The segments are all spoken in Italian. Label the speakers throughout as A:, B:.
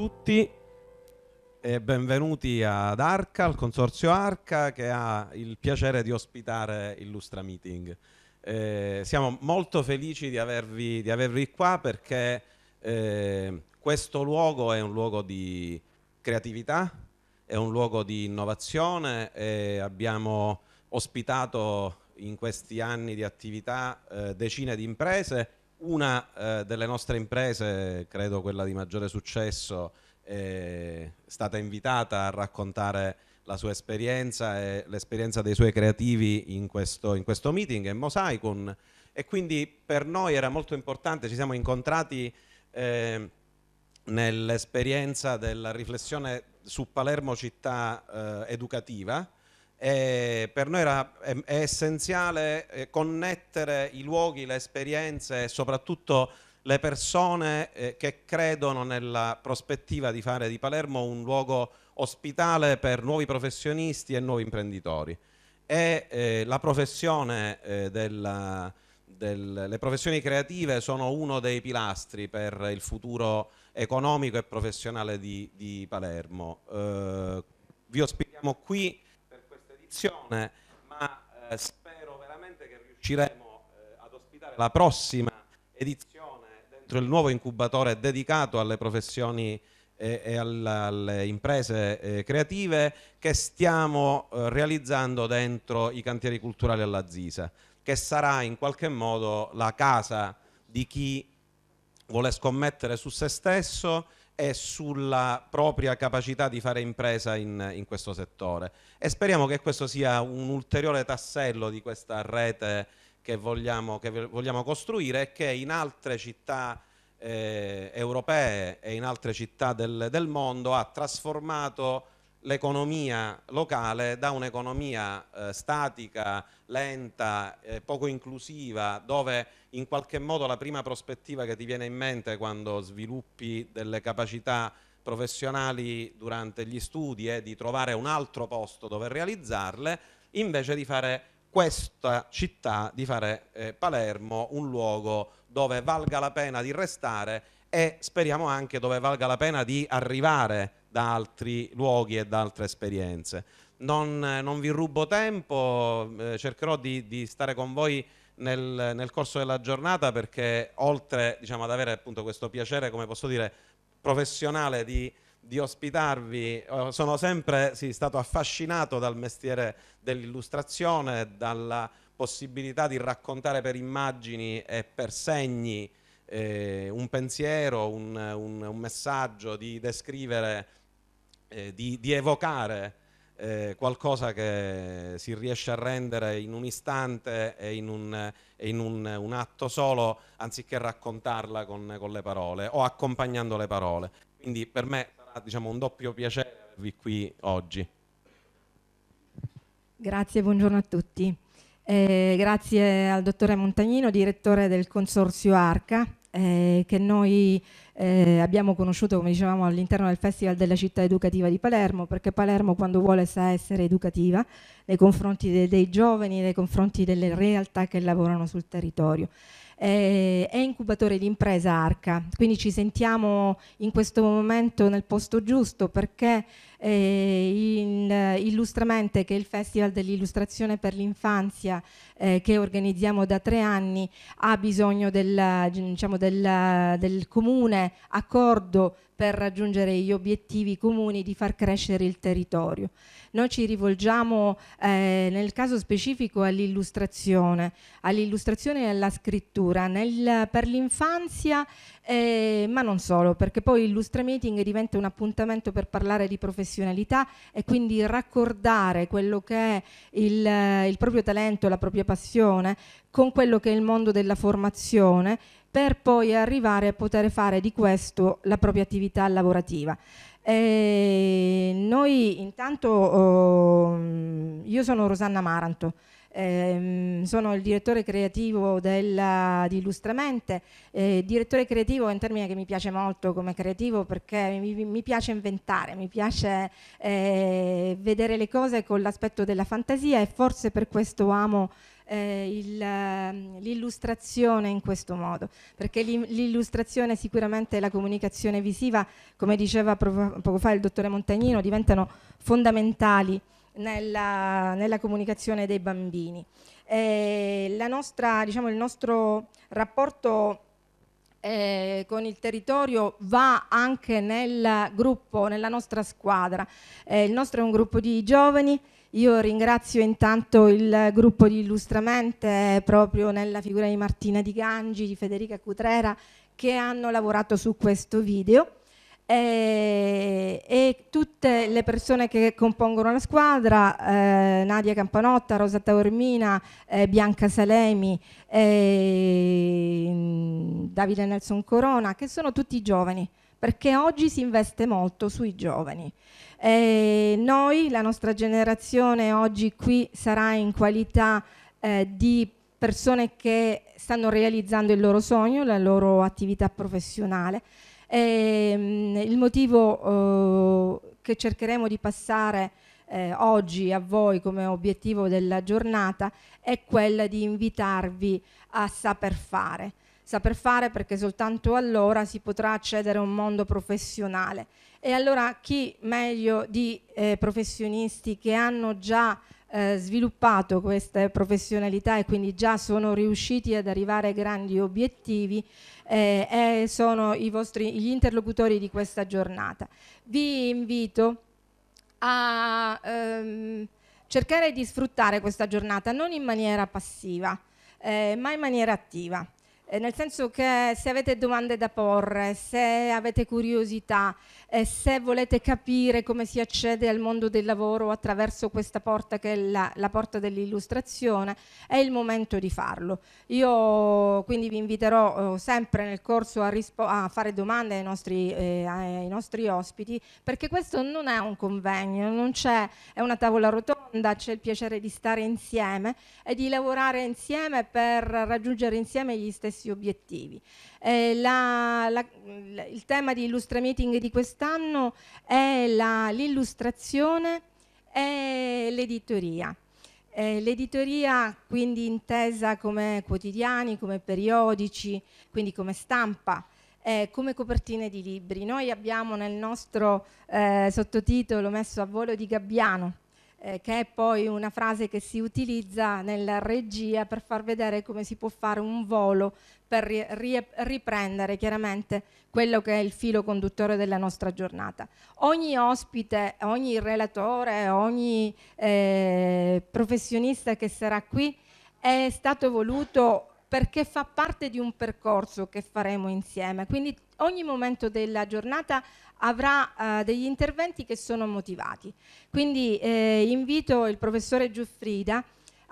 A: tutti e benvenuti ad Arca, al consorzio Arca che ha il piacere di ospitare Illustra Meeting. Eh, siamo molto felici di avervi, di avervi qua perché eh, questo luogo è un luogo di creatività, è un luogo di innovazione e abbiamo ospitato in questi anni di attività eh, decine di imprese una eh, delle nostre imprese, credo quella di maggiore successo, è stata invitata a raccontare la sua esperienza e l'esperienza dei suoi creativi in questo, in questo meeting, in Mosaicon, e quindi per noi era molto importante, ci siamo incontrati eh, nell'esperienza della riflessione su Palermo città eh, educativa, e eh, per noi era, è, è essenziale eh, connettere i luoghi, le esperienze e soprattutto le persone eh, che credono nella prospettiva di fare di Palermo un luogo ospitale per nuovi professionisti e nuovi imprenditori. E eh, la professione eh, della, del, le professioni creative sono uno dei pilastri per il futuro economico e professionale di, di Palermo. vi ospitiamo qui edizione, ma eh, spero veramente che riusciremo eh, ad ospitare la prossima edizione dentro il nuovo incubatore dedicato alle professioni eh, e alle imprese eh, creative che stiamo eh, realizzando dentro i cantieri culturali alla Zisa, che sarà in qualche modo la casa di chi vuole scommettere su se stesso e sulla propria capacità di fare impresa in, in, questo settore e speriamo che questo sia un ulteriore tassello di questa rete che vogliamo, che vogliamo costruire e che in altre città eh, europee e in altre città del, del mondo ha trasformato l'economia locale da un'economia eh, statica, lenta, eh, poco inclusiva, dove in qualche modo la prima prospettiva che ti viene in mente quando sviluppi delle capacità professionali durante gli studi è di trovare un altro posto dove realizzarle, invece di fare questa città, di fare eh, Palermo un luogo dove valga la pena di restare e speriamo anche dove valga la pena di arrivare da altri luoghi e da altre esperienze. Non, non vi rubo tempo, eh, cercherò di, di, stare con voi nel, nel, corso della giornata perché oltre diciamo, ad avere appunto questo piacere, come posso dire, professionale di, di ospitarvi, eh, sono sempre sì, stato affascinato dal mestiere dell'illustrazione, dalla possibilità di raccontare per immagini e per segni eh, un pensiero, un, un, un, messaggio, di descrivere, eh, di, di, evocare eh, qualcosa che si riesce a rendere in un istante e in un, e in un atto solo, anziché raccontarla con, con, le parole o accompagnando le parole. Quindi per me sarà diciamo, un doppio piacere avervi qui oggi.
B: Grazie, buongiorno a tutti. Eh, grazie al dottore Montagnino, direttore del Consorzio Arca, eh, che noi eh, abbiamo conosciuto, come dicevamo, all'interno del Festival della Città Educativa di Palermo, perché Palermo quando vuole sa essere educativa nei confronti de dei giovani, nei confronti delle realtà che lavorano sul territorio. Eh, è incubatore di impresa Arca, quindi ci sentiamo in questo momento nel posto giusto perché eh, il, illustramente che il Festival dell'Illustrazione per l'Infanzia eh, che organizziamo da tre anni ha bisogno del, diciamo, del, del comune accordo per raggiungere gli obiettivi comuni di far crescere il territorio. Noi ci rivolgiamo eh, nel caso specifico all'illustrazione, all'illustrazione e alla scrittura nel, per l'infanzia, eh, ma non solo, perché poi Illustra Meeting diventa un appuntamento per parlare di professionalità e quindi raccordare quello che è il, il proprio talento, la propria passione con quello che è il mondo della formazione per poi arrivare a poter fare di questo la propria attività lavorativa. E noi intanto, oh, io sono Rosanna Maranto, eh, sono il direttore creativo della, di Illustramente, eh, direttore creativo è un termine che mi piace molto come creativo perché mi, mi piace inventare, mi piace eh, vedere le cose con l'aspetto della fantasia e forse per questo amo eh, ehm, l'illustrazione in questo modo, perché l'illustrazione sicuramente e la comunicazione visiva, come diceva poco fa il dottore Montagnino, diventano fondamentali nella, nella comunicazione dei bambini. Eh, nostra, diciamo, il nostro rapporto eh, con il territorio va anche nel gruppo, nella nostra squadra. Eh, il nostro è un gruppo di giovani io ringrazio intanto il gruppo di Illustramente, proprio nella figura di Martina Di Gangi, di Federica Cutrera, che hanno lavorato su questo video e, e tutte le persone che compongono la squadra, eh, Nadia Campanotta, Rosa Taormina, eh, Bianca Salemi, eh, Davide Nelson Corona, che sono tutti giovani perché oggi si investe molto sui giovani. E noi, la nostra generazione oggi qui sarà in qualità eh, di persone che stanno realizzando il loro sogno, la loro attività professionale. E, ehm, mh, il motivo eh, che cercheremo di passare eh, oggi a voi come obiettivo della giornata è quello di invitarvi a saper fare saper fare perché soltanto allora si potrà accedere a un mondo professionale. E allora chi meglio di eh, professionisti che hanno già eh, sviluppato queste professionalità e quindi già sono riusciti ad arrivare a grandi obiettivi eh, eh sono vostri, gli interlocutori di questa giornata. Vi invito a ehm, cercare di sfruttare questa giornata non in maniera passiva, eh, ma in maniera attiva. Eh, nel senso che se avete domande da porre, se avete curiosità, eh, se volete capire come si accede al mondo del lavoro attraverso questa porta che è la, la porta dell'illustrazione, è il momento di farlo. Io quindi vi inviterò eh, sempre nel corso a, a, fare domande ai nostri, eh, ai nostri ospiti, perché questo non è un convegno, non c'è, è una tavola rotonda, c'è il piacere di stare insieme e di lavorare insieme per raggiungere insieme gli stessi obiettivi. Eh, la, la, il tema di Illustra Meeting di questo quest'anno è l'illustrazione e l'editoria. Eh, l'editoria quindi intesa come quotidiani, come periodici, quindi come stampa, eh, come copertine di libri. Noi abbiamo nel nostro eh, sottotitolo messo a volo di Gabbiano, eh, che è poi una frase che si utilizza nella regia per far vedere come si può fare un volo per ri riprendere chiaramente quello che è il filo conduttore della nostra giornata. Ogni ospite, ogni relatore, ogni eh, professionista che sarà qui è stato voluto perché fa parte di un percorso che faremo insieme. Quindi ogni momento della giornata avrà eh, degli interventi che sono motivati. Quindi eh, invito il professore Giuffrida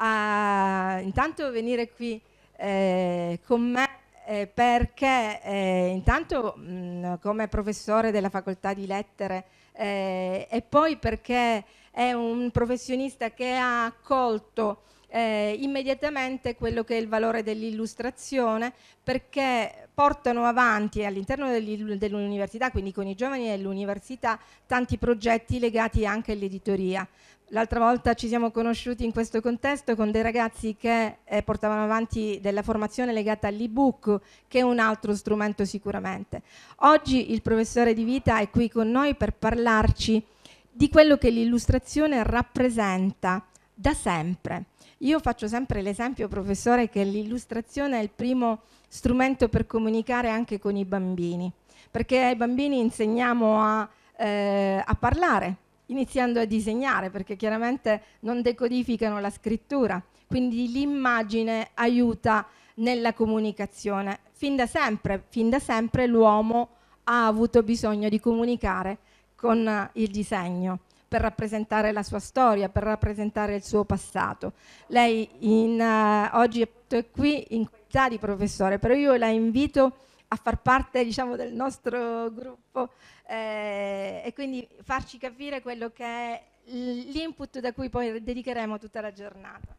B: a intanto venire qui eh, con me eh, perché eh, intanto mh, mm, come professore della facoltà di lettere eh, e poi perché è un professionista che ha accolto eh, immediatamente quello che è il valore dell'illustrazione perché portano avanti all'interno dell'università, quindi con i giovani dell'università, tanti progetti legati anche all'editoria. L'altra volta ci siamo conosciuti in questo contesto con dei ragazzi che eh, portavano avanti della formazione legata all'ebook, che è un altro strumento sicuramente. Oggi il professore Di Vita è qui con noi per parlarci di quello che l'illustrazione rappresenta da sempre io faccio sempre l'esempio, professore, che l'illustrazione è il primo strumento per comunicare anche con i bambini, perché ai bambini insegniamo a, eh, a parlare, iniziando a disegnare, perché chiaramente non decodificano la scrittura, quindi l'immagine aiuta nella comunicazione. Fin da sempre, fin da sempre l'uomo ha avuto bisogno di comunicare con il disegno per rappresentare la sua storia, per rappresentare il suo passato. Lei in, uh, oggi è qui in qualità di professore, però io la invito a far parte diciamo, del nostro gruppo eh, e quindi farci capire quello che è l'input da cui poi dedicheremo tutta la giornata.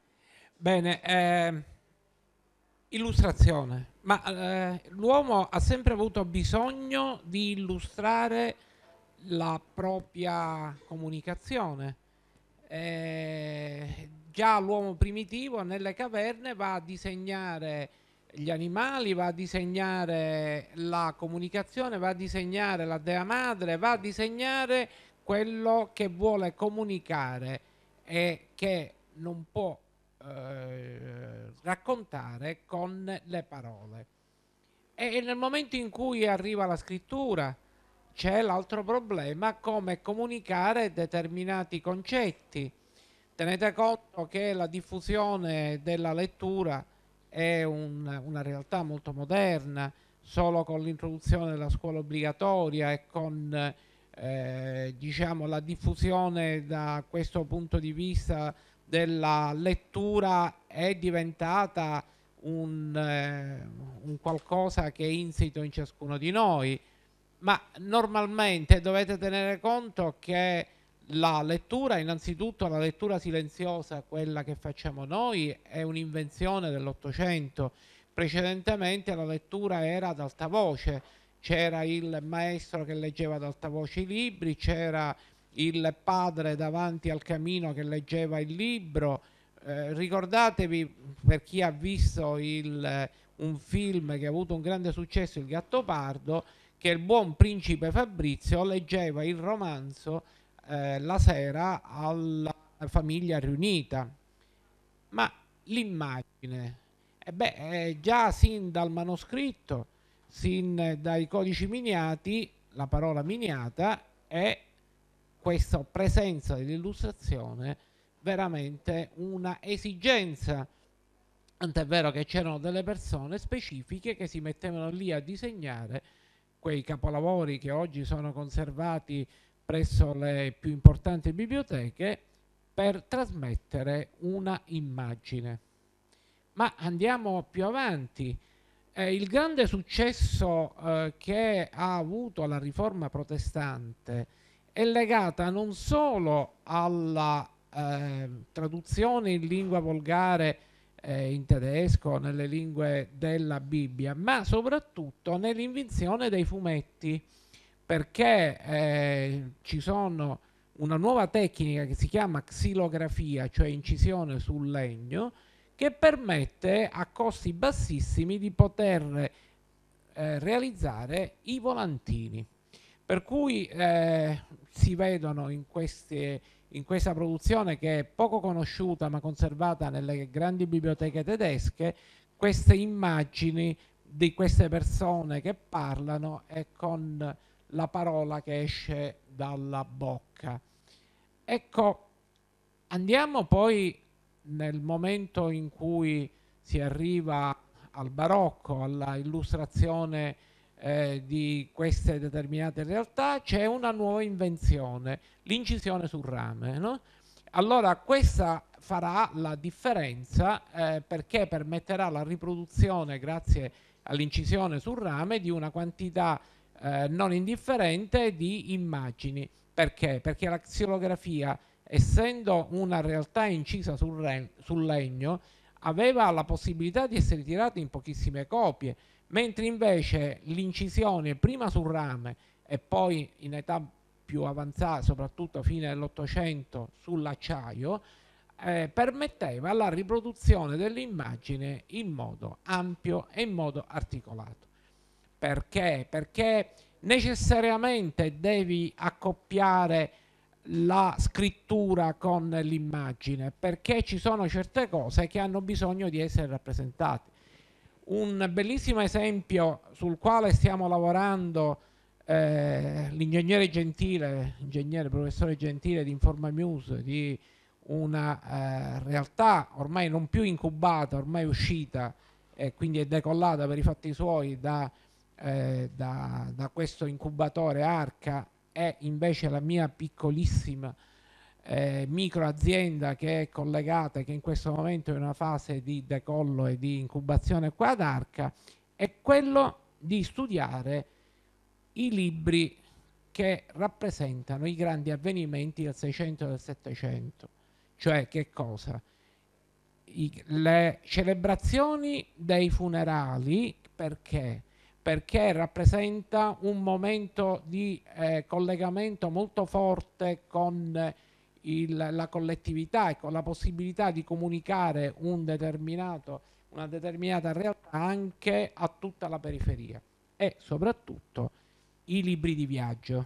C: Bene, eh, illustrazione. Ma eh, l'uomo ha sempre avuto bisogno di illustrare la propria comunicazione. Eh, già l'uomo primitivo nelle caverne va a disegnare gli animali, va a disegnare la comunicazione, va a disegnare la dea madre, va a disegnare quello che vuole comunicare e che non può eh, raccontare con le parole. E nel momento in cui arriva la scrittura, c'è l'altro problema, come comunicare determinati concetti. Tenete conto che la diffusione della lettura è un, una realtà molto moderna, solo con l'introduzione della scuola obbligatoria e con eh, diciamo, la diffusione da questo punto di vista della lettura è diventata un, eh, un qualcosa che è insito in ciascuno di noi ma normalmente dovete tenere conto che la lettura, innanzitutto la lettura silenziosa, quella che facciamo noi, è un'invenzione dell'Ottocento. Precedentemente la lettura era ad alta voce, c'era il maestro che leggeva ad alta voce i libri, c'era il padre davanti al camino che leggeva il libro. Eh, ricordatevi, per chi ha visto il, un film che ha avuto un grande successo, Il Gatto Pardo, che il buon principe Fabrizio leggeva il romanzo eh, la sera alla famiglia riunita. Ma l'immagine, eh beh, eh, già sin dal manoscritto, sin dai codici miniati, la parola miniata è questa presenza dell'illustrazione veramente una esigenza. Tant'è vero che c'erano delle persone specifiche che si mettevano lì a disegnare quei capolavori che oggi sono conservati presso le più importanti biblioteche per trasmettere una immagine. Ma andiamo più avanti. Eh, il grande successo eh, che ha avuto la riforma protestante è legata non solo alla eh, traduzione in lingua volgare eh, in tedesco, nelle lingue della Bibbia, ma soprattutto nell'invenzione dei fumetti, perché eh, ci sono una nuova tecnica che si chiama xilografia, cioè incisione sul legno, che permette a costi bassissimi di poter eh, realizzare i volantini. Per cui eh, si vedono in queste in questa produzione che è poco conosciuta ma conservata nelle grandi biblioteche tedesche, queste immagini di queste persone che parlano e con la parola che esce dalla bocca. Ecco, andiamo poi nel momento in cui si arriva al barocco, alla illustrazione eh, di queste determinate realtà c'è una nuova invenzione, l'incisione sul rame. No? Allora questa farà la differenza eh, perché permetterà la riproduzione grazie all'incisione sul rame di una quantità eh, non indifferente di immagini. Perché? Perché la xilografia, essendo una realtà incisa sul, sul legno, aveva la possibilità di essere tirata in pochissime copie mentre invece l'incisione prima sul rame e poi in età più avanzata, soprattutto fine dell'Ottocento, sull'acciaio, eh, permetteva la riproduzione dell'immagine in modo ampio e in modo articolato. Perché? Perché necessariamente devi accoppiare la scrittura con l'immagine, perché ci sono certe cose che hanno bisogno di essere rappresentate un bellissimo esempio sul quale stiamo lavorando eh, l'ingegnere Gentile, ingegnere professore Gentile di Informa News, di una eh, realtà ormai non più incubata, ormai uscita e quindi è decollata per i fatti suoi da, eh, da, da questo incubatore Arca, è invece la mia piccolissima eh, microazienda che è collegata, che in questo momento è in una fase di decollo e di incubazione qua ad Arca, è quello di studiare i libri che rappresentano i grandi avvenimenti del 600 e del 700. Cioè che cosa? I, le celebrazioni dei funerali, perché? Perché rappresenta un momento di eh, collegamento molto forte con il, la collettività e con la possibilità di comunicare un una determinata realtà anche a tutta la periferia e soprattutto i libri di viaggio.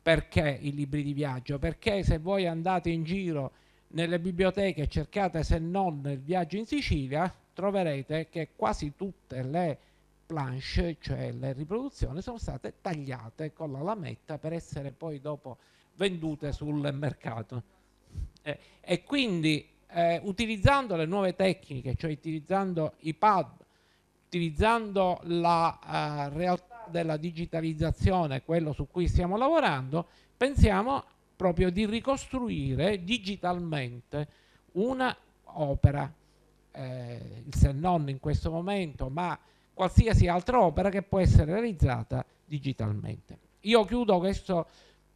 C: Perché i libri di viaggio? Perché se voi andate in giro nelle biblioteche e cercate se non il viaggio in Sicilia, troverete che quasi tutte le planche, cioè le riproduzioni, sono state tagliate con la lametta per essere poi dopo vendute sul mercato. Eh, e quindi eh, utilizzando le nuove tecniche, cioè utilizzando i pad, utilizzando la eh, realtà della digitalizzazione, quello su cui stiamo lavorando, pensiamo proprio di ricostruire digitalmente un'opera, eh, se non in questo momento, ma qualsiasi altra opera che può essere realizzata digitalmente. Io chiudo questa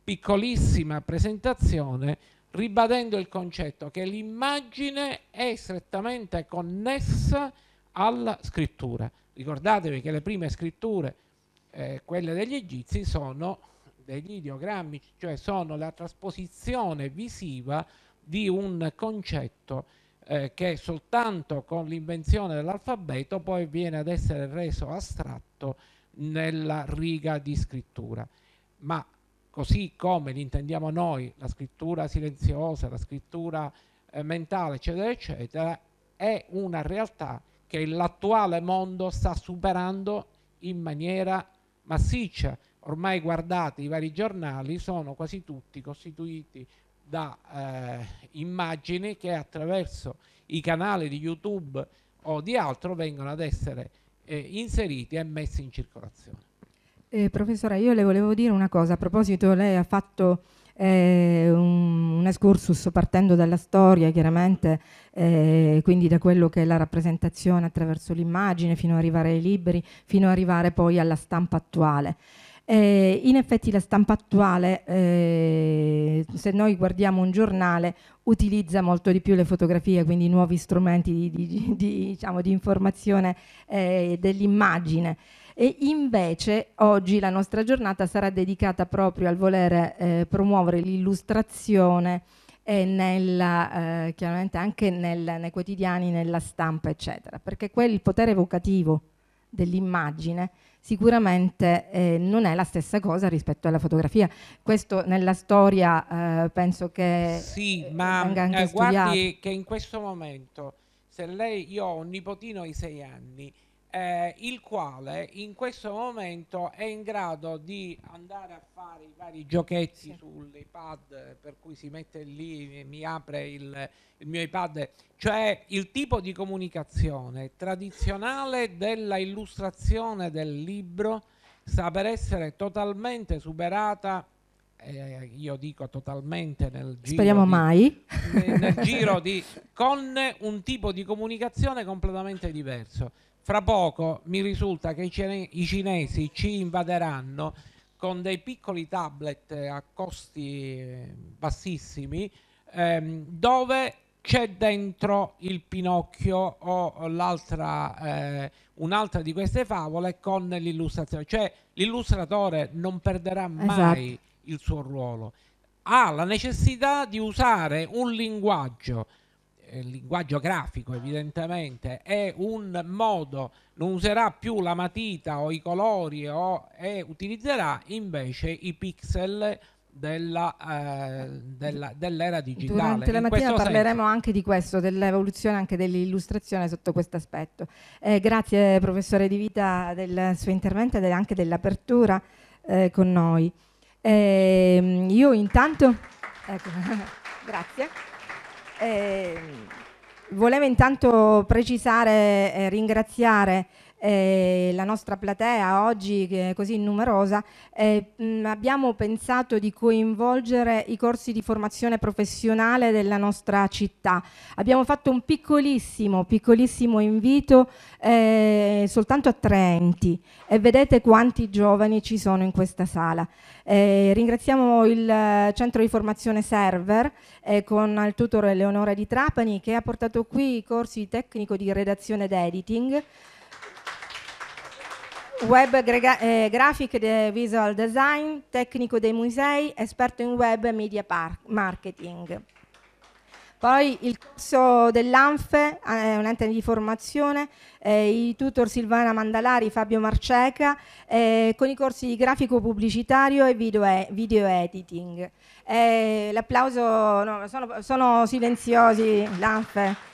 C: piccolissima presentazione ribadendo il concetto che l'immagine è strettamente connessa alla scrittura. Ricordatevi che le prime scritture, eh, quelle degli egizi, sono degli ideogrammi, cioè sono la trasposizione visiva di un concetto eh, che soltanto con l'invenzione dell'alfabeto poi viene ad essere reso astratto nella riga di scrittura. Ma così come li intendiamo noi, la scrittura silenziosa, la scrittura eh, mentale, eccetera, eccetera, è una realtà che l'attuale mondo sta superando in maniera massiccia. Ormai guardate i vari giornali, sono quasi tutti costituiti da eh, immagini che attraverso i canali di YouTube o di altro vengono ad essere eh, inseriti e messi in circolazione.
B: Eh, professora, io le volevo dire una cosa. A proposito, lei ha fatto eh, un, un excursus partendo dalla storia, chiaramente, eh, quindi da quello che è la rappresentazione attraverso l'immagine, fino ad arrivare ai libri, fino ad arrivare poi alla stampa attuale. Eh, in effetti la stampa attuale, eh, se noi guardiamo un giornale, utilizza molto di più le fotografie, quindi nuovi strumenti di, di, di, diciamo, di informazione eh, dell'immagine e invece oggi la nostra giornata sarà dedicata proprio al voler eh, promuovere l'illustrazione e nella, eh, chiaramente anche nel, nei quotidiani, nella stampa, eccetera, perché quel potere evocativo dell'immagine sicuramente eh, non è la stessa cosa rispetto alla fotografia. Questo nella storia eh, penso che sì, eh, ma eh, guardi
C: che in questo momento se lei io ho un nipotino di sei anni eh, il quale in questo momento è in grado di andare a fare i vari giochetti sì. sull'iPad, per cui si mette lì, e mi apre il, il mio iPad, cioè il tipo di comunicazione tradizionale della illustrazione del libro sta per essere totalmente superata eh, io dico totalmente nel giro speriamo di, mai
B: nel, nel giro
C: di con un tipo di comunicazione completamente diverso fra poco mi risulta che i cinesi ci invaderanno con dei piccoli tablet eh, a costi eh, bassissimi ehm, dove c'è dentro il Pinocchio o l'altra, eh, un'altra di queste favole con l'illustrazione. Cioè l'illustratore non perderà mai esatto. il suo ruolo. Ha la necessità di usare un linguaggio linguaggio grafico evidentemente è un modo, non userà più la matita o i colori o, e utilizzerà invece i pixel della, eh, della, dell'era digitale. Durante la mattina parleremo senso.
B: anche di questo, dell'evoluzione anche dell'illustrazione sotto questo aspetto. Eh, grazie professore Di Vita del suo intervento e anche dell'apertura eh, con noi. Ehm, io intanto... Ecco, grazie. Eh, volevo intanto precisare e ringraziare eh, la nostra platea oggi che è così numerosa, eh, mh, mm, abbiamo pensato di coinvolgere i corsi di formazione professionale della nostra città. Abbiamo fatto un piccolissimo, piccolissimo invito eh, soltanto a tre enti e vedete quanti giovani ci sono in questa sala. Eh, ringraziamo il eh, centro di formazione server eh, con il tutor Eleonora di Trapani che ha portato qui i corsi tecnico di redazione ed editing web eh, graphic de visual design, tecnico dei musei, esperto in web e media marketing. Poi il corso dell'ANFE, è eh, un ente di formazione, eh, i tutor Silvana Mandalari, Fabio Marceca, eh, con i corsi di grafico pubblicitario e video, e video editing. Eh, l'applauso, no, sono, sono silenziosi l'ANFE.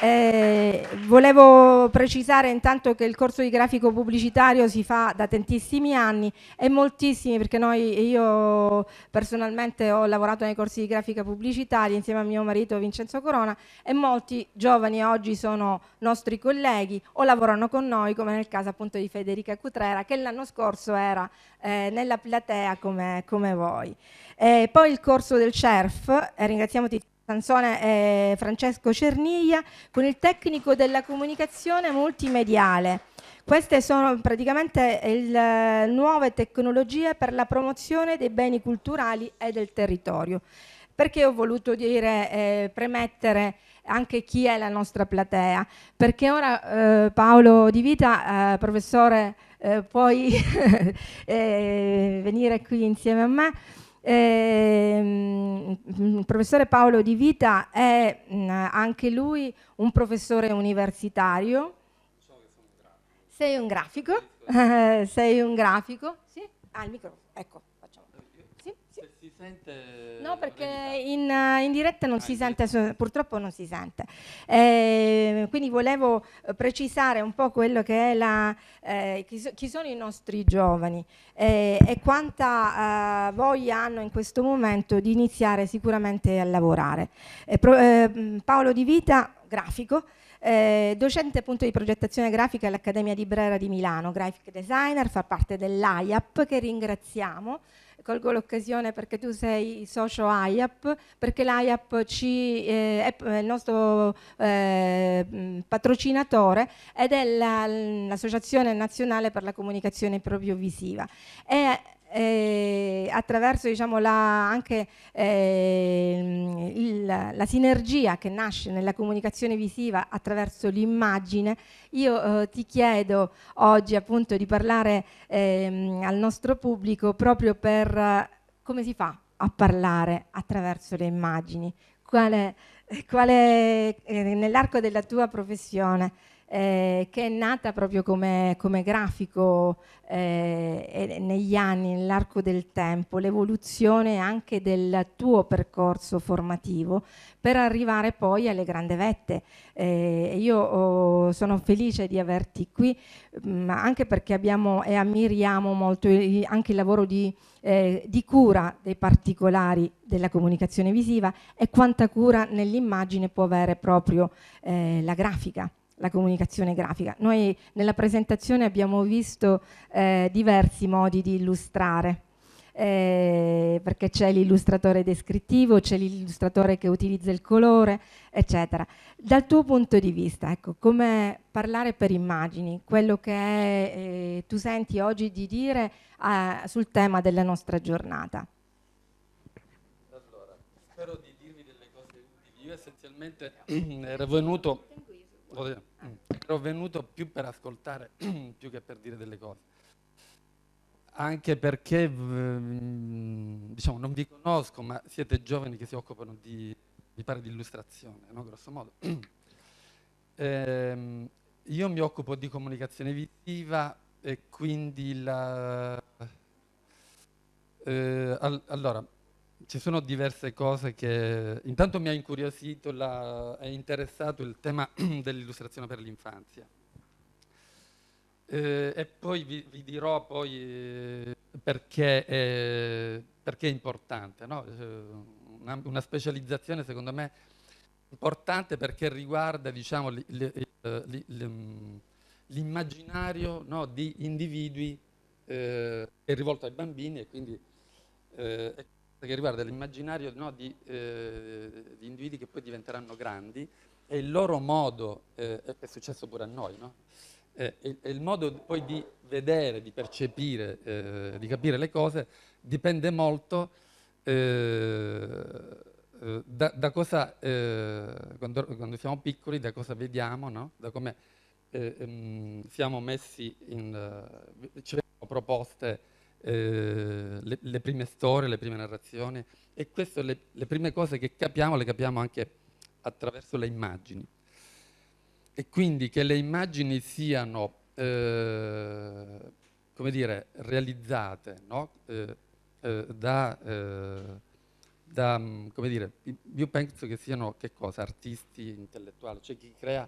B: Eh, volevo precisare intanto che il corso di grafico pubblicitario si fa da tantissimi anni e moltissimi perché noi, io personalmente ho lavorato nei corsi di grafica pubblicitaria insieme a mio marito Vincenzo Corona e molti giovani oggi sono nostri colleghi o lavorano con noi come nel caso appunto di Federica Cutrera che l'anno scorso era eh, nella platea come, come voi. Eh, poi il corso del CERF, eh, ringraziamo Tizio canzone e eh, Francesco Cerniglia con il tecnico della comunicazione multimediale. Queste sono praticamente il, eh, nuove tecnologie per la promozione dei beni culturali e del territorio. Perché ho voluto dire, eh, premettere anche chi è la nostra platea? Perché ora eh, Paolo Di Vita, eh, professore, eh, puoi venire qui insieme a me eh, il professore Paolo Di Vita è mh, mm, anche lui un professore universitario. sei un grafico, sei un grafico, sì? Ah, il microfono, ecco sente? No, perché in, in, diretta non ah, si sente, diretta. purtroppo non si sente. Eh, quindi volevo eh, precisare un po' quello che è la, eh, chi, so, chi, sono i nostri giovani eh, e quanta eh, voglia hanno in questo momento di iniziare sicuramente a lavorare. Eh, pro, Paolo Di Vita, grafico, eh, docente appunto di progettazione grafica all'Accademia di Brera di Milano, graphic designer, fa parte dell'AIAP che ringraziamo colgo l'occasione perché tu sei socio AIAP, perché l'AIAP ci, eh, è il nostro eh, mm, patrocinatore ed è l'Associazione Nazionale per la Comunicazione Propriovisiva. E eh, attraverso diciamo, la, anche eh, il, la sinergia che nasce nella comunicazione visiva attraverso l'immagine, io eh, ti chiedo oggi appunto di parlare ehm, al nostro pubblico proprio per come si fa a parlare attraverso le immagini, quale, quale eh, nell'arco della tua professione eh, che è nata proprio come, come grafico eh, negli anni, nell'arco del tempo, l'evoluzione anche del tuo percorso formativo per arrivare poi alle grandi vette. Eh, io oh, sono felice di averti qui, mh, mm, anche perché abbiamo e ammiriamo molto il, anche il lavoro di, eh, di cura dei particolari della comunicazione visiva e quanta cura nell'immagine può avere proprio eh, la grafica la comunicazione grafica. Noi nella presentazione abbiamo visto eh, diversi modi di illustrare, eh, perché c'è l'illustratore descrittivo, c'è l'illustratore che utilizza il colore, eccetera. Dal tuo punto di vista, ecco, come parlare per immagini, quello che eh, tu senti oggi di dire sul tema della nostra giornata?
D: Allora, spero di dirvi delle cose utili. Io essenzialmente eh, ero venuto Ah. ero venuto più per ascoltare, più che per dire delle cose. Anche perché, mm, diciamo, non vi conosco, ma siete giovani che si occupano di, mi pare, di illustrazione, no? grosso modo. Eh, io mi occupo di comunicazione visiva e quindi la... Eh, all allora, ci sono diverse cose che intanto mi ha incuriosito la, è interessato il tema dell'illustrazione per l'infanzia eh, e poi vi, vi dirò poi, eh, perché, è, perché, è, importante no? Eh, una, una, specializzazione secondo me importante perché riguarda diciamo, mm, l'immaginario no, di individui eh, è rivolto ai bambini e quindi eh, che riguarda l'immaginario no, di, eh, di, individui che poi diventeranno grandi e il loro modo, eh, è successo pure a noi, no? eh, e, e il modo poi di vedere, di percepire, eh, di capire le cose dipende molto eh, eh, da, da, cosa, quando, quando, siamo piccoli, da cosa vediamo, no? da come ehm, siamo messi in... ci vengono proposte eh, le, le, prime storie, le prime narrazioni e queste le, le prime cose che capiamo le capiamo anche attraverso le immagini. E quindi che le immagini siano, eh, come dire, realizzate no? eh, eh da, eh, da, mm, come dire, io penso che siano, che cosa, artisti, intellettuali, cioè chi crea,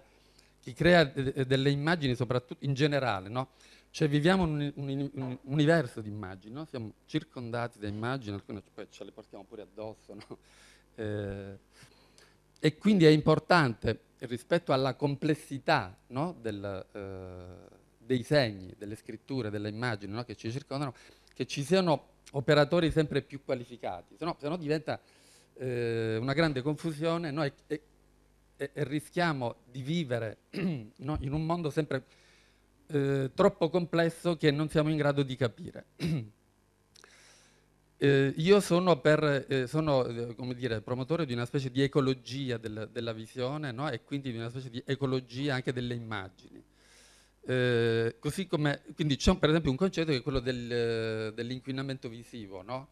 D: chi crea delle immagini soprattutto in generale, no? Cioè viviamo in un, un, un, universo di immagini, no? siamo circondati da immagini, alcune poi ce le portiamo pure addosso. No? Eh, e quindi è importante rispetto alla complessità no? Del, eh, dei segni, delle scritture, delle immagini no? che ci circondano, che ci siano operatori sempre più qualificati, se no, se no diventa eh, una grande confusione no? E, e, e, rischiamo di vivere in un mondo sempre più eh, troppo complesso che non siamo in grado di capire. Eh, io sono, per, eh, sono eh, dire, promotore di una specie di ecologia del, della visione no? e quindi di una specie di ecologia anche delle immagini. Eh, come, quindi c'è per esempio un concetto che è quello del, eh, dell'inquinamento visivo. No?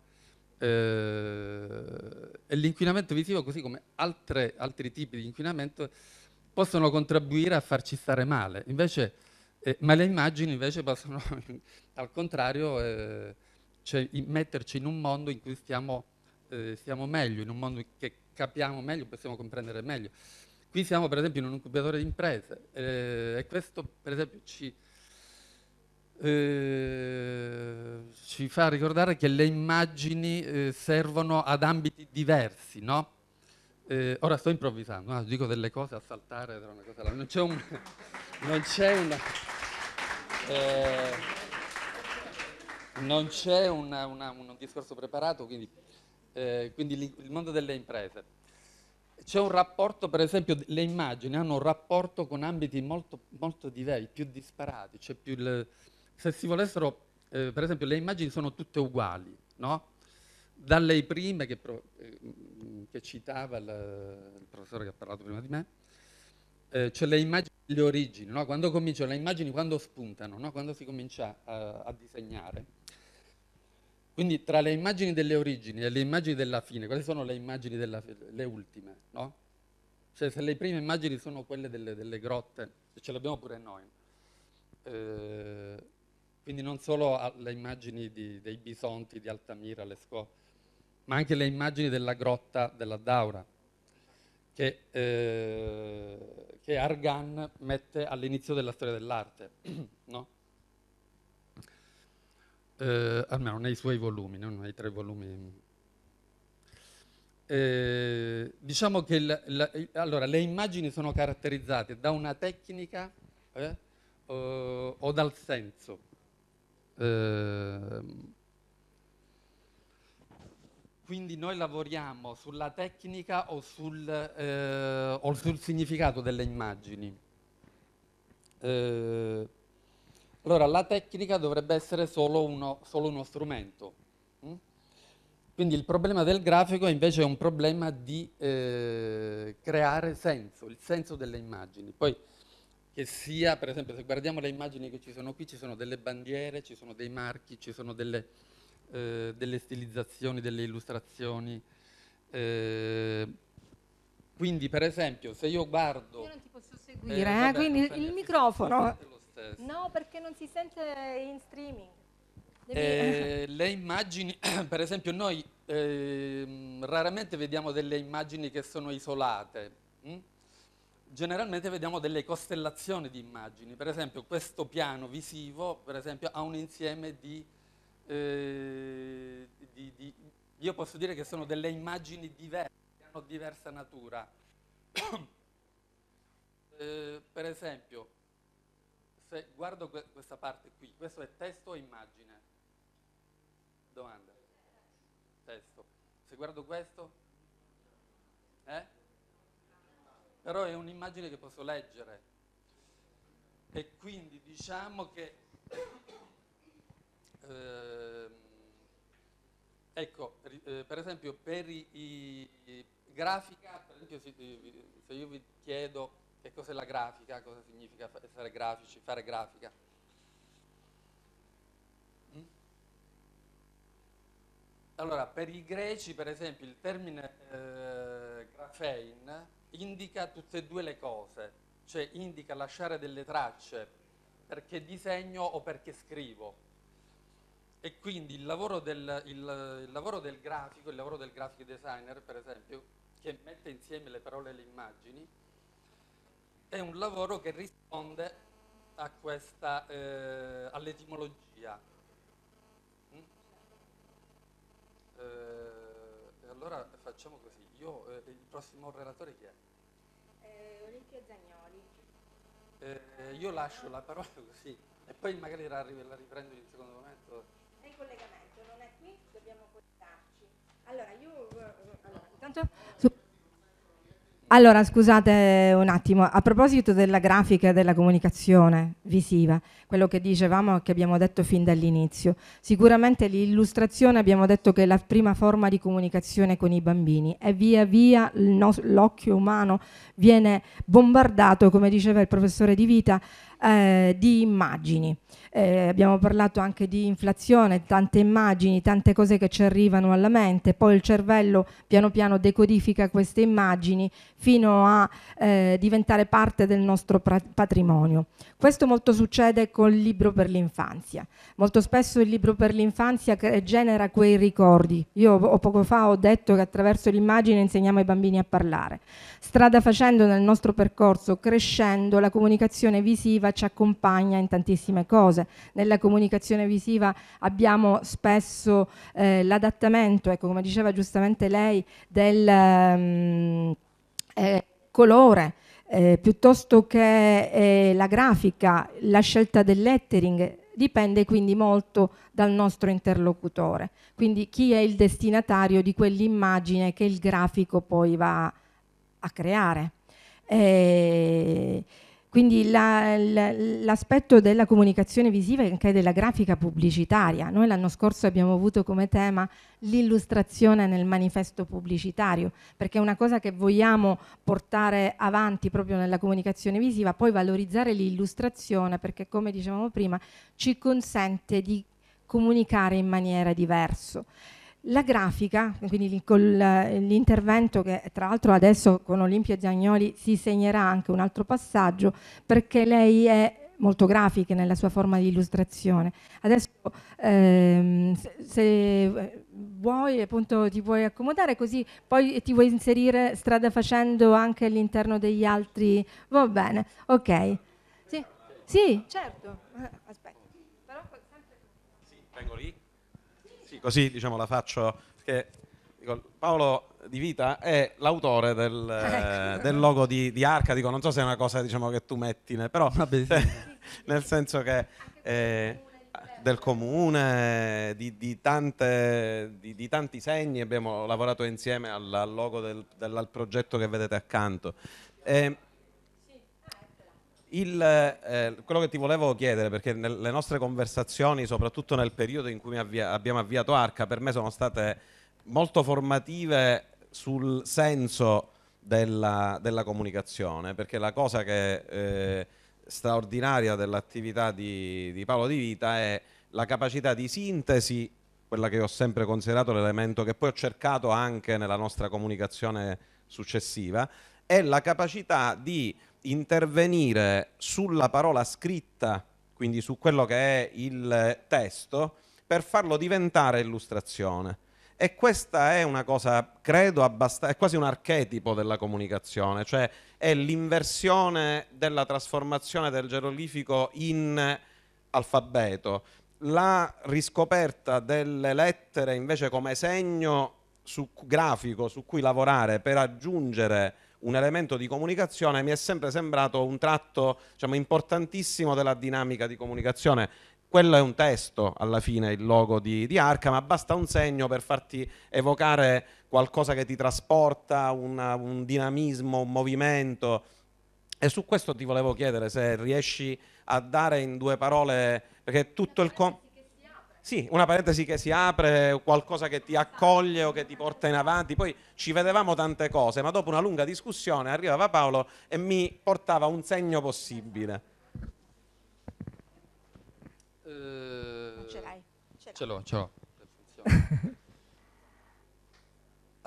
D: e l'inquinamento visivo, così come altre, altri tipi di inquinamento, possono contribuire a farci stare male. Invece eh, ma le immagini invece possono, al contrario, eh, cioè, metterci in un mondo in cui stiamo, eh, stiamo, meglio, in un mondo che capiamo meglio, possiamo comprendere meglio. Qui siamo per esempio in un incubatore di imprese eh, e questo per esempio ci, eh, ci, fa ricordare che le immagini eh, servono ad ambiti diversi, no? ora sto improvvisando, no? Ah, dico delle cose a saltare una cosa non c'è un... non c'è una... Eh, non c'è una, una, un discorso preparato, quindi, eh, quindi il mondo delle imprese. C'è un rapporto, per esempio, le immagini hanno un rapporto con ambiti molto, molto diversi, più disparati. Cioè più le, se si volessero, eh, per esempio, le immagini sono tutte uguali, no? Dalle prime che, eh, che citava il, il, professore che ha parlato prima di me, eh, cioè le immagini le origini, no? quando cominciano le immagini, quando spuntano, no? quando si comincia a, eh, a, disegnare. Quindi tra le immagini delle origini e le immagini della fine, quali sono le immagini della le ultime? No? Cioè se le prime immagini sono quelle delle, delle grotte, ce le abbiamo pure noi. Eh, quindi non solo le immagini di, dei bisonti di Altamira, Lescaut, ma anche le immagini della grotta della Daura, che, eh, che Argan mette all'inizio della storia dell'arte, no? eh, almeno nei suoi volumi, non nei tre volumi. Eh, diciamo che il, la, allora, le immagini sono caratterizzate da una tecnica eh, o dal senso. Eh, quindi noi lavoriamo sulla tecnica o sul, eh, o sul significato delle immagini. Eh, allora, la tecnica dovrebbe essere solo uno, solo uno strumento. Mm? Quindi il problema del grafico invece è un problema di eh, creare senso, il senso delle immagini. Poi che sia, per esempio, se guardiamo le immagini che ci sono qui, ci sono delle bandiere, ci sono dei marchi, ci sono delle eh, delle stilizzazioni, delle illustrazioni. Eh, quindi per esempio se io guardo...
B: Io non ti posso seguire,
D: eh, eh vabbè, quindi il, il microfono...
B: No, perché non si sente in streaming. Eh,
D: Devi... le immagini, per esempio noi ehm, raramente vediamo delle immagini che sono isolate. Hm? generalmente vediamo delle costellazioni di immagini, per esempio questo piano visivo per esempio, ha un insieme di eh, di, di, io posso dire che sono delle immagini diverse, che hanno diversa natura. eh, per esempio, se guardo que questa parte qui, questo è testo o immagine? Domanda. Testo. Se guardo questo? Eh? Però è un'immagine che posso leggere. E quindi diciamo che Ehm, ecco, eh, ecco, per esempio per i, i grafica, per esempio eh, se io vi chiedo che cos'è la grafica, cosa significa essere grafici, fare grafica, mm? Allora, per i greci, per esempio, il termine eh, grafein indica tutte e due le cose, cioè indica lasciare delle tracce perché disegno o perché scrivo. E quindi il lavoro, del, il, il lavoro, del, grafico, il lavoro del graphic designer, per esempio, che mette insieme le parole e le immagini, è un lavoro che risponde eh, all'etimologia. Mm? Eh, allora facciamo così, Io, eh, il prossimo relatore chi
B: è? Olimpio Zagnoli.
D: Eh, io lascio la parola così e poi magari la riprendo in un secondo momento
B: collegamento non è qui, dobbiamo collegarci. Allora, io... Eh, eh, allora, intanto... Su... Allora, scusate un attimo, a proposito della grafica e della comunicazione visiva, quello che dicevamo che abbiamo detto fin dall'inizio, sicuramente l'illustrazione abbiamo detto che è la prima forma di comunicazione con i bambini e via via l'occhio umano viene bombardato, come diceva il professore Di Vita, eh, di immagini. Eh, abbiamo parlato anche di inflazione, tante immagini, tante cose che ci arrivano alla mente, poi il cervello piano piano decodifica queste immagini fino a eh, diventare parte del nostro patrimonio. Questo molto succede col libro per l'infanzia. Molto spesso il libro per l'infanzia genera quei ricordi. Io poco fa ho detto che attraverso l'immagine insegniamo ai bambini a parlare. Strada facendo nel nostro percorso, crescendo, la comunicazione visiva ci accompagna in tantissime cose. Nella comunicazione visiva abbiamo spesso eh, l'adattamento, ecco, come diceva giustamente lei, del um, eh, colore, eh, piuttosto che eh, la grafica, la scelta del lettering dipende quindi molto dal nostro interlocutore, quindi chi è il destinatario di quell'immagine che il grafico poi va a creare. Eh, quindi l'aspetto della comunicazione visiva e anche della grafica pubblicitaria. Noi l'anno scorso abbiamo avuto come tema l'illustrazione nel manifesto pubblicitario, perché è una cosa che vogliamo portare avanti proprio nella comunicazione visiva, poi valorizzare l'illustrazione perché come dicevamo prima ci consente di comunicare in maniera diversa. La grafica, quindi l'intervento che tra l'altro adesso con Olimpia Zagnoli si segnerà anche un altro passaggio perché lei è molto grafica nella sua forma di illustrazione. Adesso ehm, se, se eh, vuoi appunto ti puoi accomodare così poi ti vuoi inserire strada facendo anche all'interno degli altri, va bene, ok. Sì, sì certo, eh, aspetta. Però sempre... Sì, vengo lì
A: così diciamo, la faccio, perché Paolo Di Vita è l'autore del, ecco. eh, del logo di, di, Arca, dico, non so se è una cosa diciamo, che tu metti, però Vabbè, sì. nel senso che... Eh, del comune, di, di, tante, di, di, tanti segni, abbiamo lavorato insieme al, al logo del, del, al progetto che vedete accanto. E, ehm, il, eh, quello che ti volevo chiedere, perché nelle nostre conversazioni, soprattutto nel periodo in cui avvia, abbiamo avviato Arca, per me sono state molto formative sul senso della, della comunicazione, perché la cosa che, eh, straordinaria dell'attività di, di Paolo Di Vita è la capacità di sintesi, quella che ho sempre considerato l'elemento che poi ho cercato anche nella nostra comunicazione successiva, è la capacità di intervenire sulla parola scritta, quindi su quello che è il testo, per farlo diventare illustrazione. E questa è una cosa, credo, abbast- è quasi un archetipo della comunicazione, cioè è l'inversione della trasformazione del geroglifico in alfabeto, la riscoperta delle lettere invece come segno su- grafico su cui lavorare per aggiungere un elemento di comunicazione mi è sempre sembrato un tratto diciamo, importantissimo della dinamica di comunicazione quello è un testo alla fine il logo di, di, Arca, ma basta un segno per farti evocare qualcosa che ti trasporta, una, un dinamismo, un movimento. E su questo ti volevo chiedere se riesci a dare in due parole, perché tutto il... Com- sì, una parentesi che si apre, qualcosa che ti accoglie o che ti porta in avanti. Poi ci vedevamo tante cose, ma dopo una lunga discussione arrivava Paolo e mi portava un segno possibile.
D: Eh, ce l'hai? Ce l'ho, ce l'ho.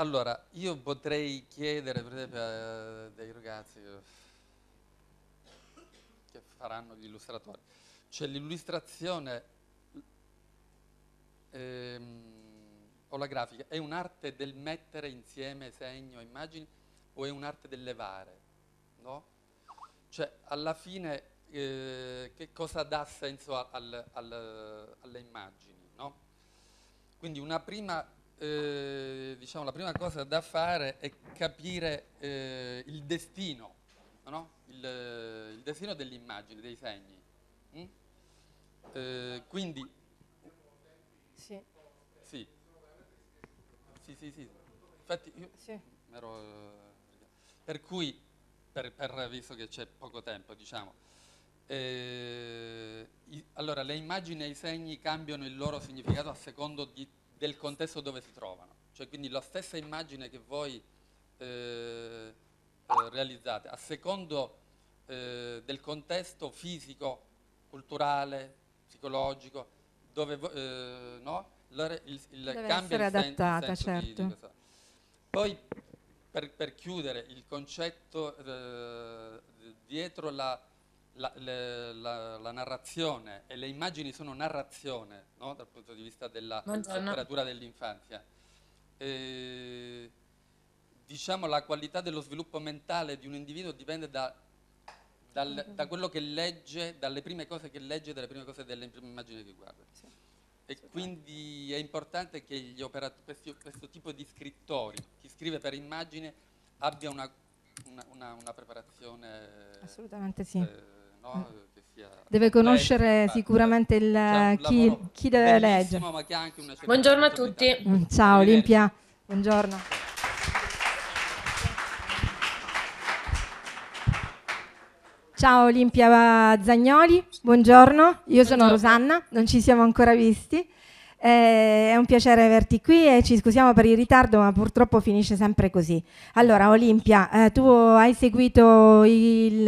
D: allora, io potrei chiedere per esempio a eh, dei ragazzi che faranno gli illustratori. C'è l'illustrazione ehm, o la grafica è un'arte del mettere insieme segno, immagini o è un'arte del levare? No? Cioè, alla fine, eh, che cosa dà senso al, al, alle immagini? No? Quindi una prima eh, diciamo, la prima cosa da fare è capire eh, il destino, no? il, il, destino dell'immagine, dei segni. Mm? Eh, quindi Sì, sì, sì. Infatti io sì. ero... Per cui, per, per, visto che c'è poco tempo, diciamo, eh, i, allora le immagini e i segni cambiano il loro significato a secondo di, del contesto dove si trovano. Cioè quindi la stessa immagine che voi eh, eh realizzate, a secondo eh, del contesto fisico, culturale, psicologico, dove, eh, no? Allora il, il Deve essere adattata, certo. Di, di Poi per, per, chiudere il concetto eh, dietro la, la, le, la, la, narrazione e le immagini sono narrazione no? dal punto di vista della letteratura dell'infanzia. E, eh, diciamo la qualità dello sviluppo mentale di un individuo dipende da dal, da quello che legge, dalle prime cose che legge, dalle prime cose delle prime immagini che guarda. Sì. E quindi è importante che questo, questo, tipo di scrittori, chi scrive per immagine, abbia una, una, una, una preparazione. Assolutamente sì. Eh, no? Mm.
B: deve conoscere lei, sicuramente il, chi, chi, deve leggere.
E: Buongiorno a tutti. Ciao Olimpia, buongiorno.
B: Ciao Olimpia Zagnoli, buongiorno, io sono buongiorno. Rosanna, non ci siamo ancora visti. Eh, è un piacere averti qui e ci scusiamo per il ritardo, ma purtroppo finisce sempre così. Allora, Olimpia, eh, tu hai seguito il,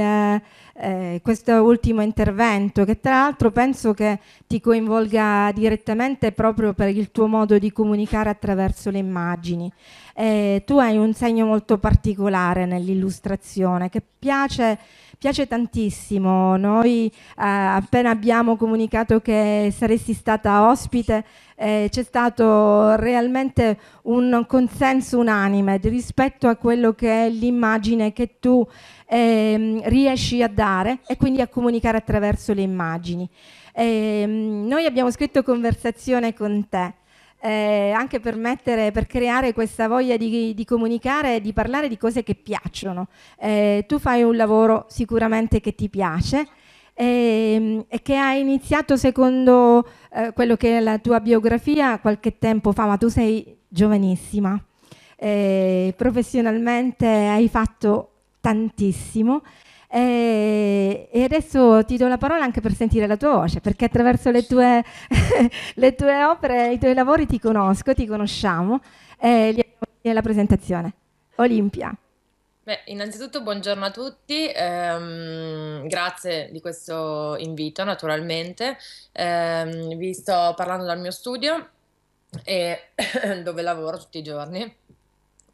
B: eh, questo ultimo intervento, che tra l'altro penso che ti coinvolga direttamente proprio per il tuo modo di comunicare attraverso le immagini. Eh, tu hai un segno molto particolare nell'illustrazione che piace piace tantissimo. Noi eh, appena abbiamo comunicato che saresti stata ospite eh, c'è stato realmente un consenso unanime rispetto a quello che è l'immagine che tu eh, riesci a dare e quindi a comunicare attraverso le immagini. Ehm, noi abbiamo scritto conversazione con te eh, anche per, mettere, per, creare questa voglia di, di, comunicare, di parlare di cose che piacciono. Eh, tu fai un lavoro sicuramente che ti piace ehm, e, che hai iniziato secondo eh, quello che è la tua biografia qualche tempo fa, ma tu sei giovanissima, eh, professionalmente hai fatto tantissimo e, e, adesso ti do la parola anche per sentire la tua voce, perché attraverso le tue, le tue opere, i tuoi lavori ti conosco, ti conosciamo e li nella presentazione. Olimpia.
E: Beh, innanzitutto buongiorno a tutti, ehm, grazie di questo invito naturalmente. Eh, vi sto parlando dal mio studio e, dove lavoro tutti i giorni.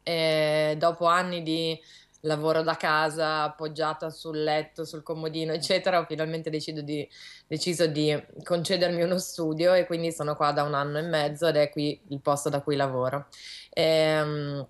E: E dopo anni di lavoro da casa, appoggiata sul letto, sul comodino, eccetera, ho finalmente di, deciso di concedermi uno studio e quindi sono qua da un anno e mezzo ed è qui il posto da cui lavoro. Ehm,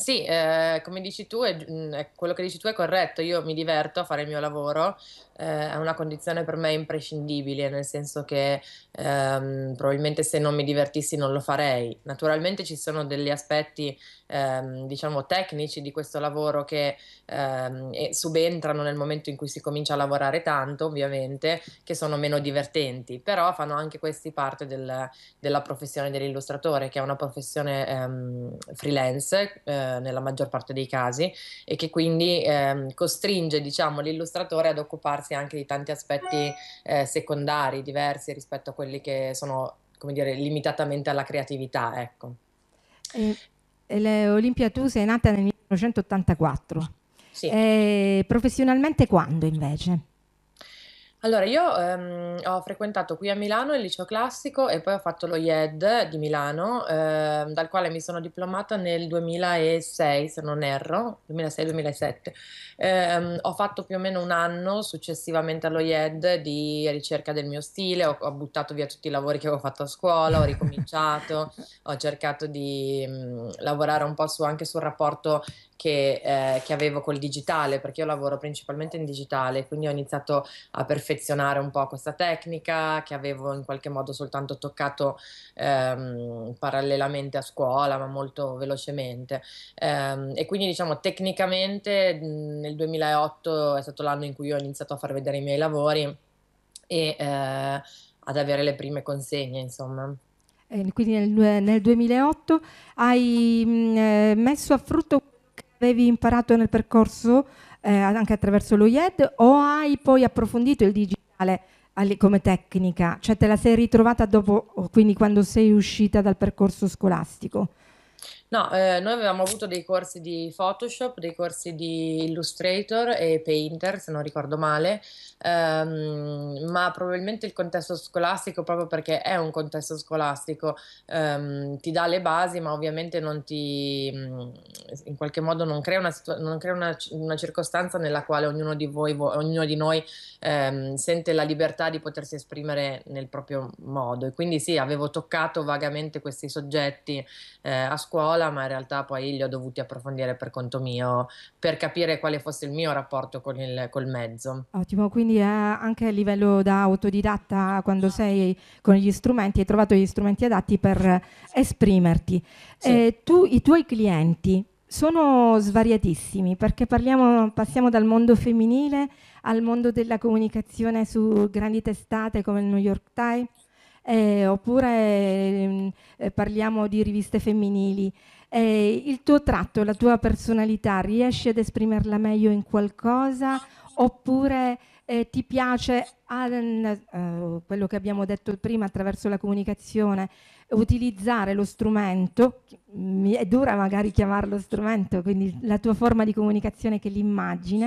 E: sì, eh, come dici tu, è, mm, è, quello che dici tu è corretto, io mi diverto a fare il mio lavoro, eh, è una condizione per me imprescindibile, nel senso che ehm, probabilmente se non mi divertissi non lo farei. Naturalmente ci sono degli aspetti ehm, diciamo tecnici di questo lavoro che ehm, subentrano nel momento in cui si comincia a lavorare tanto, ovviamente, che sono meno divertenti, però fanno anche questi parte del, della professione dell'illustratore, che è una professione ehm, freelance eh, nella maggior parte dei casi e che quindi ehm, costringe diciamo, l'illustratore ad occuparsi anche di tanti aspetti eh, secondari, diversi rispetto a quelli che sono come dire, limitatamente alla creatività, ecco.
B: Mm. Olimpia tu sei nata nel 1984. Sì. Eh, professionalmente quando invece?
E: Allora, io ehm, ho frequentato qui a Milano il liceo classico e poi ho fatto lo IED di Milano, ehm, dal quale mi sono diplomata nel 2006, se non erro, 2006-2007. Ehm, ho fatto più o meno un anno successivamente allo IED di ricerca del mio stile, ho, ho buttato via tutti i lavori che avevo fatto a scuola, ho ricominciato, ho cercato di mh, mm, lavorare un po' su, anche sul rapporto che, eh, che, avevo col digitale, perché io lavoro principalmente in digitale, quindi ho iniziato a perfezionare un po' questa tecnica che avevo in qualche modo soltanto toccato ehm, parallelamente a scuola, ma molto velocemente. Ehm, e quindi diciamo tecnicamente mhmm, nel 2008 è stato l'anno in cui ho iniziato a far vedere i miei lavori e eh, ad avere le prime consegne, insomma
B: eh, quindi nel, nel 2008 hai mhmm, eh, messo a frutto avevi imparato nel percorso eh, anche attraverso lo IED o hai poi approfondito il digitale come tecnica? Cioè te la sei ritrovata dopo, quindi quando sei uscita dal percorso scolastico?
E: No, eh, noi avevamo avuto dei corsi di Photoshop, dei corsi di Illustrator e Painter, se non ricordo male, ehm, ma probabilmente il contesto scolastico, proprio perché è un contesto scolastico, ehm, ti dà le basi, ma ovviamente non ti, mm, in qualche modo non crea una, non crea una, una circostanza nella quale ognuno di voi, ognuno di noi ehm, sente la libertà di potersi esprimere nel proprio modo. E quindi sì, avevo toccato vagamente questi soggetti eh, a scuola scuola, ma in realtà poi li ho dovuti approfondire per conto mio per capire quale fosse il mio rapporto con il col mezzo.
B: Ottimo, quindi eh, anche a livello da autodidatta, esatto. quando sei con gli strumenti, hai trovato gli strumenti adatti per esprimerti. Sì. Eh, tu, I tuoi clienti sono svariatissimi perché parliamo, passiamo dal mondo femminile al mondo della comunicazione su grandi testate come il New York Times eh, oppure ehm, eh, parliamo di riviste femminili. Eh, il tuo tratto, la tua personalità, riesci ad esprimerla meglio in qualcosa oppure eh, ti piace al, eh, quello che abbiamo detto prima attraverso la comunicazione, utilizzare lo strumento, mi mm, è dura magari chiamarlo strumento, quindi la tua forma di comunicazione che l'immagine,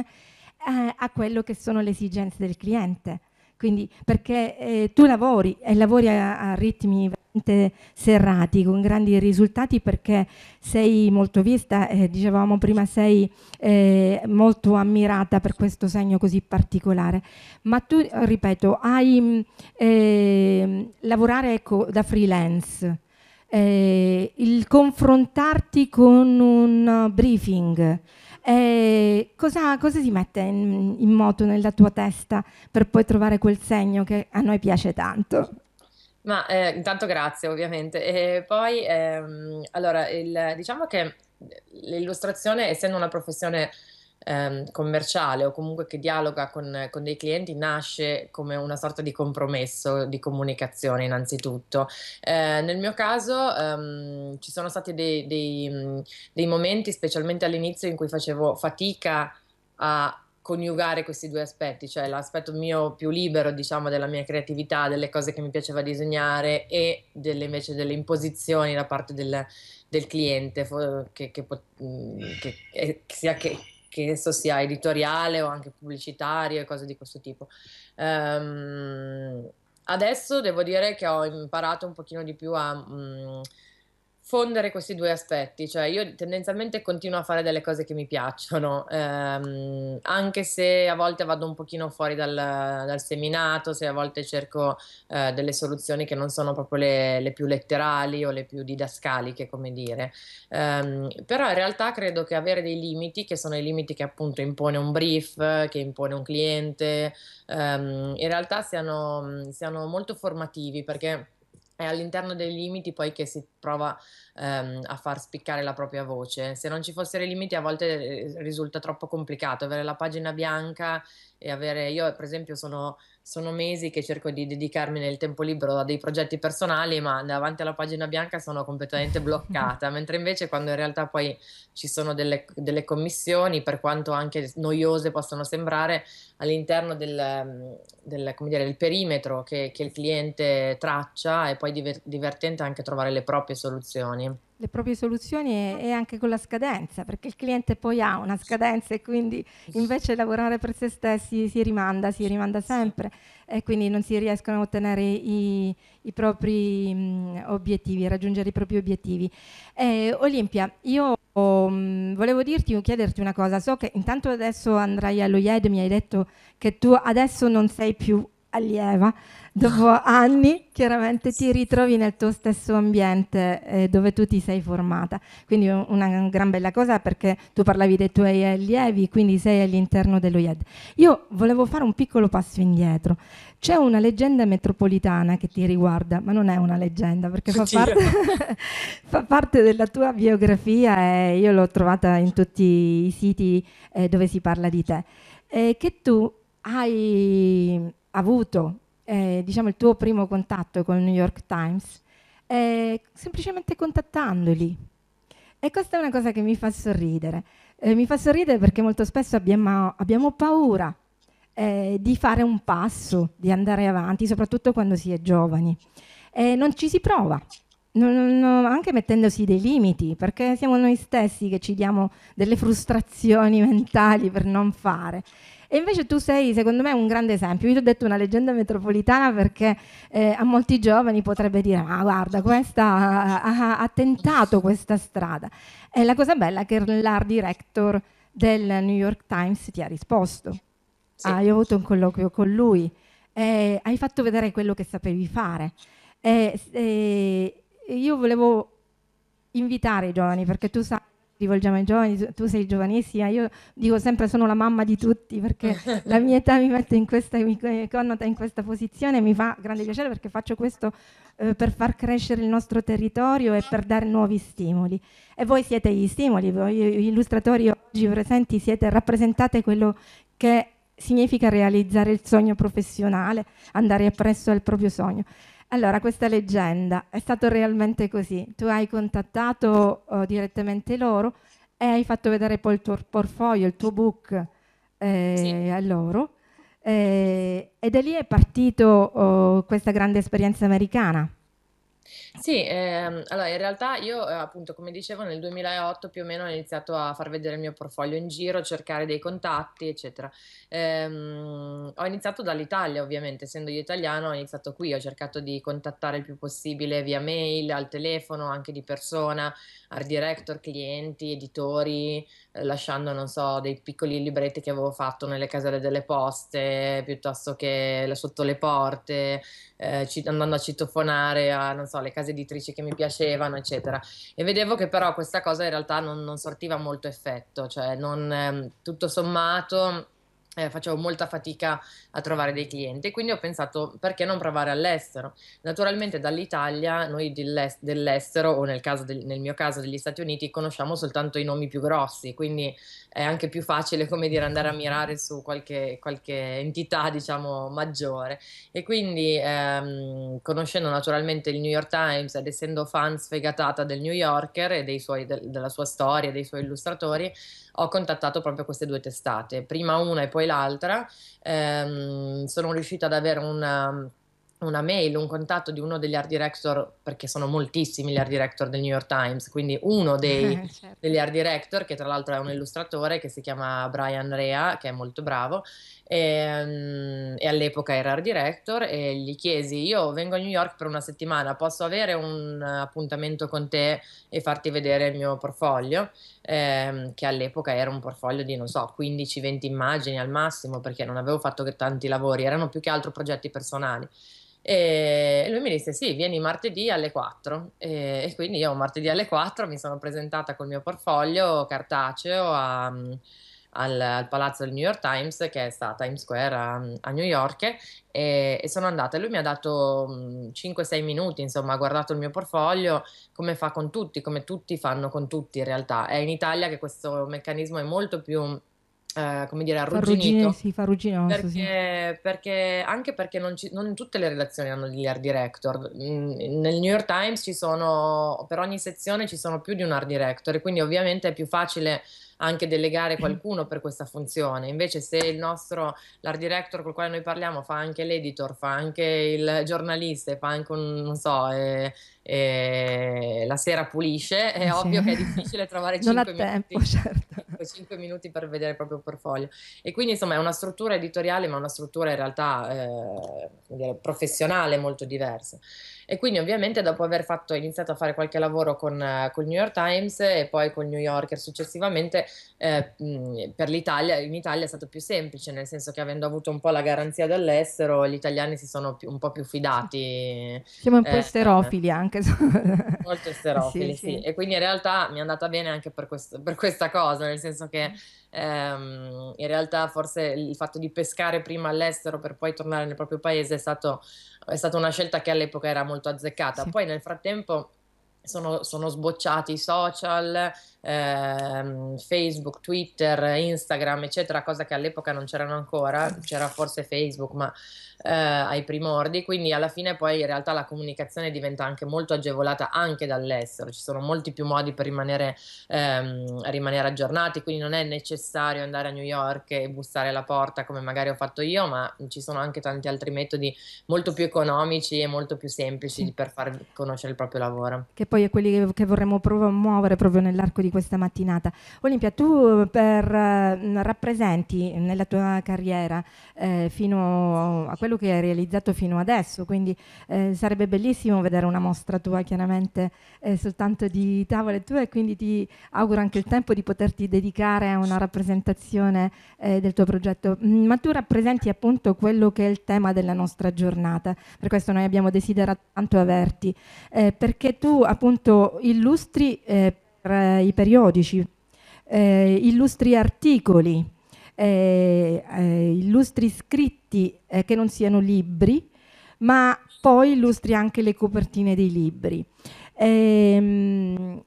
B: eh, a quello che sono le esigenze del cliente. Quindi, perché eh, tu lavori e lavori a, a ritmi veramente serrati, con grandi risultati, perché sei molto vista, eh, dicevamo prima, sei eh, molto ammirata per questo segno così particolare. Ma tu, ripeto, hai ehm, lavorare ecco, da freelance. Eh, il confrontarti con un briefing, eh, cosa, cosa, si mette in, in, moto nella tua testa per poi trovare quel segno che a noi piace tanto?
E: Ma eh, intanto grazie ovviamente. E poi ehm, allora, il, diciamo che l'illustrazione, essendo una professione ehm, commerciale o comunque che dialoga con, con, dei clienti nasce come una sorta di compromesso di comunicazione innanzitutto. Eh, nel mio caso ehm, ci sono stati dei, dei, mm, dei momenti, specialmente all'inizio, in cui facevo fatica a coniugare questi due aspetti, cioè l'aspetto mio più libero, diciamo, della mia creatività, delle cose che mi piaceva disegnare e delle, invece delle imposizioni da parte del, del cliente, che, che, mm, che, eh, sia che che esso sia editoriale o anche pubblicitario e cose di questo tipo. Um, adesso devo dire che ho imparato un pochino di più a... Um, fondere questi due aspetti, cioè io tendenzialmente continuo a fare delle cose che mi piacciono, ehm, anche se a volte vado un pochino fuori dal, dal seminato, se a volte cerco eh, delle soluzioni che non sono proprio le, le, più letterali o le più didascaliche, come dire. Ehm, però in realtà credo che avere dei limiti, che sono i limiti che appunto impone un brief, che impone un cliente, ehm, in realtà siano, siano molto formativi perché è all'interno dei limiti poi che si prova ehm, a far spiccare la propria voce. Se non ci fossero i limiti a volte eh, risulta troppo complicato avere la pagina bianca e avere, io per esempio sono sono mesi che cerco di dedicarmi nel tempo libero a dei progetti personali, ma davanti alla pagina bianca sono completamente bloccata, mentre invece quando in realtà poi ci sono delle, delle commissioni, per quanto anche noiose possano sembrare, all'interno del, del, dire, del perimetro che, che, il cliente traccia è poi divertente anche trovare le proprie soluzioni
B: le proprie soluzioni e, e, anche con la scadenza, perché il cliente poi ha una scadenza e quindi invece lavorare per se stessi si rimanda, si rimanda sempre e quindi non si riescono a ottenere i, i propri mh, obiettivi, raggiungere i propri obiettivi. Eh, Olimpia, io Oh, volevo dirti, chiederti una cosa, so che intanto adesso andrai all'OIED, mi hai detto che tu adesso non sei più allieva, dopo anni chiaramente ti ritrovi nel tuo stesso ambiente eh, dove tu ti sei formata. Quindi una gran bella cosa perché tu parlavi dei tuoi allievi, quindi sei all'interno dello IED. Io volevo fare un piccolo passo indietro. C'è una leggenda metropolitana che ti riguarda, ma non è una leggenda perché fa parte, fa parte, della tua biografia e io l'ho trovata in tutti i siti eh, dove si parla di te. Eh, che tu hai avuto eh, diciamo, il tuo primo contatto con il New York Times eh, semplicemente contattandoli. E questa è una cosa che mi fa sorridere. Eh, mi fa sorridere perché molto spesso abbiamo, abbiamo paura eh, di fare un passo, di andare avanti, soprattutto quando si è giovani. Eh, non ci si prova, non, non, anche mettendosi dei limiti, perché siamo noi stessi che ci diamo delle frustrazioni mentali per non fare. E invece tu sei, secondo me, un grande esempio. Io ti ho detto una leggenda metropolitana perché eh, a molti giovani potrebbe dire: Ma ah, guarda, questa ha, ha, ha, tentato questa strada. E la cosa bella è che l'art director del New York Times ti ha risposto. Sì. Ah, io ho avuto un colloquio con lui. Eh, hai fatto vedere quello che sapevi fare. E, e, io volevo invitare i giovani, perché tu sai, rivolgiamo ai giovani, tu sei giovanissima, io dico sempre sono la mamma di tutti, perché la mia età mi mette in questa, mi eh, connota in questa posizione e mi fa grande piacere perché faccio questo eh, per far crescere il nostro territorio e per dare nuovi stimoli. E voi siete gli stimoli, voi eh, gli illustratori oggi presenti siete, rappresentate quello che significa realizzare il sogno professionale, andare appresso al proprio sogno. Allora, questa leggenda è stato realmente così. Tu hai contattato oh, direttamente loro e hai fatto vedere poi il tuo portfolio, il tuo book eh, sì. a loro. Eh, ed è lì è partito oh, questa grande esperienza americana.
E: Sì, ehm, allora in realtà io eh, appunto come dicevo nel 2008 più o meno ho iniziato a far vedere il mio portfolio in giro, cercare dei contatti eccetera. Ehm, ho iniziato dall'Italia ovviamente, essendo io italiano ho iniziato qui, ho cercato di contattare il più possibile via mail, al telefono, anche di persona, art director, clienti, editori, lasciando, non so, dei piccoli libretti che avevo fatto nelle caselle delle poste, piuttosto che sotto le porte, eh, andando a citofonare a, non so, le case editrici che mi piacevano, eccetera. E vedevo che però questa cosa in realtà non, non sortiva molto effetto, cioè non, eh, tutto sommato eh, facevo molta fatica a trovare dei clienti, quindi ho pensato perché non provare all'estero. Naturalmente dall'Italia noi dell'estero o nel, del- nel, mio caso degli Stati Uniti conosciamo soltanto i nomi più grossi, quindi è anche più facile come dire, andare a mirare su qualche, qualche entità diciamo, maggiore e quindi ehm, conoscendo naturalmente il New York Times ed essendo fan sfegatata del New Yorker e suoi, de, della sua storia, dei suoi illustratori ho contattato proprio queste due testate, prima una e poi l'altra, ehm, sono riuscita ad avere una una mail, un contatto di uno degli art director, perché sono moltissimi gli art director del New York Times, quindi uno dei, eh, certo. degli art director, che tra l'altro è un illustratore che si chiama Brian Rea, che è molto bravo, e, ehm, e all'epoca era art director, e gli chiesi, io vengo a New York per una settimana, posso avere un appuntamento con te e farti vedere il mio portfolio? Ehm, che all'epoca era un portfolio di, non so, 15-20 immagini al massimo, perché non avevo fatto che tanti lavori, erano più che altro progetti personali. E lui mi disse: Sì, vieni martedì alle 4. E, quindi io martedì alle 4 mi sono presentata col mio portfolio cartaceo a, al, al, palazzo del New York Times, che è stata Times Square a, a New York, e, e, sono andata. Lui mi ha dato 5-6 mhmm, minuti, insomma, ha guardato il mio portfolio, come fa con tutti, come tutti fanno con tutti in realtà. È in Italia che questo meccanismo è molto più eh, come dire, arrugginito. Farrugine, sì,
B: farruginoso.
E: Perché, sì. perché, anche perché non, ci, non, tutte le relazioni hanno gli art director. Mm, nel New York Times ci sono, per ogni sezione ci sono più di un art director quindi ovviamente è più facile anche delegare mm. qualcuno per questa funzione. Invece, se il nostro l'art director con il quale noi parliamo fa anche l'editor, fa anche il giornalista, fa anche un, non so, eh, e la sera pulisce, è ah, sì. ovvio che è difficile trovare 5 minuti, certo. 5 minuti, per vedere il proprio portfolio. E quindi insomma è una struttura editoriale, ma una struttura in realtà eh, professionale molto diversa. E quindi ovviamente dopo aver fatto, iniziato a fare qualche lavoro con, eh, il New York Times e poi con il New Yorker successivamente, eh, per l'Italia, in Italia è stato più semplice, nel senso che avendo avuto un po' la garanzia dall'estero, gli italiani si sono più, un po' più fidati. Siamo un po' eh, eh esterofili anche. Molto esterofili, sì, sì. sì, E quindi in realtà mi è andata bene anche per, questo, per questa cosa, nel senso che mm ehm, in realtà forse il fatto di pescare prima all'estero per poi tornare nel proprio paese è, stato, è stata una scelta che all'epoca era molto azzeccata. Sì. Poi nel frattempo sono, sono sbocciati i social, ehm, Facebook, Twitter, Instagram, eccetera, cosa che all'epoca non c'erano ancora, c'era forse Facebook, ma eh, ai primordi, quindi alla fine poi in realtà la comunicazione diventa anche molto agevolata anche dall'estero, ci sono molti più modi per rimanere, ehm, rimanere aggiornati, quindi non è necessario andare a New York e bussare la porta come magari ho fatto io, ma ci sono anche tanti altri metodi molto più economici e molto più semplici sì. per far conoscere il proprio lavoro.
B: Che poi è quelli che, che vorremmo promuovere proprio nell'arco di questa mattinata. Olimpia, tu per, mm, rappresenti nella tua carriera eh, fino a quello che hai realizzato fino adesso, quindi eh, sarebbe bellissimo vedere una mostra tua chiaramente eh, soltanto di tavole tue e quindi ti auguro anche il tempo di poterti dedicare a una rappresentazione eh, del tuo progetto. Mm, ma tu rappresenti appunto quello che è il tema della nostra giornata, per questo noi abbiamo desiderato tanto averti, eh, perché tu appunto illustri eh, per i periodici, eh, illustri articoli, eh, eh, illustri scritti eh, che non siano libri, ma poi illustri anche le copertine dei libri. Ehm,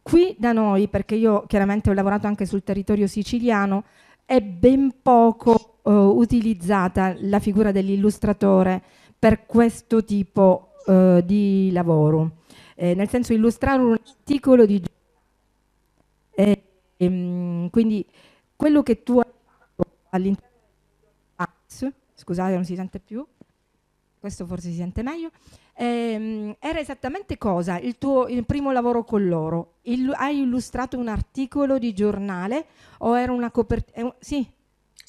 B: qui da noi, perché io chiaramente ho lavorato anche sul territorio siciliano, è ben poco eh, utilizzata la figura dell'illustratore per questo tipo eh, di lavoro eh, nel senso illustrare un articolo di... Eh, ehm, quindi quello che tu hai fatto all'interno scusate non si sente più, questo forse si sente meglio, ehm, era esattamente cosa? Il tuo il primo lavoro con loro? Il, hai illustrato un articolo di giornale o era una copertina? Eh, sì,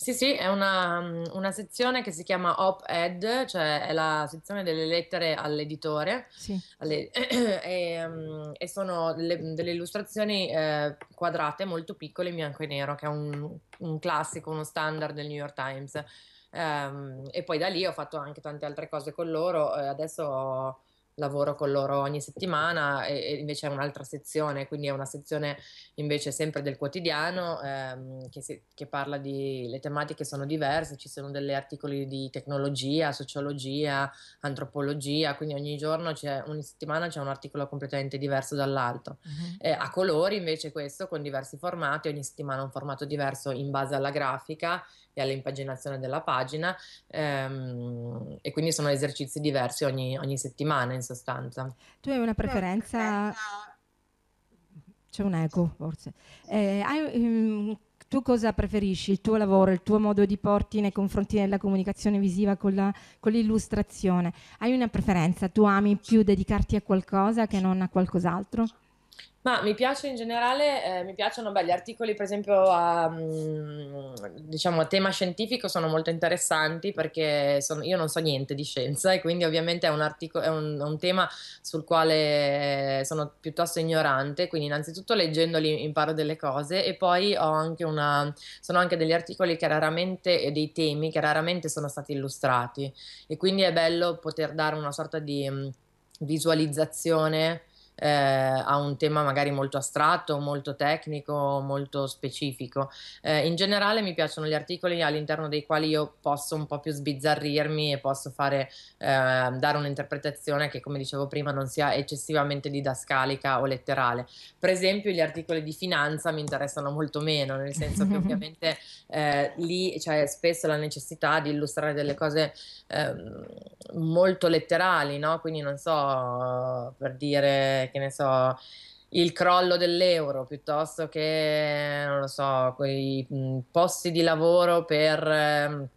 E: sì, sì, è una, mm, una sezione che si chiama Op-Ed, cioè è la sezione delle lettere all'editore sì. alle, e, mm, e, sono le, delle illustrazioni eh, quadrate molto piccole in bianco e nero, che è un, un classico, uno standard del New York Times. Um, e poi da lì ho fatto anche tante altre cose con loro, eh, adesso ho lavoro con loro ogni settimana e, e invece è un'altra sezione, quindi è una sezione invece sempre del quotidiano ehm, che, si, che, parla di, le tematiche sono diverse, ci sono degli articoli di tecnologia, sociologia, antropologia, quindi ogni giorno, c'è, ogni settimana c'è un articolo completamente diverso dall'altro. Uh-huh. Eh, a colori invece questo con diversi formati, ogni settimana un formato diverso in base alla grafica e all'impaginazione della pagina ehm, e quindi sono esercizi diversi ogni, ogni, settimana in sostanza.
B: Tu hai una preferenza? C'è un eco forse. Eh, hai, ehm, tu cosa preferisci? Il tuo lavoro, il tuo modo di porti nei confronti della comunicazione visiva con, la, con l'illustrazione? Hai una preferenza? Tu ami più dedicarti a qualcosa che non a qualcos'altro?
E: Ma mi piace in generale, eh, mi piacciono beh, gli articoli per esempio a, mm, diciamo, a tema scientifico sono molto interessanti perché sono, io non so niente di scienza e quindi ovviamente è, un, artico, è un, un, tema sul quale sono piuttosto ignorante, quindi innanzitutto leggendoli imparo delle cose e poi ho anche una, sono anche degli articoli che raramente e dei temi che raramente sono stati illustrati e quindi è bello poter dare una sorta di mh, mm, visualizzazione eh, a un tema magari molto astratto, molto tecnico, molto specifico. Eh, in generale mi piacciono gli articoli all'interno dei quali io posso un po' più sbizzarrirmi e posso fare, eh, dare un'interpretazione che come dicevo prima non sia eccessivamente didascalica o letterale. Per esempio gli articoli di finanza mi interessano molto meno, nel senso che ovviamente eh, lì c'è spesso la necessità di illustrare delle cose ehm, molto letterali, no? quindi non so per dire che ne so, il crollo dell'euro piuttosto che, non lo so, quei mh, posti di lavoro per... Eh,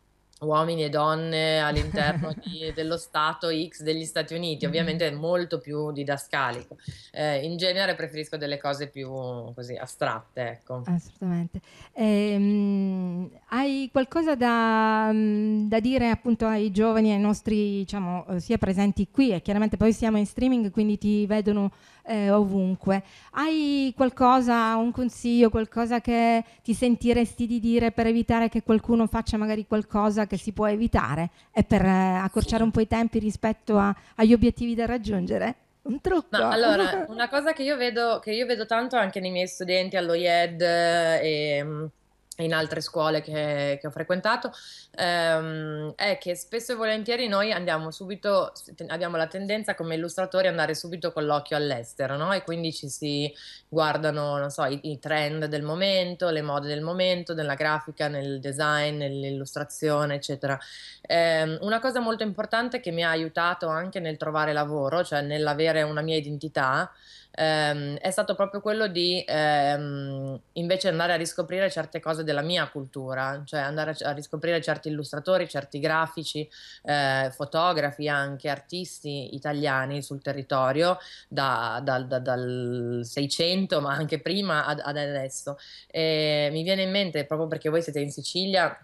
E: uomini e donne all'interno di, dello Stato X degli Stati Uniti, mm-hmm. ovviamente è molto più didascalico. Eh, in genere preferisco delle cose più così astratte, ecco.
B: Assolutamente. Ehm, hai qualcosa da, mm, da, dire appunto ai giovani, ai nostri, diciamo, eh, sia presenti qui e chiaramente poi siamo in streaming, quindi ti vedono eh, ovunque. Hai qualcosa, un consiglio, qualcosa che ti sentiresti di dire per evitare che qualcuno faccia magari qualcosa che si può evitare e per eh, accorciare un po' i tempi rispetto a, agli obiettivi da raggiungere? Un
E: trucco. No, allora, una cosa che io, vedo, che io vedo tanto anche nei miei studenti allo IED e ehm, in altre scuole che, che ho frequentato, ehm, è che spesso e volentieri noi andiamo subito, abbiamo la tendenza come illustratori ad andare subito con l'occhio all'estero, no? E quindi ci si guardano, non so, i, i, trend del momento, le mode del momento, nella grafica, nel design, nell'illustrazione, eccetera. Ehm, una cosa molto importante che mi ha aiutato anche nel trovare lavoro, cioè nell'avere una mia identità, ehm, è stato proprio quello di ehm, invece andare a riscoprire certe cose della mia cultura, cioè andare a, a riscoprire certi illustratori, certi grafici, eh, fotografi anche, artisti italiani sul territorio da, da, da, dal 600 ma anche prima ad, ad adesso. E mi viene in mente proprio perché voi siete in Sicilia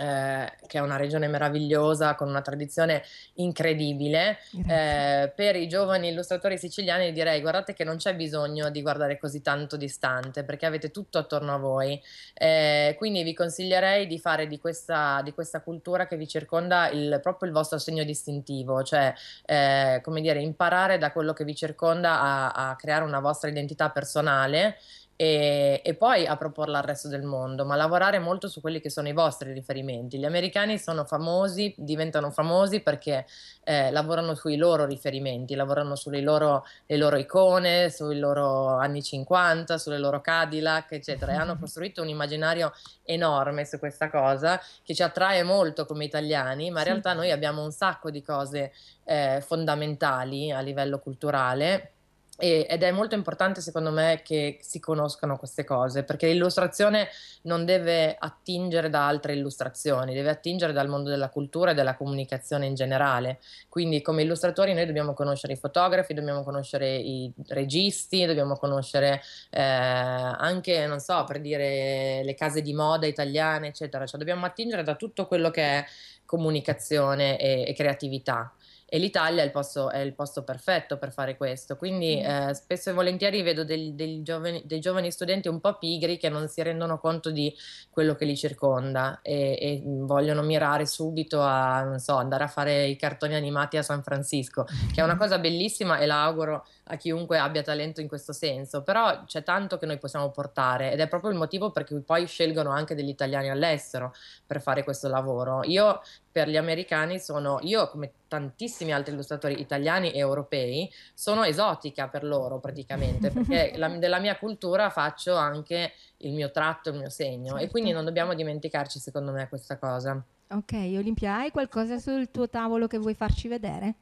E: eh, che è una regione meravigliosa con una tradizione incredibile. Eh, per i giovani illustratori siciliani direi guardate che non c'è bisogno di guardare così tanto distante perché avete tutto attorno a voi. Eh, quindi vi consiglierei di fare di questa, di questa cultura che vi circonda il, proprio il vostro segno distintivo, cioè eh, come dire imparare da quello che vi circonda a, a creare una vostra identità personale e, e, poi a proporla al resto del mondo, ma lavorare molto su quelli che sono i vostri riferimenti. Gli americani sono famosi, diventano famosi perché eh, lavorano sui loro riferimenti, lavorano sulle loro, loro, icone, sui loro anni 50, sulle loro Cadillac, eccetera, e hanno costruito un immaginario enorme su questa cosa che ci attrae molto come italiani, ma in realtà noi abbiamo un sacco di cose eh, fondamentali a livello culturale ed è molto importante secondo me che si conoscano queste cose perché l'illustrazione non deve attingere da altre illustrazioni, deve attingere dal mondo della cultura e della comunicazione in generale. Quindi come illustratori noi dobbiamo conoscere i fotografi, dobbiamo conoscere i registi, dobbiamo conoscere eh, anche, non so, per dire le case di moda italiane, eccetera. Cioè dobbiamo attingere da tutto quello che è comunicazione e, e creatività e l'Italia è il, posto, è il posto, perfetto per fare questo. Quindi eh, spesso e volentieri vedo dei, dei, giovani, dei, giovani, studenti un po' pigri che non si rendono conto di quello che li circonda e, e vogliono mirare subito a, non so, andare a fare i cartoni animati a San Francisco, che è una mm. cosa bellissima e la auguro a chiunque abbia talento in questo senso, però c'è tanto che noi possiamo portare ed è proprio il motivo per cui poi scelgono anche degli italiani all'estero per fare questo lavoro. Io per gli americani sono, io come tantissimi altri illustratori italiani e europei, sono esotica per loro praticamente, perché la, della mia cultura faccio anche il mio tratto, il mio segno certo. e quindi certo. non dobbiamo dimenticarci secondo me questa cosa.
B: Ok, Olimpia, hai qualcosa sul tuo tavolo che vuoi farci vedere?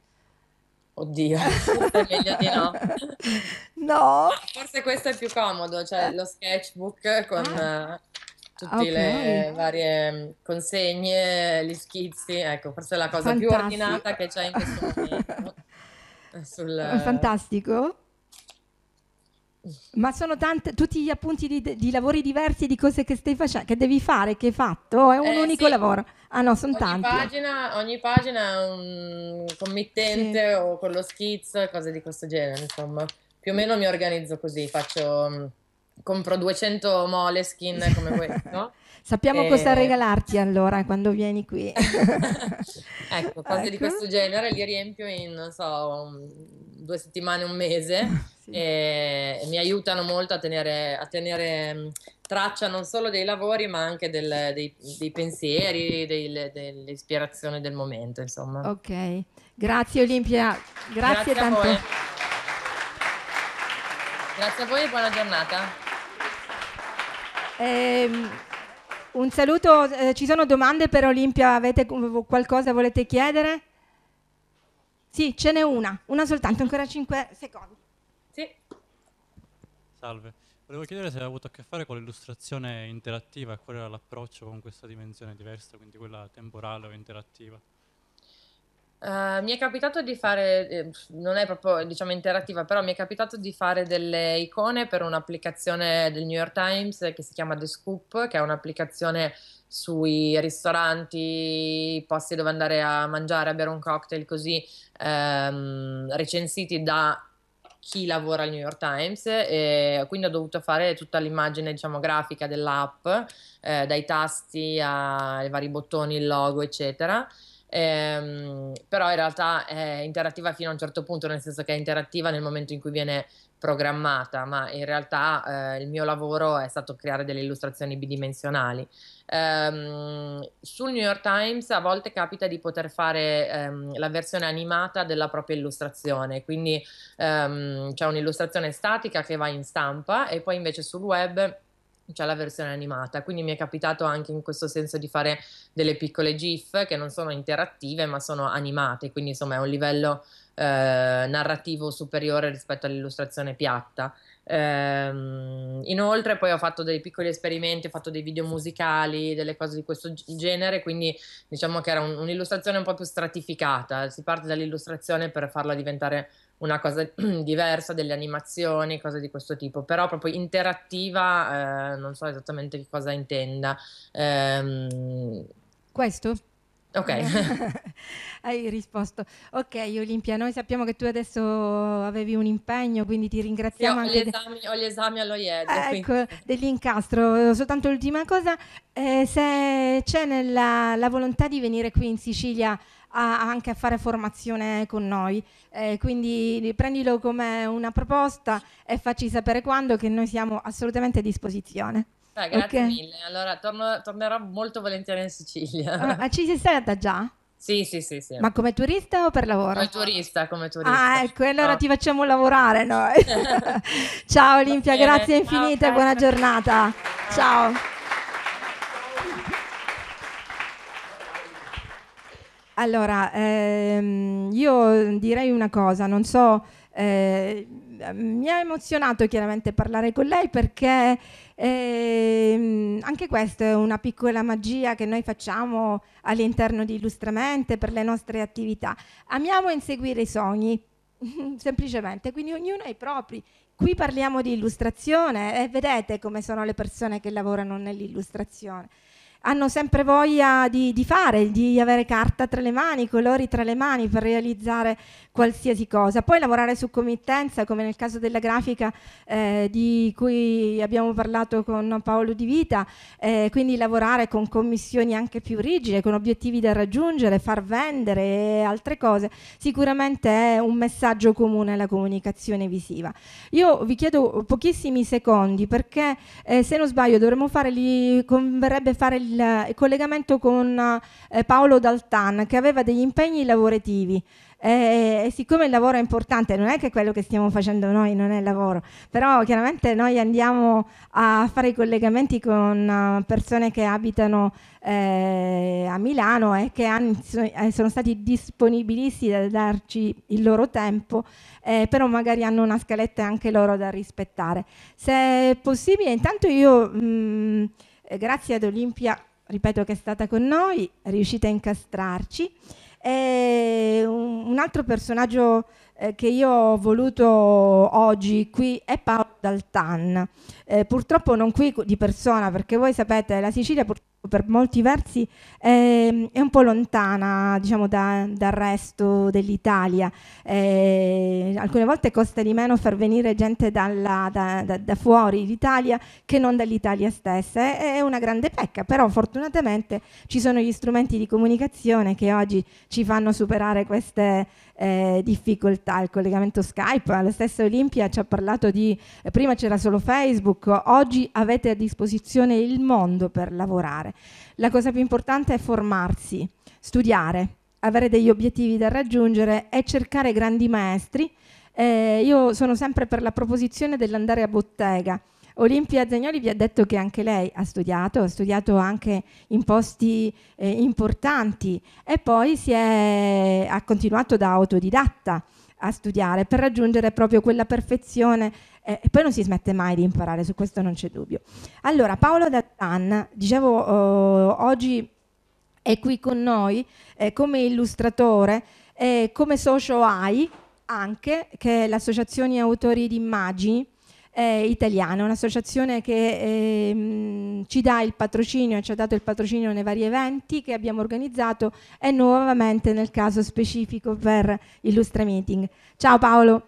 E: Oddio, meglio di no. No. Ah, forse questo è più comodo, cioè eh. lo sketchbook con ah. Eh, tutte okay. le varie mm, consegne, gli schizzi, ecco, forse è la cosa Fantastico. più ordinata che c'è in questo momento. Sul... Eh,
B: Fantastico. Ma sono tante, tutti gli appunti di, di lavori diversi di cose che stai facendo, che devi fare, che hai fatto, o è un eh, unico sì. lavoro? Ah no, sono ogni tanti.
E: Pagina, ogni pagina è un committente sì. o quello schizzo e cose di questo genere, insomma. Più o meno mi organizzo così, faccio, mm, compro 200 moleskin come questo
B: Sappiamo eh... cosa regalarti allora quando vieni qui. ecco,
E: cose ecco. di questo genere li riempio in, non so, due settimane, un mese sì. e mi aiutano molto a tenere, a tenere, mm, traccia non solo dei lavori ma anche del, dei, dei, pensieri, dei, dell'ispirazione del momento, insomma.
B: Ok, grazie Olimpia, grazie, grazie tanto. A voi.
E: Grazie a voi e buona giornata.
B: Ehm... Un saluto, eh, ci sono domande per Olimpia, avete qualcosa volete chiedere? Sì, ce n'è una, una soltanto, ancora 5 secondi.
F: Sì.
G: Salve, volevo chiedere se ha avuto a che fare con l'illustrazione interattiva qual era l'approccio con questa dimensione diversa, quindi quella temporale o interattiva.
E: Eh, mi è capitato di fare, eh, non è proprio diciamo interattiva, però mi è capitato di fare delle icone per un'applicazione del New York Times che si chiama The Scoop, che è un'applicazione sui ristoranti, posti dove andare a mangiare, a bere un cocktail, così ehm, recensiti da chi lavora al New York Times e quindi ho dovuto fare tutta l'immagine diciamo grafica dell'app eh, dai tasti ai vari bottoni, il logo eccetera ehm, però in realtà è interattiva fino a un certo punto, nel senso che è interattiva nel momento in cui viene programmata, ma in realtà eh, il mio lavoro è stato creare delle illustrazioni bidimensionali. Ehm, sul New York Times a volte capita di poter fare ehm, la versione animata della propria illustrazione, quindi ehm, c'è un'illustrazione statica che va in stampa e poi invece sul web c'è la versione animata, quindi mi è capitato anche in questo senso di fare delle piccole GIF che non sono interattive ma sono animate, quindi insomma è un livello eh, narrativo superiore rispetto all'illustrazione piatta. Ehm, inoltre poi ho fatto dei piccoli esperimenti, ho fatto dei video musicali, delle cose di questo genere, quindi diciamo che era un, un'illustrazione un po' più stratificata, si parte dall'illustrazione per farla diventare una cosa diversa, delle animazioni, cose di questo tipo, però proprio interattiva, eh, non so esattamente che cosa intenda. Ehm... Questo? Ok. Hai
B: risposto. Ok, Olimpia, noi sappiamo che tu adesso avevi un impegno, quindi ti ringraziamo. Sì, ho, gli esami,
E: de... ho gli esami all'OIED. Eh, quindi...
B: Ecco, dell'incastro. Soltanto l'ultima cosa, eh, se c'è nella, la volontà di venire qui in Sicilia a, anche a fare formazione con noi. Eh, quindi prendilo come una proposta e facci sapere quando che noi siamo assolutamente a disposizione. Ah, grazie okay.
E: mille, allora torno, tornerò molto volentieri in Sicilia. Ah, ah,
B: ci sei stata già?
E: Sì, sì, sì, sì, Ma come
B: turista o per lavoro? Come
E: turista, come turista. Ah, ecco, allora no. ti
B: facciamo lavorare noi. Ciao Olimpia, grazie infinite, Ciao, buona giornata. Ciao. Ciao. Allora, ehm, io direi una cosa, non so, eh, mi ha emozionato chiaramente parlare con lei perché ehm, anche questa è una piccola magia che noi facciamo all'interno di Illustramente per le nostre attività. Amiamo inseguire i sogni, semplicemente, quindi ognuno ha i propri. Qui parliamo di illustrazione e vedete come sono le persone che lavorano nell'illustrazione hanno sempre voglia di, di, fare, di avere carta tra le mani, colori tra le mani per realizzare qualsiasi cosa. Poi lavorare su committenza, come nel caso della grafica eh, di cui abbiamo parlato con Paolo Di Vita, eh, quindi lavorare con commissioni anche più rigide, con obiettivi da raggiungere, far vendere e altre cose, sicuramente è un messaggio comune alla comunicazione visiva. Io vi chiedo pochissimi secondi perché eh, se non sbaglio dovremmo fare, lì, converrebbe fare il, il collegamento con eh, Paolo Daltan che aveva degli impegni lavorativi. E, siccome il lavoro è importante, non è che quello che stiamo facendo noi non è lavoro, però chiaramente noi andiamo a fare i collegamenti con eh, persone che abitano eh, a Milano e che hanno, eh, sono stati disponibilisti a darci il loro tempo, eh, però magari hanno una scaletta anche loro da rispettare. Se è possibile, intanto io, mh, mm, grazie ad Olimpia, ripeto che è stata con noi, è riuscita a incastrarci. E un, un altro personaggio eh, che io ho voluto oggi qui è Paolo Daltan. Eh, purtroppo non qui di persona, perché voi sapete, la Sicilia purtroppo Ecco, per molti versi eh, è un po' lontana diciamo, da, dal resto dell'Italia. Eh, alcune volte costa di meno far venire gente dalla, da, da, da, fuori l'Italia che non dall'Italia stessa. È, è, una grande pecca, però fortunatamente ci sono gli strumenti di comunicazione che oggi ci fanno superare queste eh, difficoltà. Il collegamento Skype, la stessa Olimpia ci ha parlato di, eh, prima c'era solo Facebook, oggi avete a disposizione il mondo per lavorare. La cosa più importante è formarsi, studiare, avere degli obiettivi da raggiungere e cercare grandi maestri. Eh, io sono sempre per la proposizione dell'andare a bottega. Olimpia Zagnoli vi ha detto che anche lei ha studiato, ha studiato anche in posti eh, importanti e poi è, ha continuato da autodidatta a studiare per raggiungere proprio quella perfezione eh, e poi non si smette mai di imparare, su questo non c'è dubbio. Allora, Paolo Dattan, dicevo eh, oggi è qui con noi eh, come illustratore, e come socio AI anche, che è l'Associazione Autori di Immagini Italiana, un'associazione che mh, ehm, ci dà il patrocinio, ci ha dato il patrocinio nei vari eventi che abbiamo organizzato e nuovamente nel caso specifico per Illustra Meeting. Ciao Paolo!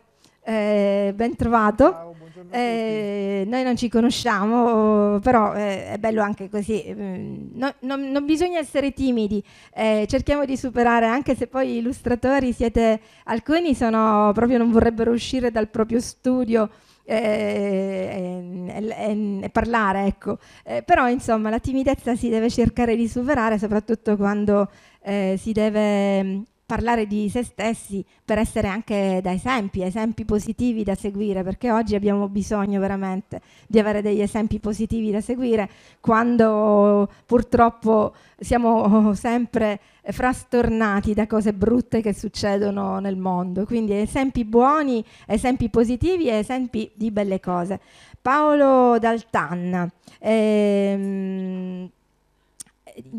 B: eh, ben trovato. Ciao, eh, noi non ci conosciamo, però eh, è bello anche così. Mm, no, non, non, bisogna essere timidi, eh, cerchiamo di superare, anche se poi illustratori siete, alcuni sono proprio non vorrebbero uscire dal proprio studio. Eh, e parlare, ecco. Eh, però insomma la timidezza si deve cercare di superare, soprattutto quando eh, si deve parlare di se stessi per essere anche da esempi, esempi positivi da seguire, perché oggi abbiamo bisogno veramente di avere degli esempi positivi da seguire quando purtroppo siamo sempre frastornati da cose brutte che succedono nel mondo. Quindi esempi buoni, esempi positivi e esempi di belle cose. Paolo D'Altanna, ehm,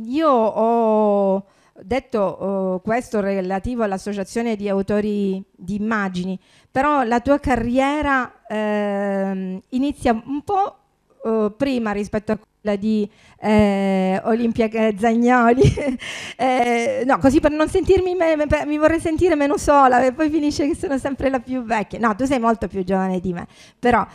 B: io ho detto eh, questo relativo all'associazione di autori di immagini, però la tua carriera eh, inizia un po' eh, prima rispetto a quella di eh, Olimpia eh, Zagnoli, eh, no, così per non sentirmi, per, mi vorrei sentire meno sola e poi finisce che sono sempre la più vecchia. No, tu sei molto più giovane di me, però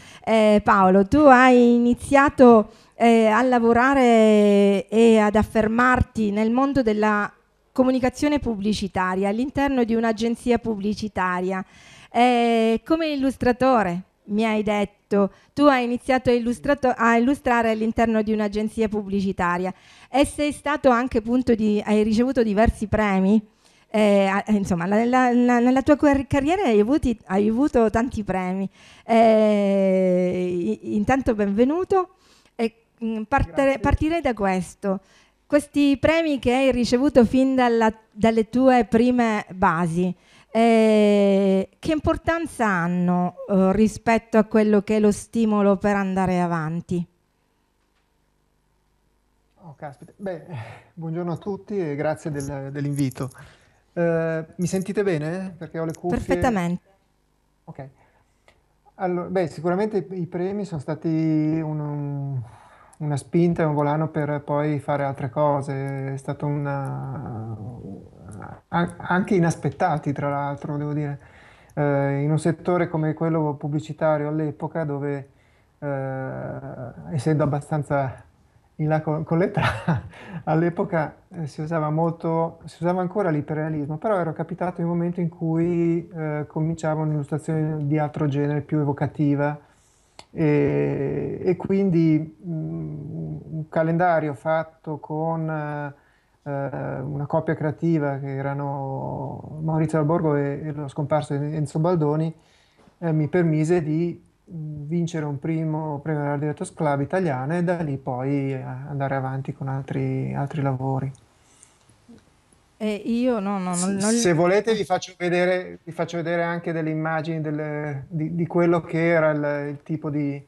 B: Paolo, tu hai iniziato... Eh, a lavorare e ad affermarti nel mondo della comunicazione pubblicitaria all'interno di un'agenzia pubblicitaria. Eh, come illustratore mi hai detto, tu hai iniziato a, a illustrare all'interno di un'agenzia pubblicitaria e sei stato anche punto di, hai ricevuto diversi premi. Eh, eh insomma, la, la, la, nella tua carriera hai, avuti, hai avuto tanti premi. Eh, intanto benvenuto. Mm, Partere, partirei da questo questi premi che hai ricevuto fin dalla, dalle tue prime basi, eh, che importanza hanno eh, rispetto a quello che è lo stimolo per andare avanti?
H: Oh, Beh, buongiorno a tutti e grazie del, dell'invito. Eh, mi sentite bene? Perché ho le cuffie. Perfettamente. Ok. Allora, beh, sicuramente i premi sono stati un, una spinta e un volano per poi fare altre cose. È stato una... Eh, anche inaspettati, tra l'altro, devo dire, eh, in un settore come quello pubblicitario all'epoca dove, eh, essendo abbastanza in là con, con l'età, all'epoca eh, si usava molto, si usava ancora l'iperrealismo, però ero capitato in un momento in cui eh, cominciava un'illustrazione di altro genere, più evocativa, e, e quindi mh, mm, un calendario fatto con eh, eh, una coppia creativa che erano Maurizio Alborgo e, e lo scomparso Enzo Baldoni eh, mi permise di mm, vincere un primo premio della Diretto Club italiana e da lì poi eh, andare avanti con altri, altri lavori.
B: Eh, io no, no, non, non... Se volete vi
H: faccio vedere, vi faccio vedere anche delle immagini delle, di, di, quello che era il, il tipo di...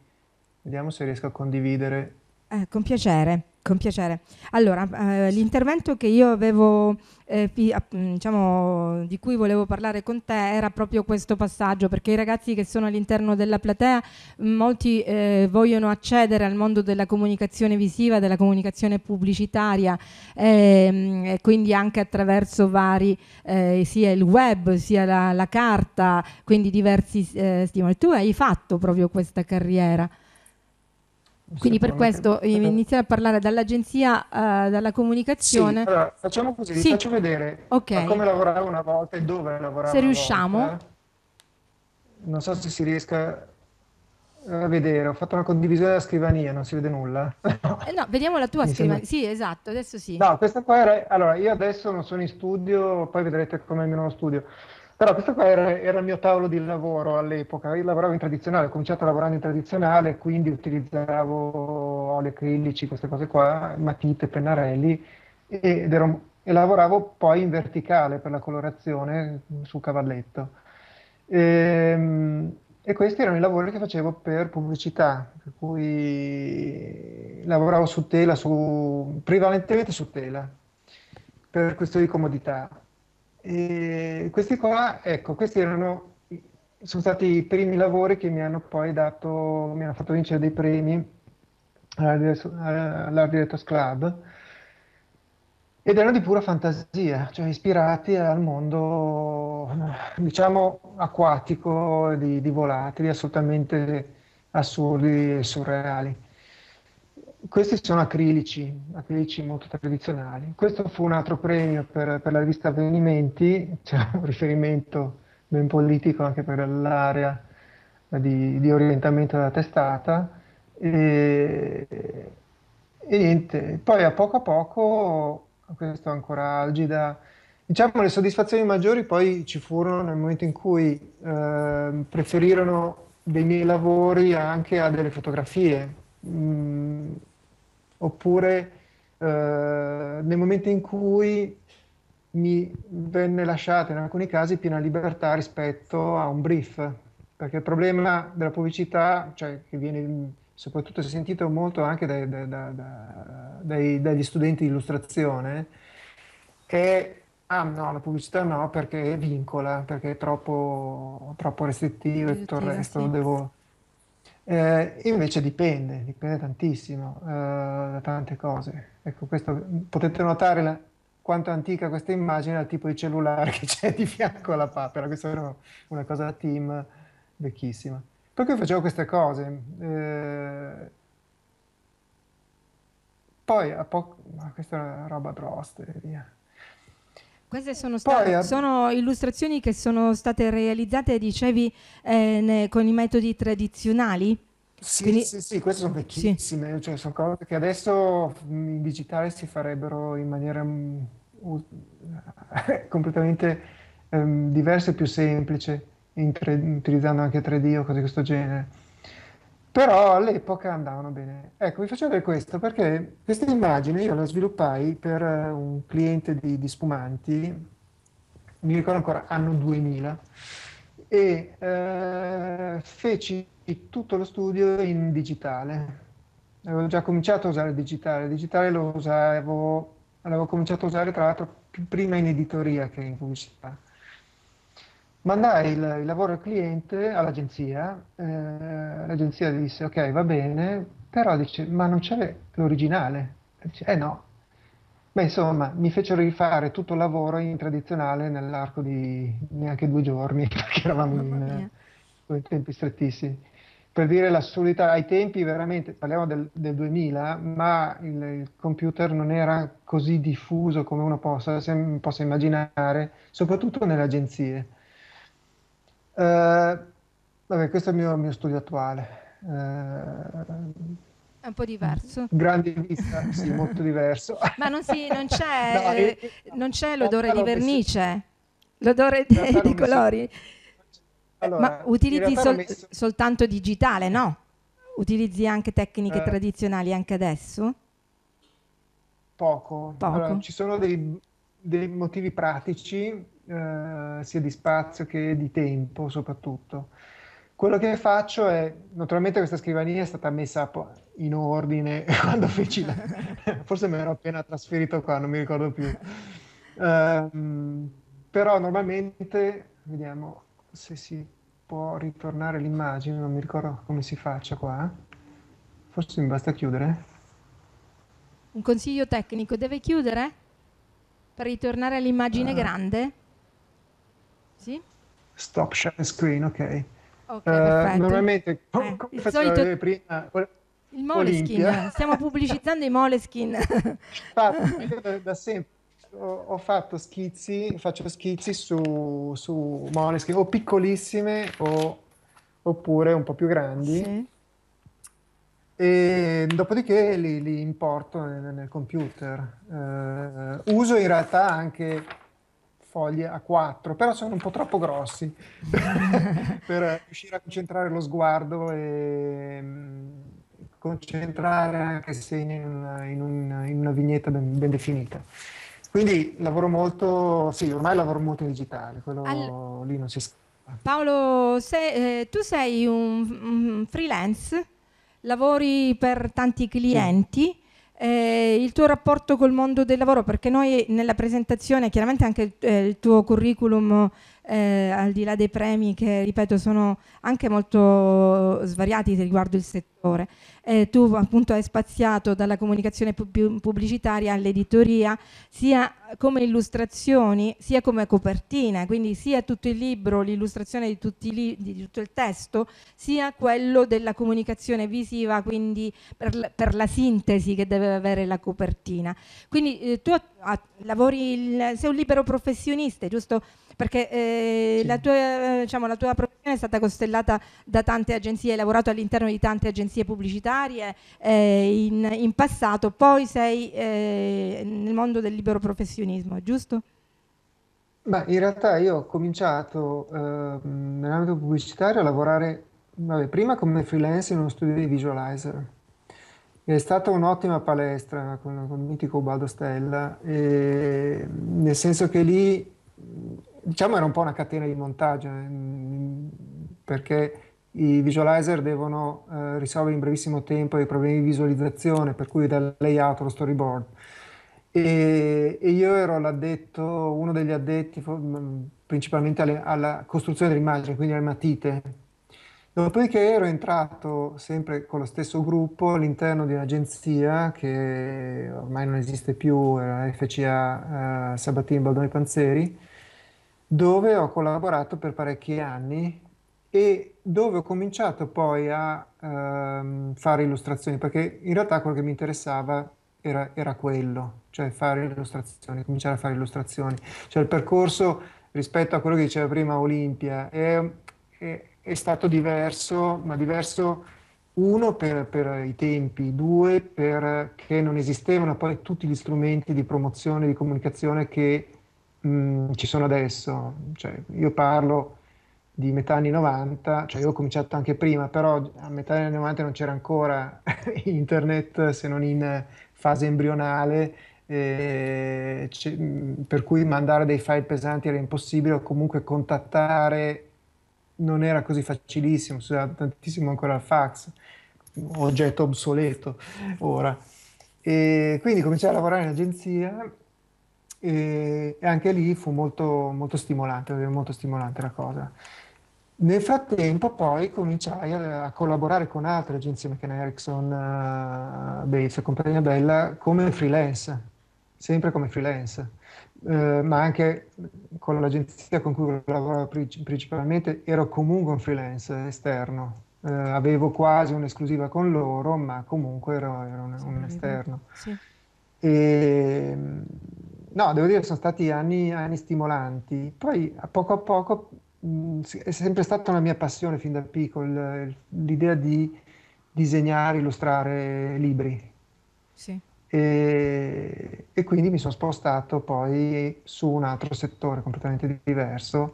H: Vediamo se riesco a condividere.
B: Eh, con piacere. Con piacere. Allora, eh, l'intervento che io avevo, eh, pi, mm, diciamo, di cui volevo parlare con te era proprio questo passaggio, perché i ragazzi che sono all'interno della platea, mm, molti eh, vogliono accedere al mondo della comunicazione visiva, della comunicazione pubblicitaria, ehm, e quindi anche attraverso vari, eh, sia il web, sia la, la carta, quindi diversi eh, stimoli. Tu hai fatto proprio questa carriera. Quindi per questo eh, iniziare a parlare dall'agenzia, uh, dalla comunicazione. Sì, allora,
H: facciamo così, sì. vi faccio vedere okay. come lavoravo una volta e dove lavoravo. Se riusciamo. Volta. Eh. Non so se si riesca a vedere, ho fatto una condivisione della scrivania, non si vede nulla.
B: Eh no, vediamo la tua scrivania. Sì, esatto, adesso sì. No, questa qua era...
H: Allora, io adesso non sono in studio, poi vedrete come è il mio nuovo studio. Però questo qua era, era, il mio tavolo di lavoro all'epoca, io lavoravo in tradizionale, ho cominciato lavorando in tradizionale, quindi utilizzavo oli acrilici, queste cose qua, matite, pennarelli, ed ero, e lavoravo poi in verticale per la colorazione sul cavalletto. E, ehm, e questi erano i lavori che facevo per pubblicità, per cui lavoravo su tela, su, prevalentemente su tela, per questioni di comodità questi qua, ecco, questi erano, sono stati i primi lavori che mi hanno poi dato, mi hanno fatto vincere dei premi all'Art Directors Club ed erano di pura fantasia, cioè ispirati al mondo, diciamo, acquatico di, di volatili assolutamente assurdi e surreali. Questi sono acrilici, acrilici molto tradizionali. Questo fu un altro premio per, per la rivista Avvenimenti, c'è cioè un riferimento ben politico anche per l'area di, di orientamento della testata. E, e niente, poi a poco a poco, questo ancora algida, diciamo le soddisfazioni maggiori poi ci furono nel momento in cui eh, preferirono dei miei lavori anche a delle fotografie. Mm, oppure eh, nel momento in cui mi venne lasciata in alcuni casi piena libertà rispetto a un brief, perché il problema della pubblicità, cioè, che viene soprattutto sentito molto anche dai, dai, dai, dagli studenti di illustrazione, è ah no, la pubblicità no perché vincola, perché è troppo, troppo restrittiva e tutto il resto, sì. devo, eh, invece dipende, dipende tantissimo eh, da tante cose. Ecco, questo, potete notare la, quanto è antica questa immagine dal tipo di cellulare che c'è di fianco alla papera. Questa era una cosa da team vecchissima. Perché facevo queste cose? Eh, poi, a poco, questa è una roba prost, via.
B: Queste sono, Poi, sono, illustrazioni che sono state realizzate, dicevi, eh, con i metodi tradizionali? Sì, Quindi... sì, sì, queste sono
H: vecchissime, sì. cioè sono cose che adesso mm, in digitale si farebbero in maniera uh, completamente um, ehm, diversa e più semplice, utilizzando anche 3D o cose di questo genere però all'epoca andavano bene. Ecco, vi faccio vedere questo perché questa immagine io la sviluppai per eh, un cliente di, di spumanti, mi ricordo ancora, anno 2000, e eh, feci tutto lo studio in digitale. Avevo già cominciato a usare il digitale, il digitale lo usavo, l'avevo cominciato a usare tra l'altro prima in editoria che in pubblicità mandai il, il lavoro al cliente all'agenzia, eh, l'agenzia disse ok va bene, però dice ma non c'è l'originale, dice, eh no, beh insomma mi fecero rifare tutto il lavoro in tradizionale nell'arco di neanche due giorni perché eravamo in, in tempi strettissimi per dire l'assurdità, ai tempi veramente, parliamo del, del 2000, ma il, il, computer non era così diffuso come uno possa, possa immaginare, soprattutto nelle agenzie. Eh, vabbè, questo è il mio, mio studio attuale. Eh,
B: è un po' diverso. Grande
H: vista, sì, molto diverso.
B: Ma non, si, non, c'è, no, eh, non c'è, l'odore di vernice, si... l'odore dei, dei colori. Si... Allora, Ma utilizzi sol- messo... soltanto digitale, no? Utilizzi anche tecniche eh. tradizionali anche adesso?
H: Poco. Poco. Allora, ci sono dei, dei motivi pratici eh, sia di spazio che di tempo soprattutto. Quello che faccio è, naturalmente questa scrivania è stata messa in ordine quando feci, la, forse me l'ero appena trasferito qua, non mi ricordo più. Uh, però normalmente, vediamo se si può ritornare l'immagine, non mi ricordo come si faccia qua. Forse mi basta chiudere.
B: Un consiglio tecnico, deve chiudere? Per ritornare all'immagine uh, grande? Sì.
H: Stop share screen, ok.
B: okay uh, normalmente, com- eh, come
H: facevo solito... prima...
B: Il Moleskin, eh, stiamo pubblicizzando i Moleskin.
H: da, sempre ho, fatto schizzi, faccio schizzi su, su Moleskin, o piccolissime o, oppure un po' più grandi. Sì. E dopodiché li, li importo nel, nel computer. Eh, uso in realtà anche foglie a quattro, però sono un po' troppo grossi per riuscire a concentrare lo sguardo e mm, concentrare anche se in una, in un, in una vignetta ben, ben, definita. Quindi lavoro molto, sì, ormai lavoro molto in digitale, quello All... lì non si scappa.
B: Paolo, sei, eh, tu sei un, un, freelance, lavori per tanti clienti. Sì eh, il tuo rapporto col mondo del lavoro, perché noi nella presentazione, chiaramente anche il, eh, il tuo curriculum, eh, al di là dei premi che ripeto sono anche molto svariati riguardo il settore, eh, tu appunto hai spaziato dalla comunicazione pubblicitaria all'editoria, sia come illustrazioni, sia come copertina, quindi sia tutto il libro, l'illustrazione di, di, tutto il testo, sia quello della comunicazione visiva, quindi per, per la sintesi che deve avere la copertina. Quindi eh, tu a, lavori il, sei un libero professionista, giusto? Perché eh, sì. la, tua, eh, diciamo, la, tua, professione è stata costellata da tante agenzie, hai lavorato all'interno di tante agenzie pubblicitarie eh, in, in, passato, poi sei eh, nel mondo del libero professionismo, giusto?
H: Beh, in realtà io ho cominciato ehm, nell'ambito pubblicitario a lavorare vabbè, prima come freelance in uno studio di visualizer è stata un'ottima palestra con, con il mitico Ubaldo Stella, e, nel senso che lì diciamo era un po' una catena di montaggio, eh, perché i visualizer devono eh, risolvere in brevissimo tempo i problemi di visualizzazione, per cui dal layout allo storyboard. E, e io ero uno degli addetti principalmente alle, alla costruzione dell'immagine, quindi alle matite Dopodiché ero entrato sempre con lo stesso gruppo all'interno di un'agenzia che ormai non esiste più, era FCA eh, Sabatini Baldoni Panzeri, dove ho collaborato per parecchi anni e dove ho cominciato poi a ehm, fare illustrazioni, perché in realtà quello che mi interessava era, era quello, cioè fare illustrazioni, cominciare a fare illustrazioni. Cioè il percorso rispetto a quello che diceva prima Olimpia è, è è stato diverso, ma diverso uno per, per, i tempi, due perché non esistevano poi tutti gli strumenti di promozione, e di comunicazione che mh, ci sono adesso. Cioè, io parlo di metà anni 90, cioè io ho cominciato anche prima, però a metà anni 90 non c'era ancora internet se non in fase embrionale, eh, per cui mandare dei file pesanti era impossibile o comunque contattare non era così facilissimo, si usava tantissimo ancora il fax, oggetto obsoleto ora. E quindi cominciai a lavorare in agenzia e, anche lì fu molto, molto stimolante, molto stimolante la cosa. Nel frattempo poi cominciai a, collaborare con altre agenzie, McCann Ericsson, uh, eh, Bates compagnia bella, come freelance, sempre come freelance. Eh, ma anche con l'agenzia con cui lavoravo principalmente ero comunque un freelance esterno. Eh, avevo quasi un'esclusiva con loro, ma comunque ero, ero un, un, esterno. Sì. E, ehm, no, devo dire che sono stati anni, anni stimolanti. Poi a poco a poco mh, mm, è sempre stata una mia passione fin da piccolo l'idea di disegnare, illustrare libri. Sì. E, e, quindi mi sono spostato poi su un altro settore completamente diverso,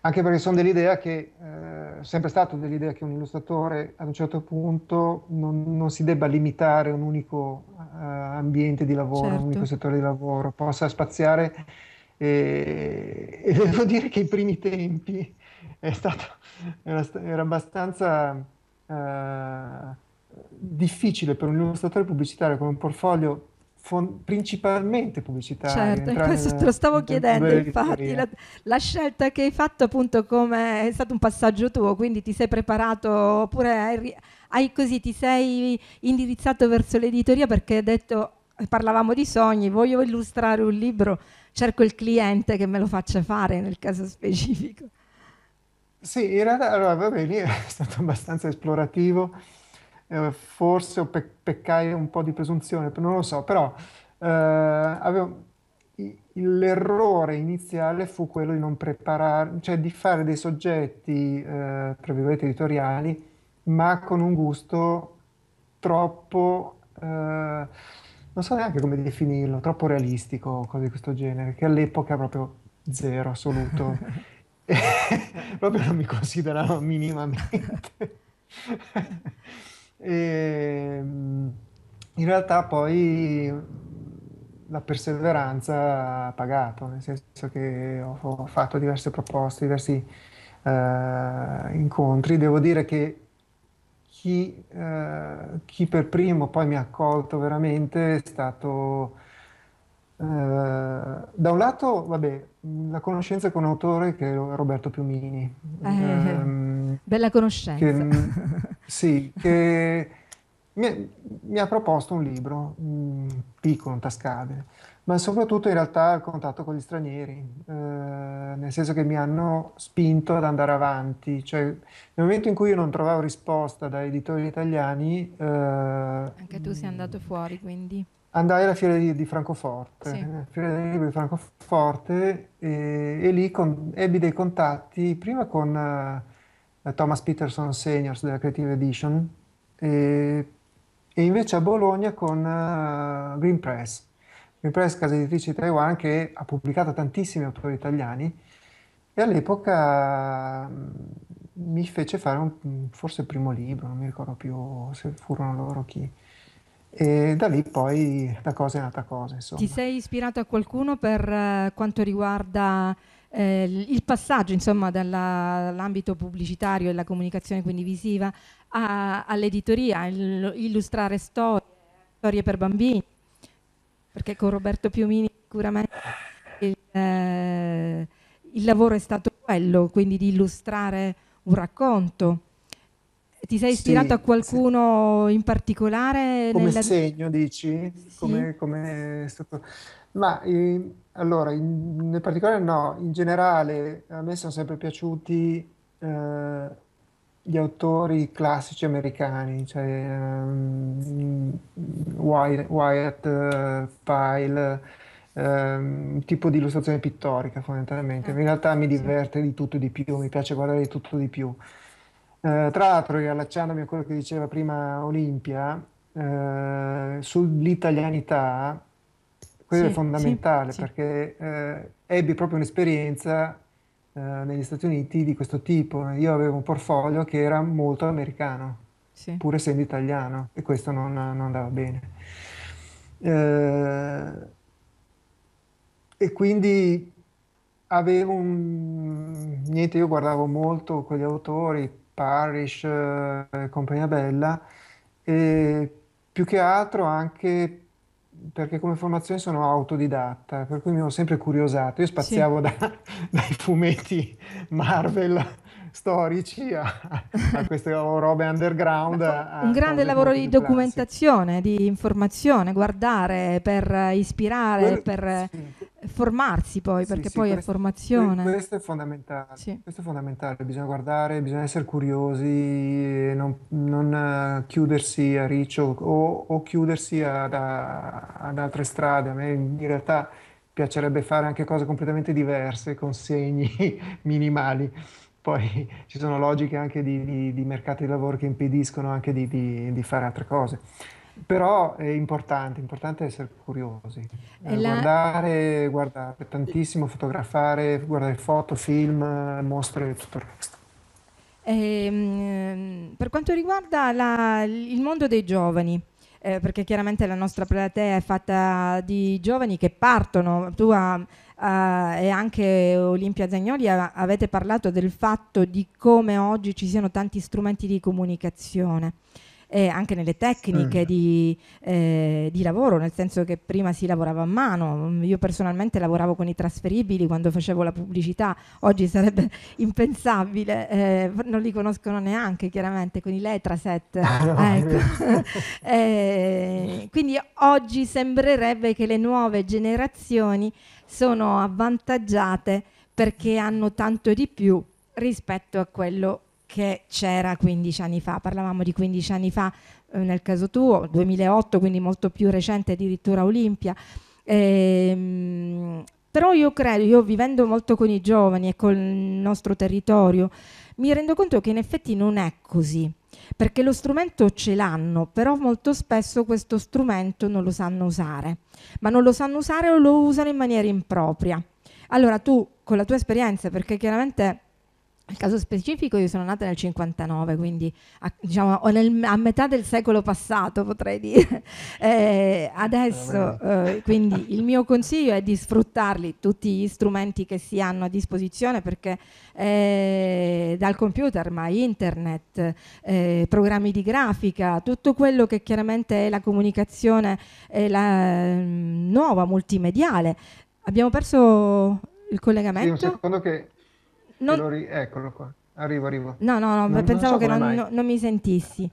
H: anche perché sono dell'idea che, eh, sempre stato dell'idea che un illustratore ad un certo punto non, non si debba limitare a un unico eh, ambiente di lavoro, certo. un unico settore di lavoro, possa spaziare e, e devo dire che i primi tempi è stato, era, era abbastanza... Eh, difficile per un illustratore pubblicitario con un portfolio fon-
B: principalmente
H: pubblicitario. Certo, questo nella, te lo stavo chiedendo, infatti, la,
B: la, scelta che hai fatto appunto come è stato un passaggio tuo, quindi ti sei preparato oppure hai, hai così ti sei indirizzato verso l'editoria perché hai detto parlavamo di sogni, voglio illustrare un libro, cerco il cliente che me lo faccia fare nel caso specifico.
H: Sì, in realtà allora, vabbè, lì è stato abbastanza esplorativo eh, forse pe- peccai un po' di presunzione, non lo so, però eh, avevo, l'errore iniziale fu quello di non preparare, cioè di fare dei soggetti, eh, tra virgolette, editoriali, ma con un gusto troppo, eh, non so neanche come definirlo, troppo realistico, cose di questo genere, che all'epoca proprio zero assoluto. proprio non mi consideravo minimamente. E, ehm, in realtà poi la perseveranza ha pagato, nel senso che ho, fatto diverse proposte, diversi eh, incontri. Devo dire che chi, eh, chi, per primo poi mi ha accolto veramente è stato, eh, da un lato, vabbè, la conoscenza con un autore che è Roberto Piumini.
B: Eh, ehm, bella conoscenza. Che, mm,
H: sì, che mi, mi, ha proposto un libro mh, mm, piccolo, un tascabile, ma soprattutto in realtà il contatto con gli stranieri, eh, nel senso che mi hanno spinto ad andare avanti. Cioè, nel momento in cui io non trovavo risposta da editori italiani... Eh, Anche
B: tu sei andato fuori, quindi
H: andai alla Fiera di, di Francoforte, sì. Eh, Fiera del Libro di Francoforte e, e lì con, ebbi dei contatti prima con uh, Thomas Peterson Seniors della Creative Edition e, e invece a Bologna con uh, Green Press, Green Press casa editrice di Taiwan che ha pubblicato tantissimi autori italiani e all'epoca mm, mi fece fare un, forse il primo libro, non mi ricordo più se furono loro chi e da lì poi la cosa è nata cosa. Insomma. Ti
B: sei ispirato a qualcuno per eh, quanto riguarda eh, il passaggio insomma, dall'ambito pubblicitario e la comunicazione quindi visiva a, all'editoria, il, illustrare storie, storie per bambini, perché con Roberto Piumini sicuramente il, eh, il lavoro è stato quello, quindi di illustrare un racconto. Ti sei ispirato sì, a qualcuno sì. in particolare? Come nella... segno,
H: dici? Come, è stato... Ma eh, allora, in, nel particolare no, in generale a me sono sempre piaciuti eh, gli autori classici americani, cioè um, Wyatt, Wyatt uh, File, um, tipo di illustrazione pittorica fondamentalmente. Ah, in realtà mi diverte di tutto e di più, mi piace guardare di tutto e di più. Eh, tra l'altro, riallacciandomi a quello che diceva prima Olimpia, eh, sull'italianità, quello sì, è fondamentale sì, perché eh, ebbi proprio un'esperienza eh, negli Stati Uniti di questo tipo. Io avevo un portfolio che era molto americano, sì. pur essendo italiano, e questo non, non andava bene. Eh, e quindi avevo un... niente, io guardavo molto quegli autori, Parrish, eh, compagnia bella, e più che altro anche perché come formazione sono autodidatta, per cui mi ho sempre curiosato. Io spaziavo sì. da, dai fumetti Marvel storici a, a queste robe underground. Ecco, un grande lavoro di
B: documentazione, classiche. di informazione, guardare per ispirare, Quel, per... Sì formarsi poi, perché sì, poi questo, è formazione. Questo
H: è fondamentale, sì. questo è fondamentale, bisogna guardare, bisogna essere curiosi, non, non eh, chiudersi a riccio o, o chiudersi ad, ad, altre strade. A me in realtà piacerebbe fare anche cose completamente diverse, con segni minimali. Poi ci sono logiche anche di, di, di mercati di lavoro che impediscono anche di, di fare altre cose. Però è importante, importante essere curiosi, eh, la... guardare, guardare tantissimo, fotografare, guardare foto, film, mostre e tutto il resto.
B: Eh, per quanto riguarda la, il mondo dei giovani, eh, perché chiaramente la nostra platea è fatta di giovani che partono, tu ha, ha, e anche Olimpia Zagnoli ha, avete parlato del fatto di come oggi ci siano tanti strumenti di comunicazione eh, anche nelle tecniche mm. di, eh, di, lavoro, nel senso che prima si lavorava a mano, io personalmente lavoravo con i trasferibili quando facevo la pubblicità, oggi sarebbe impensabile, eh, non li conoscono neanche chiaramente con i letraset. Ah, ecco. Eh, quindi oggi sembrerebbe che le nuove generazioni sono avvantaggiate perché hanno tanto di più rispetto a quello che c'era 15 anni fa, parlavamo di 15 anni fa eh, nel caso tuo, 2008 quindi molto più recente addirittura Olimpia. Ehm, però io credo, io vivendo molto con i giovani e col nostro territorio, mi rendo conto che in effetti non è così, perché lo strumento ce l'hanno, però molto spesso questo strumento non lo sanno usare, ma non lo sanno usare o lo usano in maniera impropria. Allora tu con la tua esperienza, perché chiaramente nel caso specifico io sono nata nel 59, quindi a, diciamo, nel, a metà del secolo passato potrei dire. Eh, adesso ah, eh, quindi il mio consiglio è di sfruttarli tutti gli strumenti che si hanno a disposizione perché eh, dal computer ma internet, eh, programmi di grafica, tutto quello che chiaramente è la comunicazione la, mm, nuova multimediale. Abbiamo perso il collegamento? Sì, un
H: secondo che non... ri... Eccolo qua. Arrivo, arrivo. No, no, no, non, pensavo non so che non,
B: non, mi sentissi.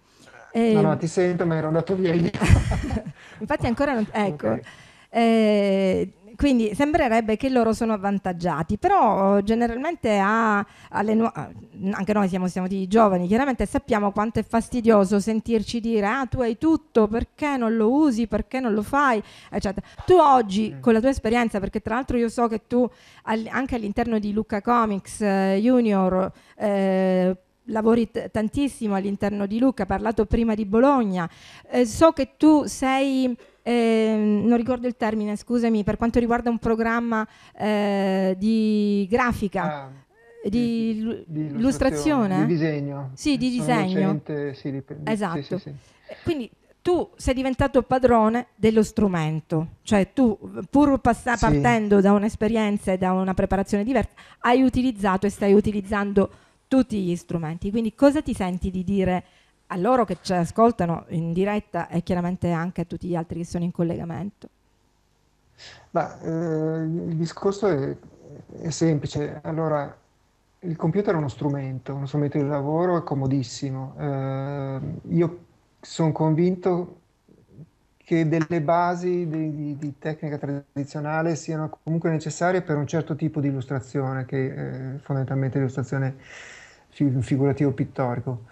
B: Eh... No, no, ehm, ti
H: sento, ma ero andato via. Infatti
B: ancora non... Ecco. Okay. Eh, quindi sembrerebbe che loro sono avvantaggiati, però eh, generalmente a, nu- eh, anche noi siamo, siamo giovani, chiaramente sappiamo quanto è fastidioso sentirci dire ah tu hai tutto, perché non lo usi, perché non lo fai, eccetera. Tu oggi mm. con la tua esperienza, perché tra l'altro io so che tu al- anche all'interno di Luca Comics eh, Junior eh, lavori t- tantissimo all'interno di Luca, ha parlato prima di Bologna, eh, so che tu sei, eh, non ricordo il termine, scusami, per quanto riguarda un programma eh, di grafica. Ah di, di, di illustrazione, di disegno.
H: Sì, di Sono disegno. Docente, sì, di, esatto. Sì, sì,
B: eh, Quindi tu sei diventato padrone dello strumento, cioè tu pur passa- partendo da un'esperienza e da una preparazione diversa, hai utilizzato e stai utilizzando tutti gli strumenti. Quindi cosa ti senti di dire a loro che ci ascoltano in diretta e chiaramente anche a tutti gli altri che sono in collegamento?
H: Ma, eh, il discorso è, è semplice. Allora, il computer è uno strumento, uno strumento di lavoro, è comodissimo. Eh, io sono convinto che delle basi di, di, di, tecnica tradizionale siano comunque necessarie per un certo tipo di illustrazione, che è eh, fondamentalmente l'illustrazione figurativo pittorico.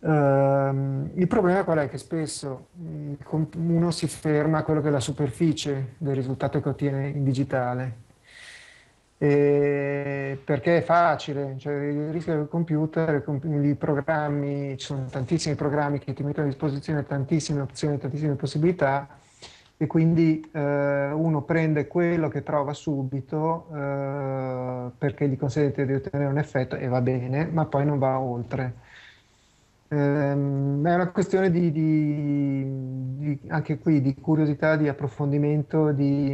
H: Uh, il problema qual è? Che spesso mm, uno si ferma a quello che è la superficie del risultato che ottiene in digitale, e perché è facile, cioè il rischio del computer, i programmi, ci sono tantissimi programmi che ti mettono a disposizione tantissime opzioni, tantissime possibilità, e quindi eh, uno prende quello che trova subito eh, perché gli consente di ottenere un effetto e va bene, ma poi non va oltre. Ehm, è una questione di, di, di, anche qui di curiosità, di approfondimento, di,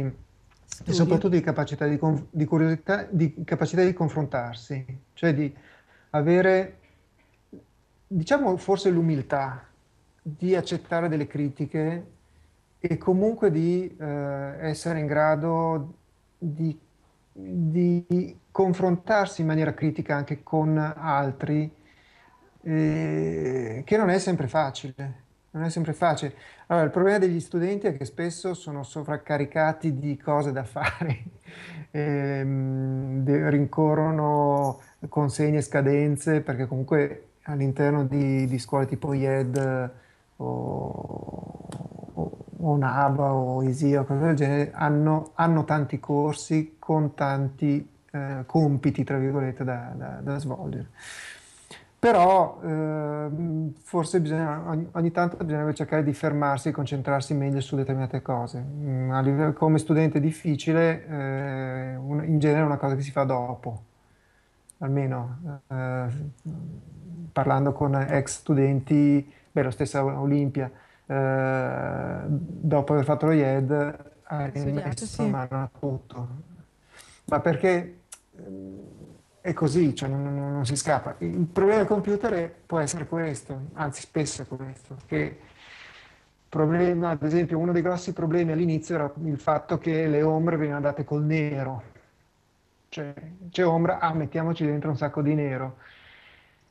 H: e soprattutto di capacità di, di curiosità, di capacità di confrontarsi, cioè di avere, diciamo forse l'umiltà di accettare delle critiche e comunque di eh, essere in grado di, di, confrontarsi in maniera critica anche con altri, eh, che non è sempre facile. Non è sempre facile. Allora, il problema degli studenti è che spesso sono sovraccaricati di cose da fare, ehm, e, mh, rincorrono consegne, scadenze, perché comunque all'interno di, di scuole tipo IED o, o o Naba o ISIA o cose del genere, hanno, hanno tanti corsi con tanti eh, compiti, tra virgolette, da, da, da svolgere. Però eh, forse bisogna, ogni, ogni, tanto bisogna cercare di fermarsi e concentrarsi meglio su determinate cose. Mm, a Livello, come studente difficile, eh, un, in genere è una cosa che si fa dopo, almeno eh, parlando con ex studenti, beh, la stessa Olimpia eh, dopo aver fatto lo IED, hai Studiato, messo sì. mano a tutto. Certo, Ma perché ehm, è così, cioè non, non, si scappa. Il problema del computer è, può essere questo, anzi spesso è questo, che problema, ad esempio uno dei grossi problemi all'inizio era il fatto che le ombre venivano date col nero, cioè c'è ombra, ah mettiamoci dentro un sacco di nero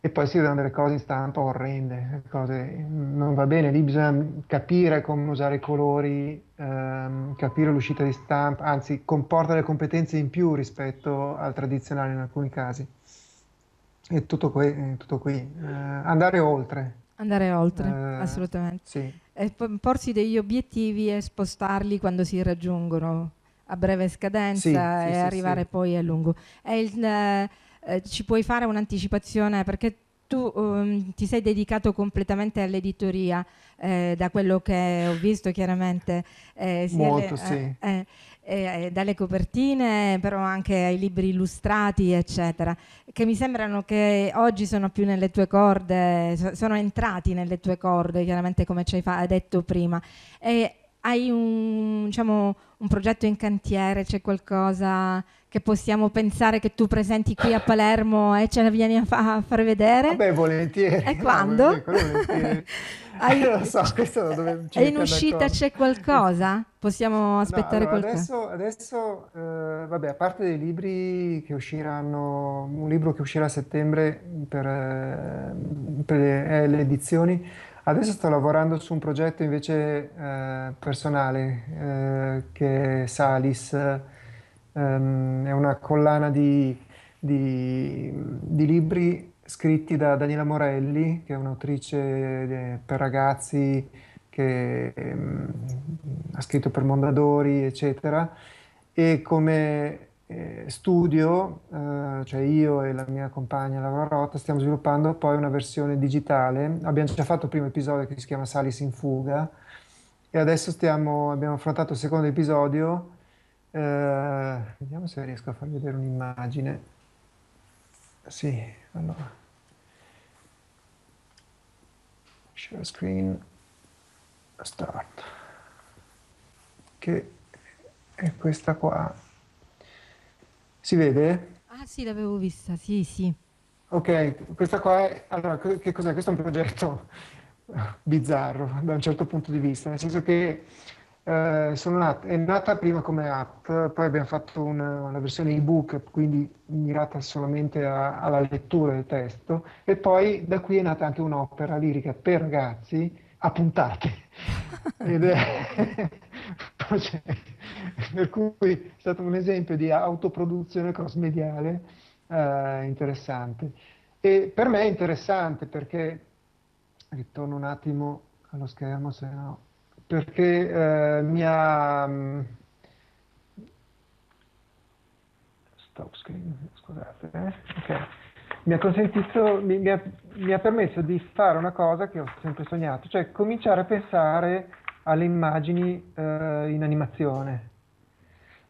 H: e poi si vedono delle cose in stampa orrende, cose non va bene, lì bisogna capire come usare i colori, ehm, capire l'uscita di stampa, anzi comporta delle competenze in più rispetto al tradizionale in alcuni casi. E tutto qui, tutto qui. Eh, andare oltre.
B: Andare oltre, eh, assolutamente. Sì. E porsi degli obiettivi e spostarli quando si raggiungono a breve scadenza sì, e sì, arrivare poi a lungo. È il... Eh, eh, ci puoi fare un'anticipazione perché tu um, ti sei dedicato completamente all'editoria, eh, da quello che ho visto chiaramente, eh, Molto, alle, sì. Eh, eh, eh, dalle copertine, però anche ai libri illustrati, eccetera, che mi sembrano che oggi sono più nelle tue corde, so, sono entrati nelle tue corde, chiaramente come ci hai detto prima. E, hai un, diciamo, un progetto in cantiere, c'è qualcosa che possiamo pensare che tu presenti qui a Palermo e ce la vieni a, fa- a far vedere? Beh,
H: volentieri. E quando? No, volentieri. hai... eh, so, E in uscita d'accordo.
B: c'è qualcosa? Possiamo aspettare no, allora, qualcosa? Adesso, adesso
H: eh, vabbè, a parte dei libri che usciranno, un libro che uscirà a settembre per, eh, per le, eh, le edizioni, Adesso sto lavorando su un progetto invece eh, personale eh, che è Salis, ehm, è una collana di, di, di libri scritti da Daniela Morelli, che è un'autrice eh, per ragazzi che ehm, ha scritto per Mondadori, eccetera, e come eh, studio, eh, cioè io e la mia compagna Laura Rotta, stiamo sviluppando poi una versione digitale. Abbiamo già fatto il primo episodio che si chiama Salis in fuga e adesso stiamo, abbiamo affrontato il secondo episodio. Eh, vediamo se riesco a farvi vedere un'immagine. Sì, allora. Share screen. Start. Che è questa qua. Si vede?
B: Ah sì, l'avevo vista, sì, sì.
H: Ok, questa qua è... Allora, che cos'è? Questo è un progetto bizzarro da un certo punto di vista, nel senso che eh, nata, è nata prima come app, poi abbiamo fatto una, una versione ebook, quindi mirata solamente a, alla lettura del testo, e poi da qui è nata anche un'opera lirica per ragazzi, a puntate. Ed è... per cui è stato un esempio di autoproduzione crossmediale eh, interessante. E per me è interessante perché, ritorno un attimo allo schermo, se no, perché eh, mi ha... Mm, Stop screen, scusate. Eh? Okay mi ha consentito, mi, mi, ha, mi ha permesso di fare una cosa che ho sempre sognato, cioè cominciare a pensare alle immagini eh, in animazione,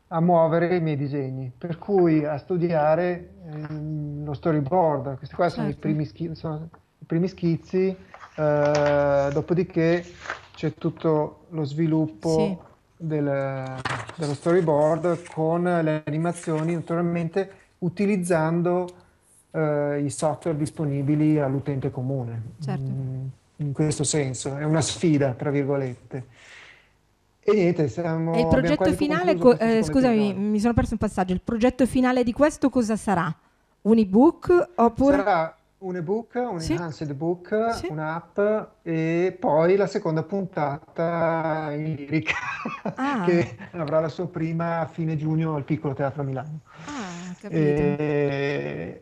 H: a muovere i miei disegni, per cui a studiare eh, lo storyboard, questi qua sono, certo. i, primi schi- sono i primi schizzi, eh, dopodiché c'è tutto lo sviluppo sì. del, dello storyboard con le animazioni, naturalmente utilizzando eh, i software disponibili all'utente comune.
B: Certo. Mm,
H: in questo senso, è una sfida, tra virgolette. E niente, siamo... E il progetto finale, co- eh, scusami,
B: mi sono perso un passaggio, il progetto finale di questo cosa sarà? Un ebook oppure...
H: Sarà un ebook, un sì. enhanced book, sì. un'app e poi la seconda puntata in lirica ah. che avrà la sua prima a fine giugno al Piccolo Teatro a Milano.
I: Ah,
B: capito.
H: E...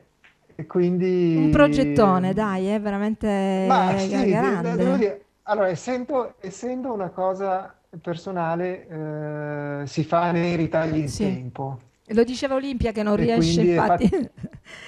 H: E
B: quindi... Un progettone, dai, è veramente Ma, sì, grande. Devo
H: dire, allora, essendo, essendo una cosa personale, eh, si fa nei ritagli
B: di sì. tempo. Lo diceva Olimpia che non e riesce, infatti. Fatto...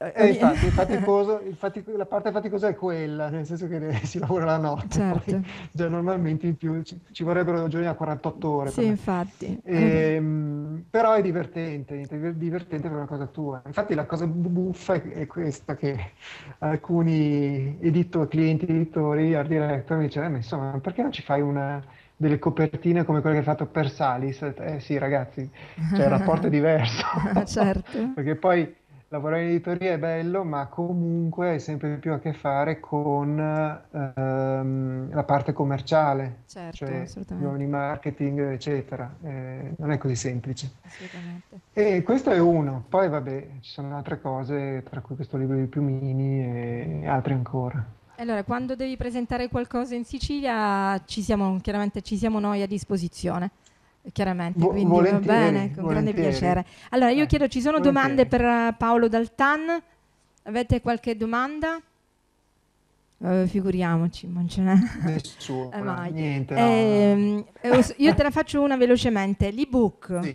H: Eh, infatti, il faticoso, il la parte faticosa è quella, nel senso che si lavora la notte. Certo. Poi, normalmente in più ci, ci vorrebbero giorni a 48 ore. Sì, per
B: infatti. E,
H: mm. Però è divertente, divertente per una cosa tua. Infatti la cosa buffa è, è questa che alcuni edito, clienti, editori, art director mi dicevano, eh, insomma, perché non ci fai una, delle copertine come quelle che hai fatto per Salis? Eh sì, ragazzi, cioè, il rapporto è diverso. Ah, certo. Perché poi lavorare in editoria è bello, ma comunque hai sempre più a che fare con ehm, la parte commerciale,
I: certo, cioè i
H: marketing, eccetera. Eh, non è così semplice. Assolutamente. E questo è uno. Poi, vabbè, ci sono altre cose, tra cui questo libro di Piumini e altre ancora.
B: Allora, quando devi presentare qualcosa in Sicilia, ci siamo, chiaramente ci siamo noi a disposizione. Chiaramente, Vo- quindi va bene, con grande piacere. Allora, io eh, chiedo, ci sono volentieri. domande per eh, Paolo Daltan? Avete qualche domanda? Uh, figuriamoci, non ce n'è. Nessuno, eh, niente. No. Ehm, eh, io te la faccio una velocemente. L'ebook sì.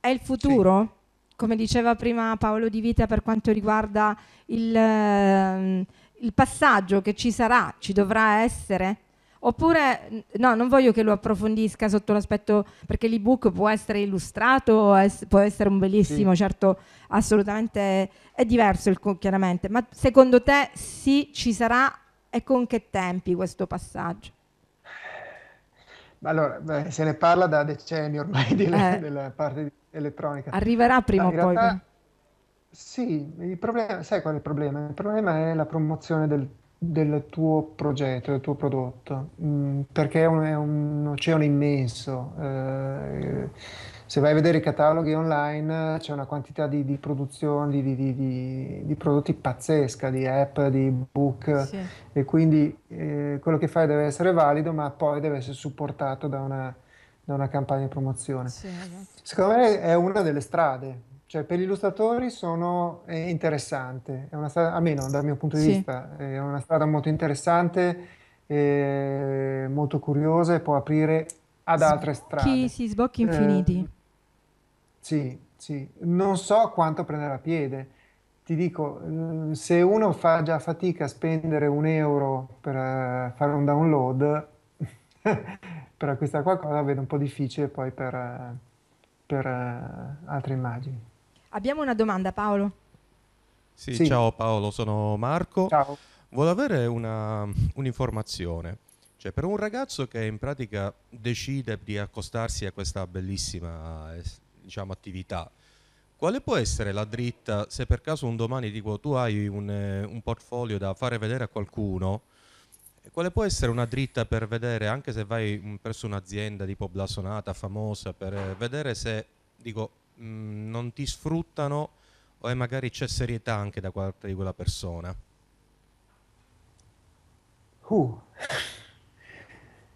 B: è il futuro? Sì. Come diceva prima Paolo Di Vita per quanto riguarda il, ehm, il passaggio che ci sarà, ci dovrà essere? Oppure no, non voglio che lo approfondisca sotto l'aspetto, perché l'ebook può essere illustrato, es- può essere un bellissimo, sì. certo, assolutamente è diverso il, chiaramente, ma secondo te sì ci sarà e con che tempi questo passaggio?
H: Allora, beh, se ne parla da decenni ormai delle, eh. della parte elettronica. Arriverà prima o poi. Realtà, sì, il problema, sai qual è il problema? Il problema è la promozione del del tuo progetto, del tuo prodotto, mm, perché è un, è un, oceano immenso. Eh, se vai a vedere i cataloghi online c'è una quantità di, di produzioni, di, di, di, prodotti pazzesca, di app, di book sì. e quindi eh, quello che fai deve essere valido ma poi deve essere supportato da una, da una campagna di promozione. Sì, esatto. Secondo me è una delle strade cioè per gli illustratori sono è interessante, è una strada, almeno dal mio punto di sì. vista, è una strada molto interessante, molto curiosa e può aprire ad altre strade. Sì, sì,
B: sbocchi eh, infiniti. Eh,
H: sì, sì, non so quanto prenderà piede. Ti dico, mm, se uno fa già fatica a spendere un euro per eh, fare un download, per acquistare qualcosa, vedo un po' difficile poi per, eh, per altre immagini.
B: Abbiamo una domanda, Paolo.
J: Sì, sì. ciao Paolo, sono Marco. Ciao. Volevo avere una, un'informazione. Cioè, per un ragazzo che in pratica decide di accostarsi a questa bellissima diciamo, attività, quale può essere la dritta se per caso un domani dico, tu hai un, eh, un, portfolio da fare vedere a qualcuno? Quale può essere una dritta per vedere, anche se vai presso un'azienda tipo blasonata, famosa, per vedere se dico, mh, mm, non ti sfruttano o magari c'è serietà anche da parte di quella persona? Uh.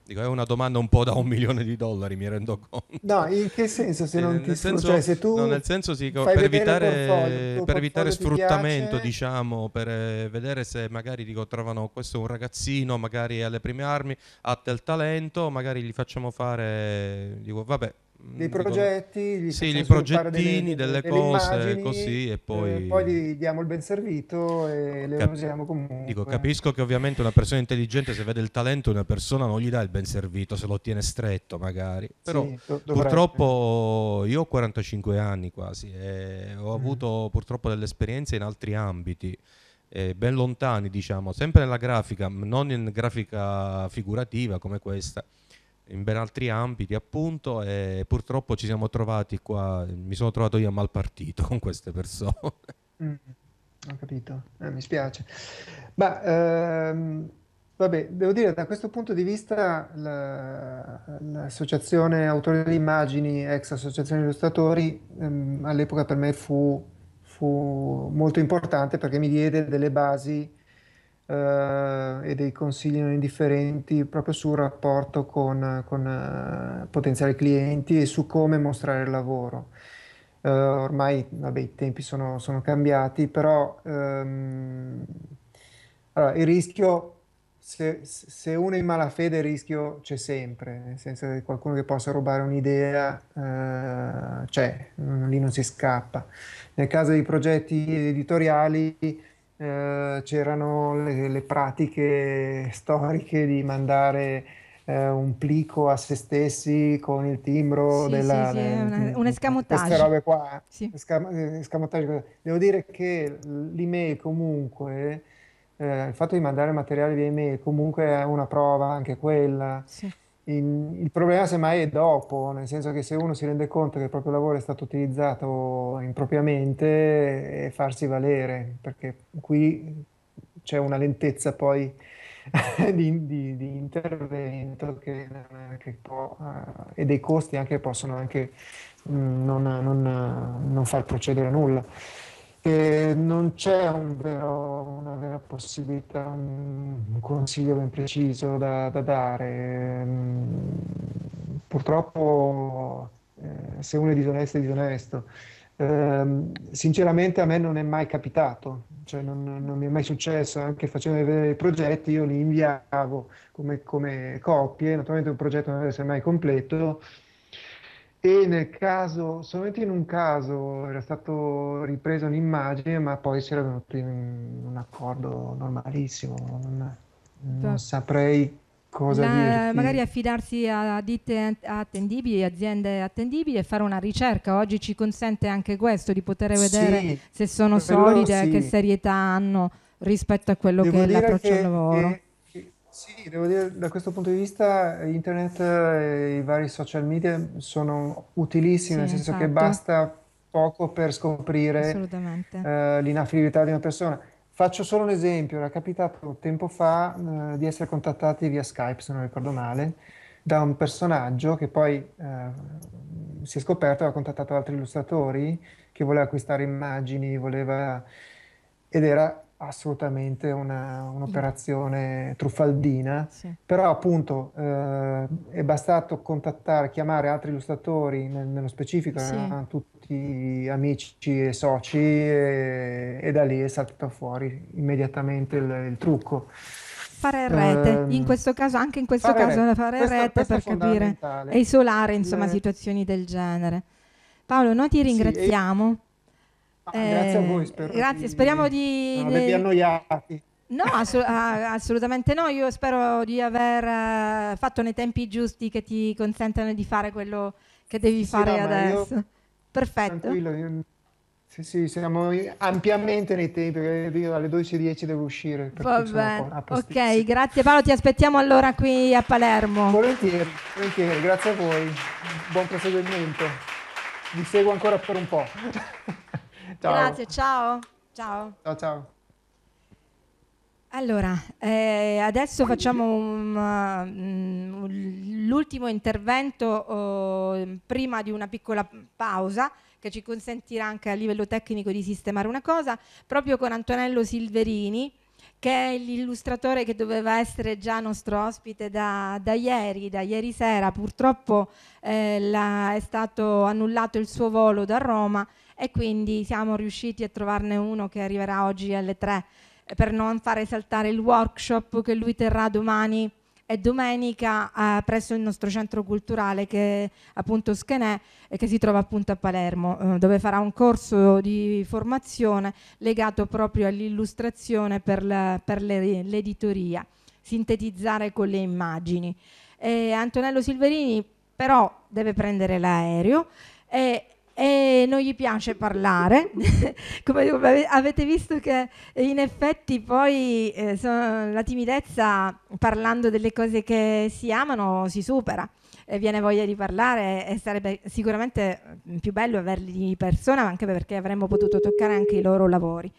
J: Dico, è una domanda un po' da un milione di dollari, mi rendo conto. No,
H: in che senso se eh, non ti senso, cioè, se tu no, nel senso sì, per evitare, per evitare sfruttamento,
J: diciamo, per eh, vedere se magari dico, trovano questo un ragazzino, magari alle prime armi, ha del talento, magari gli facciamo fare, dico, vabbè, dei progetti, gli sì, i progettini, delle, delle cose, immagini, così e eh, poi... Eh, poi
H: gli diamo il ben servito e le Cap- usiamo comunque. Dico,
J: capisco che ovviamente una persona intelligente se vede il talento una persona non gli dà il ben servito, se lo tiene stretto magari, però sì, do- purtroppo io ho 45 anni quasi e ho mm. avuto mm. purtroppo delle esperienze in altri ambiti. Eh, ben lontani, diciamo, sempre nella grafica, non in grafica figurativa come questa, in ben altri ambiti appunto e purtroppo ci siamo trovati qua, mi sono trovato io a mal partito con queste persone.
H: Mm, ho capito, eh, mi spiace. Ma ehm, vabbè, devo dire da questo punto di vista la, l'associazione Autori di Immagini, ex associazione illustratori, ehm, all'epoca per me fu, fu molto importante perché mi diede delle basi eh, e dei consigli non indifferenti proprio sul rapporto con, con eh, potenziali clienti e su come mostrare il lavoro. Eh, ormai vabbè, i tempi sono, sono cambiati, però ehm, allora, il rischio, se, se, uno è in malafede, il rischio c'è sempre, nel senso che qualcuno che possa rubare un'idea eh, c'è, lì non si scappa. Nel caso dei progetti editoriali, eh, c'erano le, le, pratiche storiche di mandare eh, un plico a se stessi con il timbro sì, della, sì, sì, del, una, un escamotage. Queste robe qua, sì. escamotage. Devo dire che l'email comunque, eh, il fatto di mandare materiale via email comunque è una prova anche quella. Sì. In, il problema semmai è dopo, nel senso che se uno si rende conto che il proprio lavoro è stato utilizzato impropriamente, e farsi valere, perché qui c'è una lentezza poi di, di, di intervento che, che può, eh, e dei costi anche che possono anche mh, mm, non, non, non far procedere nulla. E non c'è un vero, una vera possibilità, un consiglio ben preciso da, da dare. Mm, purtroppo eh, se uno è disonesto è disonesto. Ehm, sinceramente a me non è mai capitato, cioè non, non, mi è mai successo, anche facendo vedere i progetti io li inviavo come, come copie, naturalmente un progetto non deve essere mai completo, e nel caso, solamente in un caso era stato ripreso un'immagine, ma poi si era venuto in un accordo normalissimo. Non, non certo. saprei cosa dire. Magari
B: affidarsi a ditte attendibili, aziende attendibili e fare una ricerca. Oggi ci consente anche questo, di poter vedere sì, se sono solide, sì. che serietà hanno rispetto a quello Devo che è l'approccio che, al lavoro. Che sì, devo dire, da questo punto di
H: vista internet e i vari social media sono utilissimi, sì, nel senso esatto. che basta poco per scoprire eh, l'inaffidabilità di una persona. Faccio solo un esempio, era capitato tempo fa eh, di essere contattati via Skype, se non ricordo male, da un personaggio che poi eh, si è scoperto, ha contattato altri illustratori che voleva acquistare immagini, voleva... ed era assolutamente una, un'operazione truffaldina, sì. però appunto eh, è bastato contattare, chiamare altri illustratori, nel, nello specifico sì. eh, tutti amici e soci e, e, da lì è saltato fuori immediatamente il, il trucco.
B: Fare rete, ehm, in questo caso, anche in questo fare caso, rete. fare questa, rete questa per capire e isolare insomma eh. situazioni del genere. Paolo, noi ti ringraziamo. Sì, e... Ah, grazie a eh, voi, spero. Grazie, di, speriamo di... Non avervi annoiati. No, assolut- ah, assolutamente no, io spero di aver uh, fatto nei tempi giusti che ti consentano di fare quello che devi sì, fare no, adesso. Io,
H: Perfetto. Tranquillo, io, sì, sì, siamo ampiamente nei tempi, io alle 12.10 devo uscire. Va bene,
B: ok, grazie Paolo, ti aspettiamo allora qui a Palermo. Volentieri,
H: volentieri, grazie a voi, buon proseguimento. Vi seguo ancora per un po'. Ciao. Grazie,
B: ciao. Ciao. Ciao, ciao. Allora, eh, adesso facciamo mm, l'ultimo intervento oh, prima di una piccola pausa che ci consentirà anche a livello tecnico di sistemare una cosa, proprio con Antonello Silverini, che è l'illustratore che doveva essere già nostro ospite da, da ieri, da ieri sera. Purtroppo eh, la, è stato annullato il suo volo da Roma e quindi siamo riusciti a trovarne uno che arriverà oggi alle 3 per non fare saltare il workshop che lui terrà domani e domenica eh, presso il nostro centro culturale che è appunto Schenè e che si trova appunto a Palermo eh, dove farà un corso di formazione legato proprio all'illustrazione per, la, per le, l'editoria sintetizzare con le immagini Antonello Silverini però deve prendere l'aereo e e non gli piace parlare. Come avete visto che eh, in effetti poi eh, so, la timidezza parlando delle cose che si amano si supera e viene voglia di parlare e sarebbe sicuramente mm, più bello averli di persona anche perché avremmo potuto toccare anche i loro lavori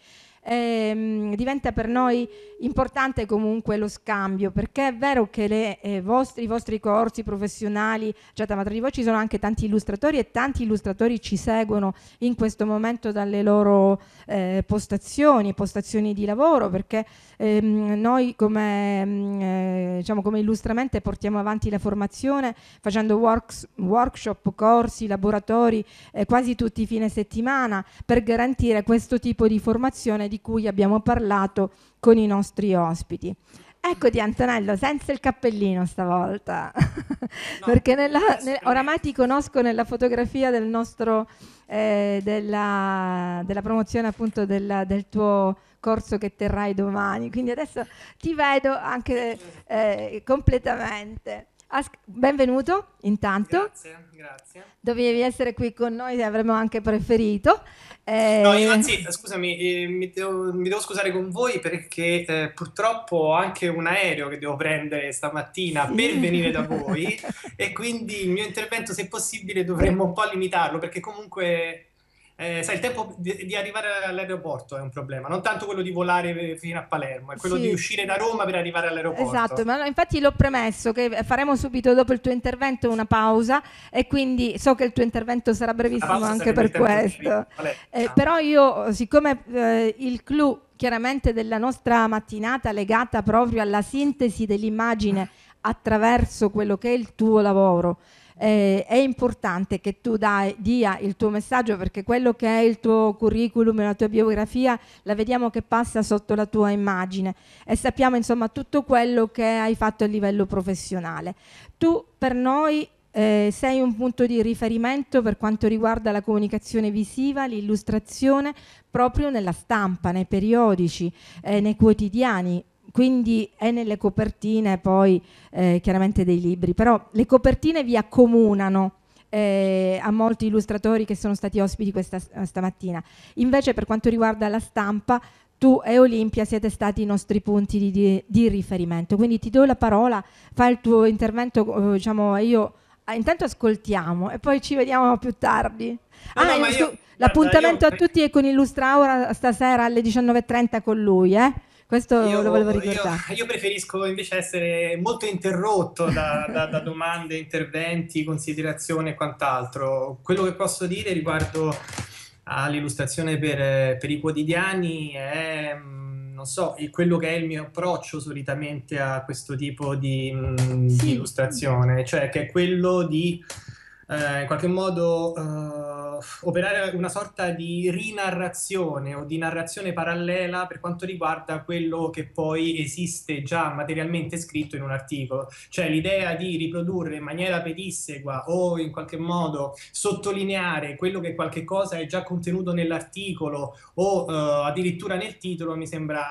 B: ehm, diventa per noi importante comunque lo scambio, perché è vero che le, eh, vostri, i vostri corsi professionali, già da Madrid, voi ci sono anche tanti illustratori e tanti illustratori ci seguono in questo momento dalle loro eh, postazioni, postazioni di lavoro, perché ehm, noi come, mm, eh, diciamo come illustramente portiamo avanti la formazione facendo works, workshop, corsi, laboratori eh, quasi tutti i fine settimana per garantire questo tipo di formazione di cui abbiamo parlato con i nostri ospiti. Eccoti Antonello, senza il cappellino stavolta, no, perché nella, nel, oramai ti conosco nella fotografia del nostro, eh, della, della, promozione appunto della, del tuo corso che terrai domani, quindi adesso ti vedo anche eh, completamente. As- benvenuto intanto. Grazie, grazie. Dovevi essere qui con noi, avremmo anche preferito. Eh... No, io, anzi,
K: scusami, eh, mi, devo, mi, devo, scusare con voi perché eh, purtroppo ho anche un aereo che devo prendere stamattina per venire da voi e quindi il mio intervento, se possibile, dovremmo un po' limitarlo perché comunque eh, sai, il tempo di, di, arrivare all'aeroporto è un problema, non tanto quello di volare fino a Palermo, è quello sì. di uscire da Roma per arrivare all'aeroporto. Esatto, ma
B: infatti l'ho premesso che faremo subito dopo il tuo intervento una pausa e quindi so che il tuo intervento sarà brevissimo anche per questo. Eh, però io, siccome eh, il clou chiaramente della nostra mattinata legata proprio alla sintesi dell'immagine attraverso quello che è il tuo lavoro, eh, è importante che tu dai, dia il tuo messaggio perché quello che è il tuo curriculum la tua biografia la vediamo che passa sotto la tua immagine e sappiamo insomma tutto quello che hai fatto a livello professionale. Tu per noi eh, sei un punto di riferimento per quanto riguarda la comunicazione visiva, l'illustrazione proprio nella stampa, nei periodici, eh, nei quotidiani, quindi è nelle copertine poi eh, chiaramente dei libri, però le copertine vi accomunano eh, a molti illustratori che sono stati ospiti questa eh, stamattina. Invece per quanto riguarda la stampa, tu e Olimpia siete stati i nostri punti di, di, di riferimento, quindi ti do la parola, fai il tuo intervento, eh, diciamo, io ah, intanto ascoltiamo e poi ci vediamo più tardi. ah, no, io, l'appuntamento io... a tutti è con Illustraura stasera alle 19.30 con lui, eh? Questo io, lo volevo ricordare.
K: Io, io, preferisco invece essere molto interrotto da, da, da domande, interventi, considerazioni e quant'altro. Quello che posso dire riguardo all'illustrazione per, per i quotidiani è mm, non so, quello che è il mio approccio solitamente a questo tipo di, mm, sì. di illustrazione, cioè che è quello di eh, in qualche modo eh, operare una sorta di rinarrazione o di narrazione parallela per quanto riguarda quello che poi esiste già materialmente scritto in un articolo, cioè l'idea di riprodurre in maniera pedissegua o in qualche modo sottolineare quello che qualche cosa è già contenuto nell'articolo o eh, addirittura nel titolo mi sembra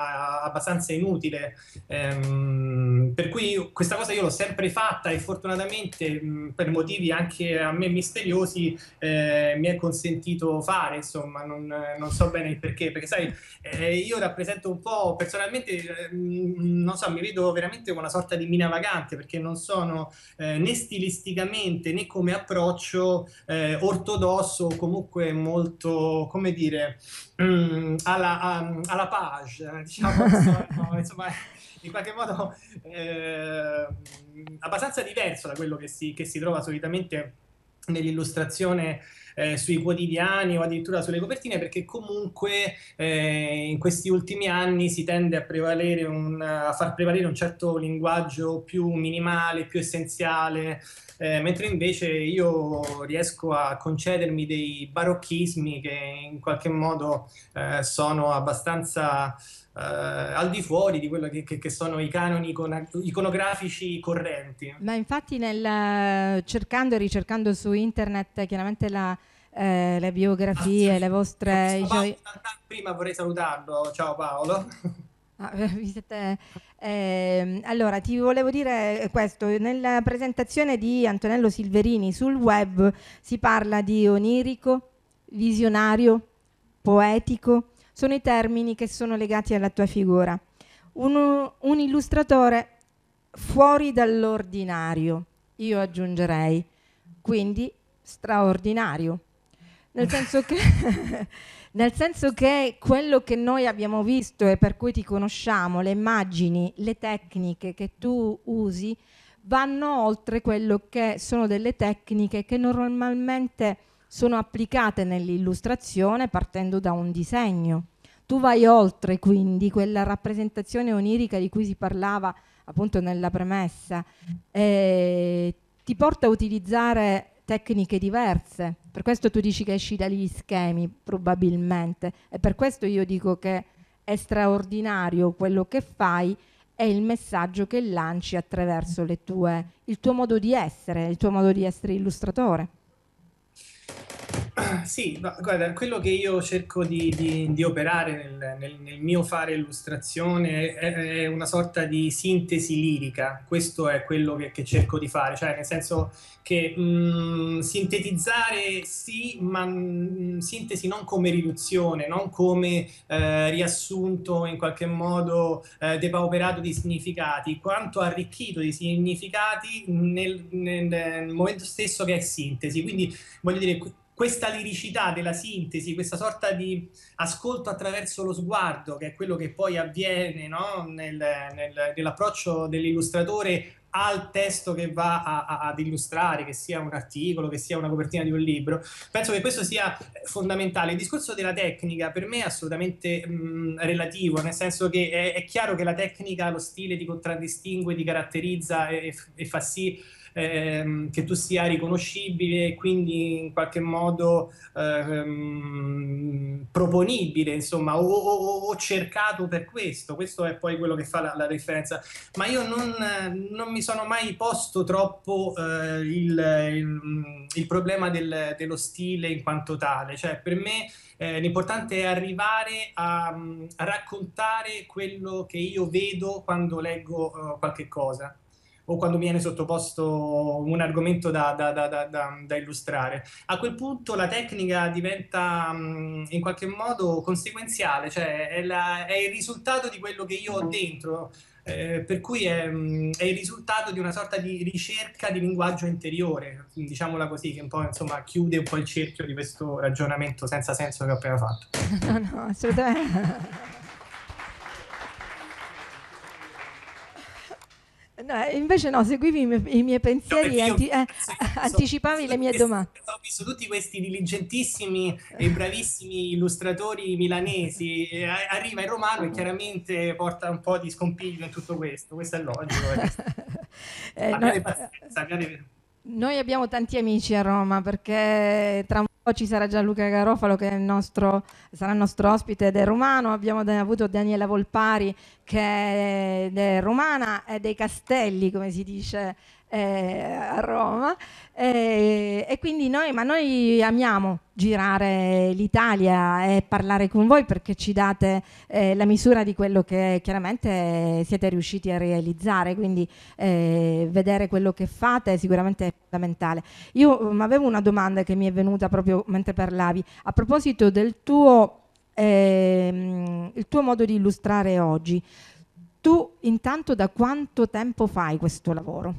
K: eh, abbastanza inutile. Ehm, per cui questa cosa io l'ho sempre fatta e fortunatamente mh, mm, per motivi anche a me misteriosi eh, mi è consentito fare, insomma, non, non, so bene il perché, perché sai, eh, io rappresento un po', personalmente, mm, non so, mi vedo veramente una sorta di mina vagante, perché non sono eh, né stilisticamente né come approccio eh, ortodosso o comunque molto, come dire, mh, mm, alla, a, mm, alla page, eh, diciamo, insomma, insomma in qualche modo eh, abbastanza diverso da quello che si, che si trova solitamente nell'illustrazione eh, sui quotidiani o addirittura sulle copertine perché comunque eh, in questi ultimi anni si tende a, prevalere un, a far prevalere un certo linguaggio più minimale, più essenziale, eh, mentre invece io riesco a concedermi dei barocchismi che in qualche modo eh, sono abbastanza eh, al di fuori di quello che, che, che sono i canoni icona- iconografici correnti.
B: Ma infatti nel, eh, cercando e ricercando su internet chiaramente la, eh, le biografie, ah, le vostre... Paolo, gio...
K: prima vorrei salutarlo, ciao Paolo.
B: Ah, siete... eh, allora, ti volevo dire questo, nella presentazione di Antonello Silverini sul web si parla di onirico, visionario, poetico, sono i termini che sono legati alla tua figura. Uno, un illustratore fuori dall'ordinario, io aggiungerei, quindi straordinario. Nel senso, che, nel senso che quello che noi abbiamo visto e per cui ti conosciamo, le immagini, le tecniche che tu usi, vanno oltre quello che sono delle tecniche che normalmente sono applicate nell'illustrazione partendo da un disegno. Tu vai oltre quindi quella rappresentazione onirica di cui si parlava appunto nella premessa, eh, ti porta a utilizzare tecniche diverse, per questo tu dici che esci dagli schemi probabilmente e per questo io dico che è straordinario quello che fai e il messaggio che lanci attraverso tue, il tuo modo di essere, il tuo modo di essere illustratore.
K: Sì, no, guarda, quello che io cerco di, di, di operare nel, nel, nel, mio fare illustrazione è, è, una sorta di sintesi lirica, questo è quello che, che cerco di fare, cioè nel senso che mh, mm, sintetizzare sì, ma mh, mm, sintesi non come riduzione, non come eh, riassunto in qualche modo eh, depauperato di significati, quanto arricchito di significati nel, nel momento stesso che è sintesi, quindi voglio dire questa liricità della sintesi, questa sorta di ascolto attraverso lo sguardo, che è quello che poi avviene no? nel, nel, nell'approccio dell'illustratore al testo che va a, a, ad illustrare, che sia un articolo, che sia una copertina di un libro. Penso che questo sia fondamentale. Il discorso della tecnica per me è assolutamente mh, mm, relativo, nel senso che è, è, chiaro che la tecnica, lo stile ti contraddistingue, ti caratterizza e, e fa sì ehm, che tu sia riconoscibile e quindi in qualche modo ehm, proponibile, insomma, o, o, o, cercato per questo. Questo è poi quello che fa la, la differenza. Ma io non, non, mi sono mai posto troppo eh, il, il, il, problema del, dello stile in quanto tale. Cioè, per me eh, l'importante è arrivare a, a, raccontare quello che io vedo quando leggo uh, qualche cosa o quando viene sottoposto un argomento da, da, da, da illustrare. A quel punto la tecnica diventa mm, in qualche modo conseguenziale, cioè è, la, è il risultato di quello che io ho mm-hmm. dentro. Eh, per cui è, mm, è, il risultato di una sorta di ricerca di linguaggio interiore, diciamola così, che un po' insomma, chiude un po' il cerchio di questo ragionamento senza senso che ho appena fatto.
B: No, no, assolutamente. No, eh, invece no, seguivi i miei, i miei pensieri, no, anti, eh, anticipavi le mie domande.
K: Ho visto tutti questi diligentissimi e bravissimi illustratori milanesi, arriva il romano e chiaramente porta un po' di scompiglio in tutto questo, questo è logico. eh, eh abbiate no, pazienza, abbiate...
B: Noi abbiamo tanti amici a Roma perché tra un po' ci sarà Gianluca Garofalo che nostro, sarà il nostro ospite ed è romano, abbiamo avuto Daniela Volpari che è romana e dei castelli come si dice eh, a Roma eh, e quindi noi, ma noi amiamo girare l'Italia e parlare con voi perché ci date eh, la misura di quello che chiaramente siete riusciti a realizzare, quindi eh, vedere quello che fate sicuramente è fondamentale. Io um, avevo una domanda che mi è venuta proprio mentre parlavi, a proposito del tuo, ehm, tuo modo di illustrare oggi. Tu intanto da quanto tempo fai questo lavoro?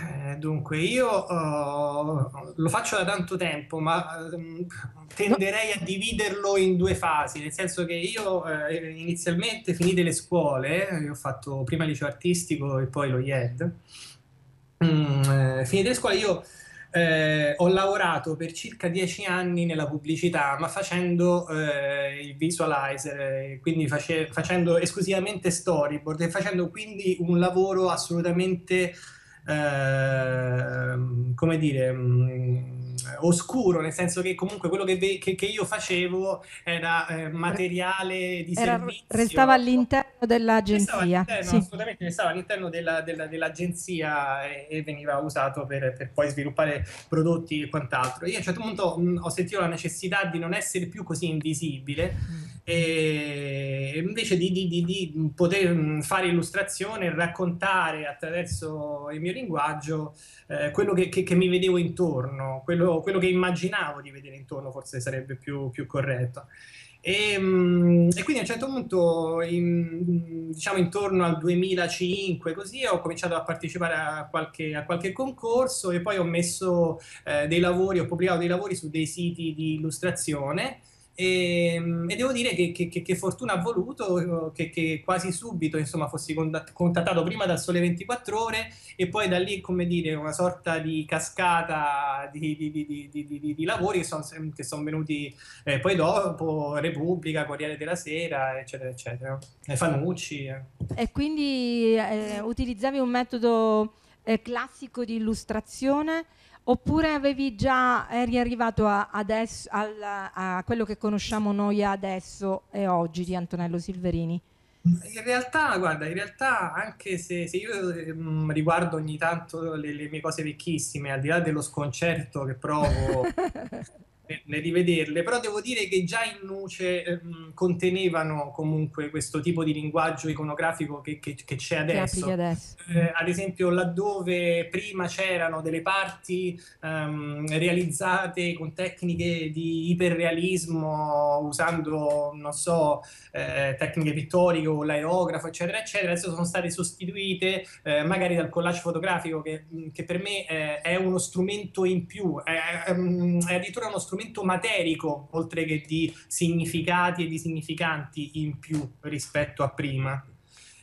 K: Eh, dunque, io uh, lo faccio da tanto tempo, ma uh, tenderei a dividerlo in due fasi, nel senso che io uh, inizialmente finite le scuole, ho fatto prima il liceo artistico e poi lo IED, mm, finite le scuole io ho lavorato per circa dieci anni nella pubblicità, ma facendo il visualizer, quindi face- facendo esclusivamente storyboard e facendo quindi un lavoro assolutamente Ehm, come dire, mh, mm, oscuro, nel senso che comunque quello che, ve- che, che io facevo era eh, materiale di era, servizio. Restava
B: all'interno dell'agenzia. Restava
K: all'interno, sì. Assolutamente, restava all'interno della, della, dell'agenzia e, e, veniva usato per, per, poi sviluppare prodotti e quant'altro. Io a un certo punto mh, mm, ho sentito la necessità di non essere più così invisibile. Mm. E invece di, di, di, di poter fare illustrazione, e raccontare attraverso il mio linguaggio, eh, quello che, che, che, mi vedevo intorno, quello, quello, che immaginavo di vedere intorno forse sarebbe più, più corretto. E, mm, e, quindi a un certo punto, in, diciamo intorno al 2005, così ho cominciato a partecipare a qualche, a qualche concorso e poi ho messo eh, dei lavori, ho pubblicato dei lavori su dei siti di illustrazione e, ehm, e, devo dire che, che, che, fortuna ha voluto eh, che, che quasi subito insomma, fossi contattato prima dal Sole 24 Ore e poi da lì come dire una sorta di cascata di, di, di, di lavori che sono son venuti eh, poi dopo Repubblica, Corriere della Sera eccetera eccetera e eh, Fanucci eh.
B: e quindi eh, utilizzavi un metodo eh, classico di illustrazione Oppure avevi già, eri arrivato a, adesso, al, a quello che conosciamo noi adesso e oggi di Antonello Silverini?
K: In realtà, guarda, in realtà anche se, se io mh, ehm, riguardo ogni tanto le, le, mie cose vecchissime, al di là dello sconcerto che provo nel rivederle, però devo dire che già in Nuce eh, contenevano comunque questo tipo di linguaggio iconografico che, che, che c'è adesso. Che adesso. Eh, ad esempio, laddove prima c'erano delle parti ehm, realizzate con tecniche di iperrealismo, usando, non so, eh, tecniche pittoriche o l'aerografo, eccetera, eccetera, adesso sono state sostituite eh, magari dal collage fotografico che, che per me eh, è uno strumento in più, è, è addirittura uno strumento strumento materico, oltre che di significati e di significanti in più rispetto a prima.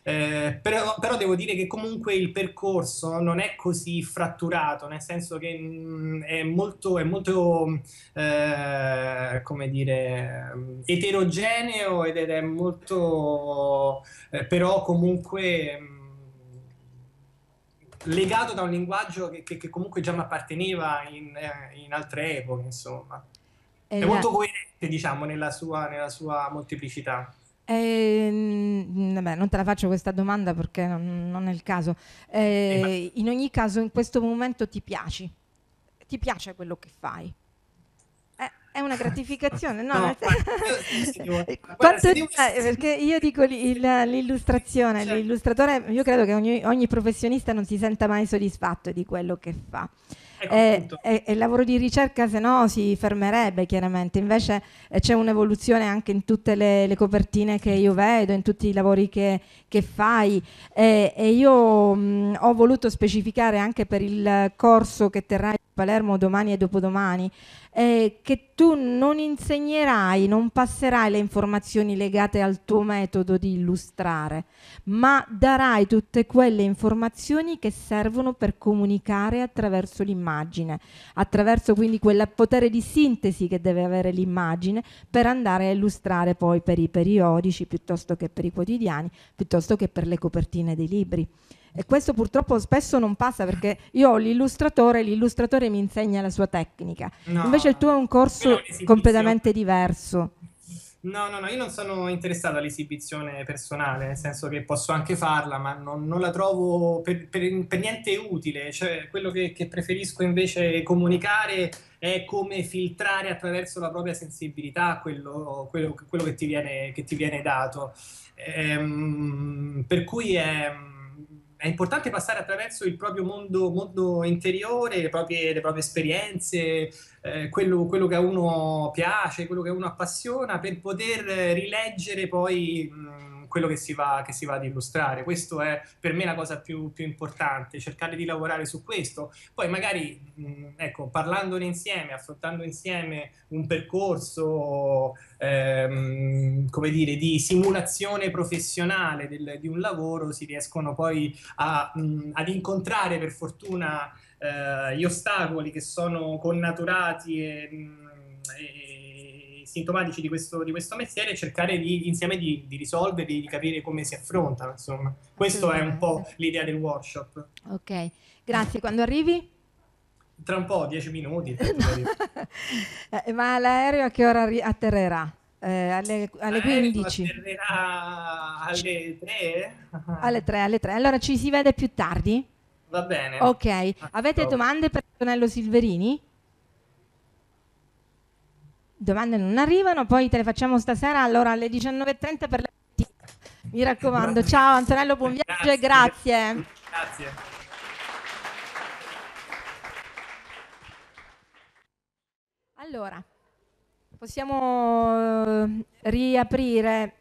K: Eh, però, però, devo dire che comunque il percorso non è così fratturato, nel senso che mh, mm, è molto, è molto eh, come dire, eterogeneo ed è molto, eh, però comunque... Mm, legato da un linguaggio che, che, che comunque già mi apparteneva in, eh, in altre epoche, insomma.
B: È, è esatto. molto coerente,
K: diciamo, nella sua, nella sua molteplicità.
B: Eh, vabbè, non te la faccio questa domanda perché non, non è il caso. Eh, eh in ogni caso, in questo momento ti piaci, ti piace quello che fai. È una gratificazione, no? no Quanto, perché io dico il, l'illustrazione, certo. l'illustratore, io credo che ogni, ogni, professionista non si senta mai soddisfatto di quello che fa. e, ecco, eh, eh, e, il lavoro di ricerca se no si fermerebbe chiaramente, invece eh, c'è un'evoluzione anche in tutte le, le, copertine che io vedo, in tutti i lavori che, che fai e, eh, e io mh, mm, ho voluto specificare anche per il corso che terrai Palermo domani e dopodomani, eh, che tu non insegnerai, non passerai le informazioni legate al tuo metodo di illustrare, ma darai tutte quelle informazioni che servono per comunicare attraverso l'immagine, attraverso quindi quel potere di sintesi che deve avere l'immagine per andare a illustrare poi per i periodici piuttosto che per i quotidiani, piuttosto che per le copertine dei libri e questo purtroppo spesso non passa perché io ho l'illustratore, e l'illustratore mi insegna la sua tecnica, no, invece il tuo è un corso è completamente diverso.
K: No, no, no, io non sono interessato all'esibizione personale, nel senso che posso anche farla, ma non, non la trovo per, per, per, niente utile. Cioè, quello che, che, preferisco invece comunicare è come filtrare attraverso la propria sensibilità quello, quello, quello che, ti viene, che, ti viene, dato. Ehm, per cui è è importante passare attraverso il proprio mondo, mondo interiore, le proprie, le proprie esperienze, eh, quello, quello, che a uno piace, quello che a uno appassiona, per poter eh, rileggere poi... Mh, quello che si va, che si va ad illustrare. Questo è per me la cosa più, più importante, cercare di lavorare su questo. Poi magari, mh, ecco, parlandone insieme, affrontando insieme un percorso, ehm, come dire, di simulazione professionale del, di un lavoro, si riescono poi a, mh, ad incontrare per fortuna eh, gli ostacoli che sono connaturati e, mh, e sintomatici di questo, di questo mestiere e cercare di, insieme di, di risolverli, di capire come si affrontano. Insomma, questa è un po' l'idea del workshop.
B: Ok, grazie. Quando arrivi?
K: Tra un po', dieci minuti.
B: Eh, ma l'aereo a che ora atterrerà? Eh, alle, alle 15
K: alle 3
B: alle 3 alle 3 allora ci si vede più tardi va bene ok avete domande per Antonello Silverini domande non arrivano, poi te le facciamo stasera allora alle 19.30 per la mi raccomando, ciao Antonello, buon viaggio e grazie. Grazie. Allora, possiamo eh, riaprire,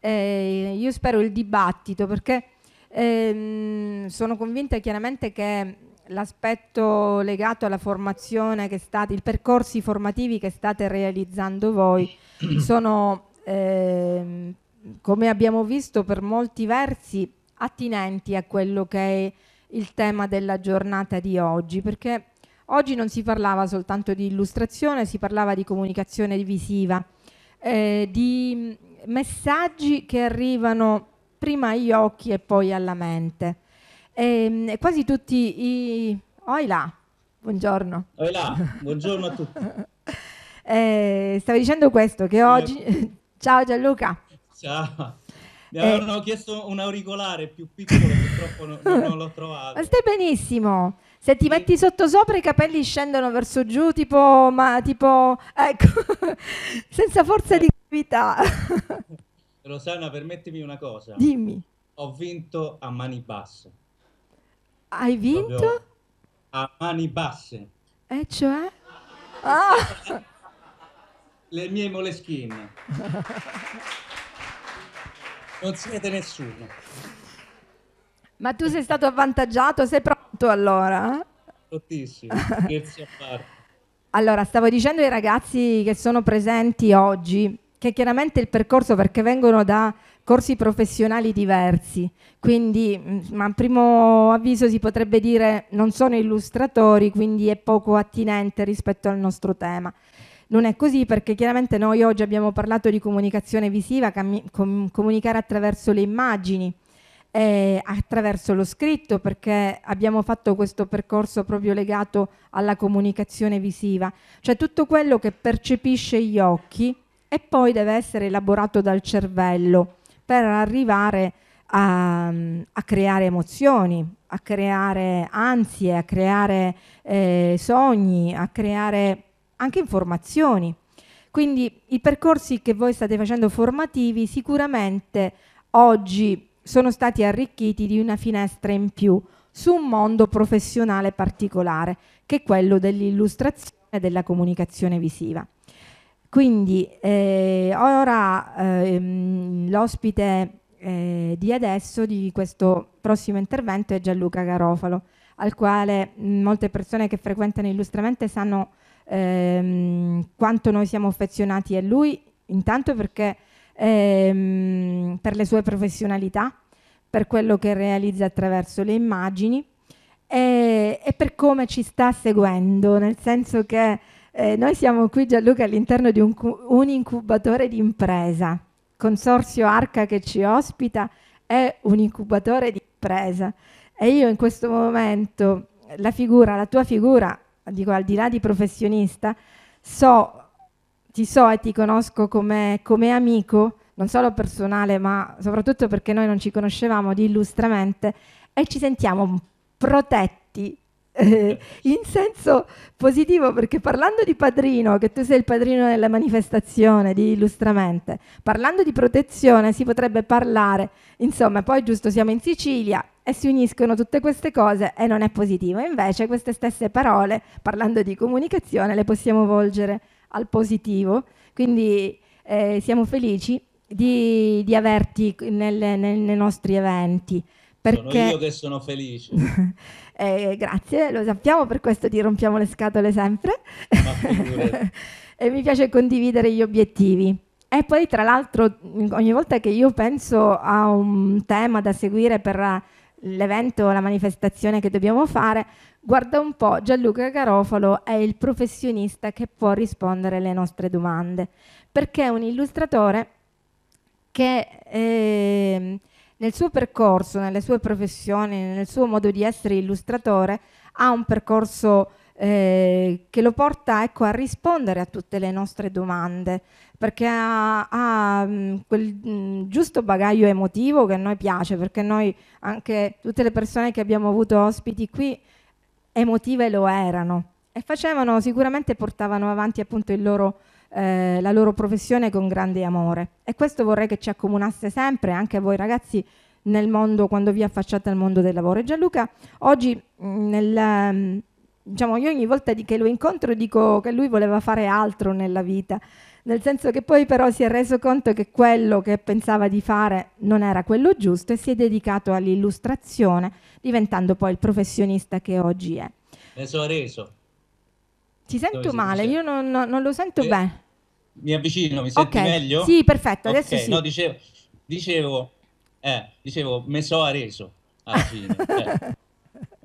B: eh, io spero, il dibattito perché ehm, sono convinta chiaramente che l'aspetto legato alla formazione che state, i percorsi formativi che state realizzando voi sono, eh, come abbiamo visto, per molti versi attinenti a quello che è il tema della giornata di oggi, perché oggi non si parlava soltanto di illustrazione, si parlava di comunicazione visiva, eh, di messaggi che arrivano prima agli occhi e poi alla mente ehm, quasi tutti i... Oila, oh, buongiorno.
G: Oila, oh, buongiorno a tutti.
B: eh, stavo dicendo questo, che oggi... Ciao Gianluca.
I: Ciao. Mi
G: eh. avevano chiesto un auricolare più piccolo, purtroppo no, non l'ho
B: trovato. Ma stai benissimo. Se ti metti sotto sopra i capelli scendono verso giù, tipo, ma tipo, ecco, senza forza di gravità.
G: Rosana, permettimi una cosa. Dimmi. Ho vinto a mani basse.
B: Hai vinto?
G: a mani basse.
B: E cioè? Ah! ah!
G: Le mie moleskin. non siete nessuno.
B: Ma tu sei stato avvantaggiato, sei pronto allora?
I: Prontissimo, a parte.
B: Allora, stavo dicendo ai ragazzi che sono presenti oggi che chiaramente il percorso, perché vengono da corsi professionali diversi, quindi mm, ma a primo avviso si potrebbe dire non sono illustratori, quindi è poco attinente rispetto al nostro tema. Non è così perché chiaramente noi oggi abbiamo parlato di comunicazione visiva, com comunicare attraverso le immagini, eh, attraverso lo scritto perché abbiamo fatto questo percorso proprio legato alla comunicazione visiva, cioè tutto quello che percepisce gli occhi e poi deve essere elaborato dal cervello per arrivare a, a creare emozioni, a creare ansie, a creare eh, sogni, a creare anche informazioni. Quindi i percorsi che voi state facendo formativi sicuramente oggi sono stati arricchiti di una finestra in più su un mondo professionale particolare, che è quello dell'illustrazione e della comunicazione visiva. Quindi eh, ora ehm, l'ospite eh, di adesso, di questo prossimo intervento, è Gianluca Garofalo, al quale mm, molte persone che frequentano Illustramente sanno ehm, quanto noi siamo affezionati a lui, intanto perché ehm, per le sue professionalità, per quello che realizza attraverso le immagini e, e per come ci sta seguendo, nel senso che eh, noi siamo qui Gianluca all'interno di un, un incubatore di impresa. Consorzio Arca che ci ospita è un incubatore di impresa e io in questo momento la figura, la tua figura, dico al di là di professionista, so, ti so e ti conosco come, come amico, non solo personale ma soprattutto perché noi non ci conoscevamo di illustramente e ci sentiamo protetti eh, in senso positivo perché parlando di padrino, che tu sei il padrino della manifestazione di Illustramente, parlando di protezione si potrebbe parlare, insomma, poi giusto siamo in Sicilia e si uniscono tutte queste cose e non è positivo. Invece queste stesse parole, parlando di comunicazione, le possiamo volgere al positivo. Quindi eh, siamo felici di, di averti nel, nel, nei nostri eventi. Perché... Sono io che
G: sono felice.
B: Eh, grazie, lo sappiamo, per questo ti rompiamo le scatole sempre. e mi piace condividere gli obiettivi. E poi, tra l'altro, ogni volta che io penso a un tema da seguire per l'evento o la manifestazione che dobbiamo fare, guarda un po', Gianluca Garofalo è il professionista che può rispondere alle nostre domande, perché è un illustratore che eh, nel suo percorso, nelle sue professioni, nel suo modo di essere illustratore, ha un percorso eh, che lo porta ecco, a rispondere a tutte le nostre domande, perché ha, ha mh, mm, quel mh, mm, giusto bagaglio emotivo che a noi piace, perché noi anche tutte le persone che abbiamo avuto ospiti qui emotive lo erano e facevano, sicuramente portavano avanti appunto il loro eh, la loro professione con grande amore. E questo vorrei che ci accomunasse sempre, anche voi ragazzi, nel mondo, quando vi affacciate al mondo del lavoro. E Gianluca, oggi mm, nel, mm, diciamo, io ogni volta che lo incontro dico che lui voleva fare altro nella vita, nel senso che poi però si è reso conto che quello che pensava di fare non era quello giusto e si è dedicato all'illustrazione, diventando poi il professionista che oggi è.
G: Me sono reso.
B: Ti sento male, io non, non lo sento eh, bene.
G: Mi avvicino, mi senti okay. meglio? Sì, perfetto, okay. adesso sì. No, dicevo, dicevo, eh, dicevo me so ha reso alla fine. eh.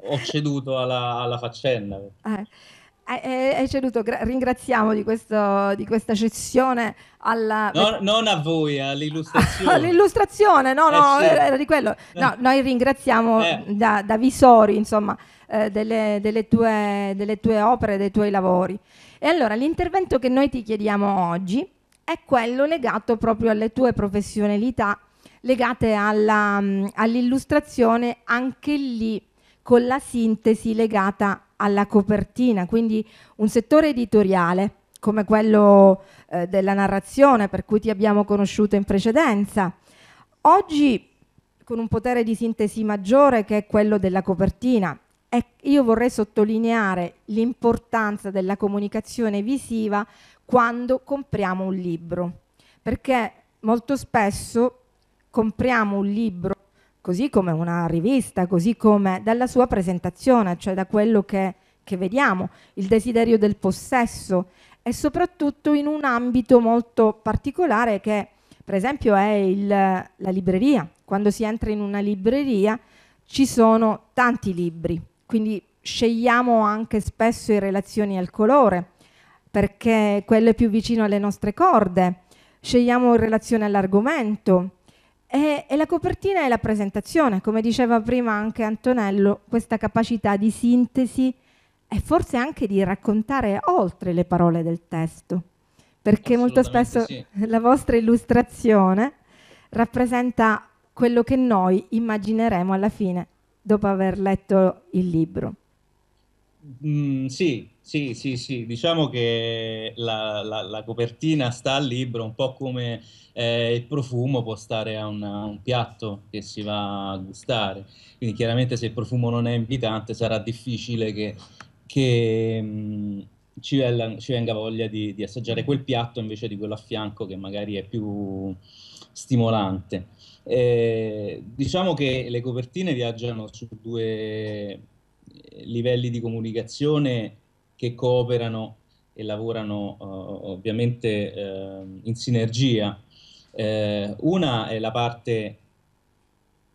G: Ho ceduto alla, alla faccenda.
B: Eh, hai ceduto, gra- ringraziamo di, questo, di, questa cessione alla... No, non
G: a voi, all'illustrazione.
B: all'illustrazione, no, eh, no, certo. era di quello. Eh. No, noi ringraziamo da, da visori, insomma, eh, delle, delle, tue, delle tue opere, dei tuoi lavori. E allora l'intervento che noi ti chiediamo oggi è quello legato proprio alle tue professionalità, legate mm, all'illustrazione anche lì con la sintesi legata alla copertina, quindi un settore editoriale come quello eh, della narrazione per cui ti abbiamo conosciuto in precedenza. Oggi con un potere di sintesi maggiore che è quello della copertina, io vorrei sottolineare l'importanza della comunicazione visiva quando compriamo un libro, perché molto spesso compriamo un libro così come una rivista, così come dalla sua presentazione, cioè da quello che, che vediamo, il desiderio del possesso e soprattutto in un ambito molto particolare che per esempio è il, la libreria. Quando si entra in una libreria ci sono tanti libri, quindi scegliamo anche spesso in relazione al colore, perché quello è più vicino alle nostre corde, scegliamo in relazione all'argomento. E, e la copertina è la presentazione, come diceva prima anche Antonello, questa capacità di sintesi e forse anche di raccontare oltre le parole del testo, perché molto spesso sì. la vostra illustrazione rappresenta quello che noi immagineremo alla fine dopo aver letto il libro.
G: Mm, sì, sì, sì, sì, diciamo che la, la, la, copertina sta al libro un po' come eh, il profumo può stare a una, un piatto che si va a gustare, quindi chiaramente se il profumo non è invitante sarà difficile che, che mh, mm, ci, vella, ci, venga voglia di, di, assaggiare quel piatto invece di quello a fianco che magari è più stimolante. Eh, diciamo che le copertine viaggiano su due eh, livelli di comunicazione che cooperano e lavorano uh, ovviamente uh, in sinergia. Uh, una è la parte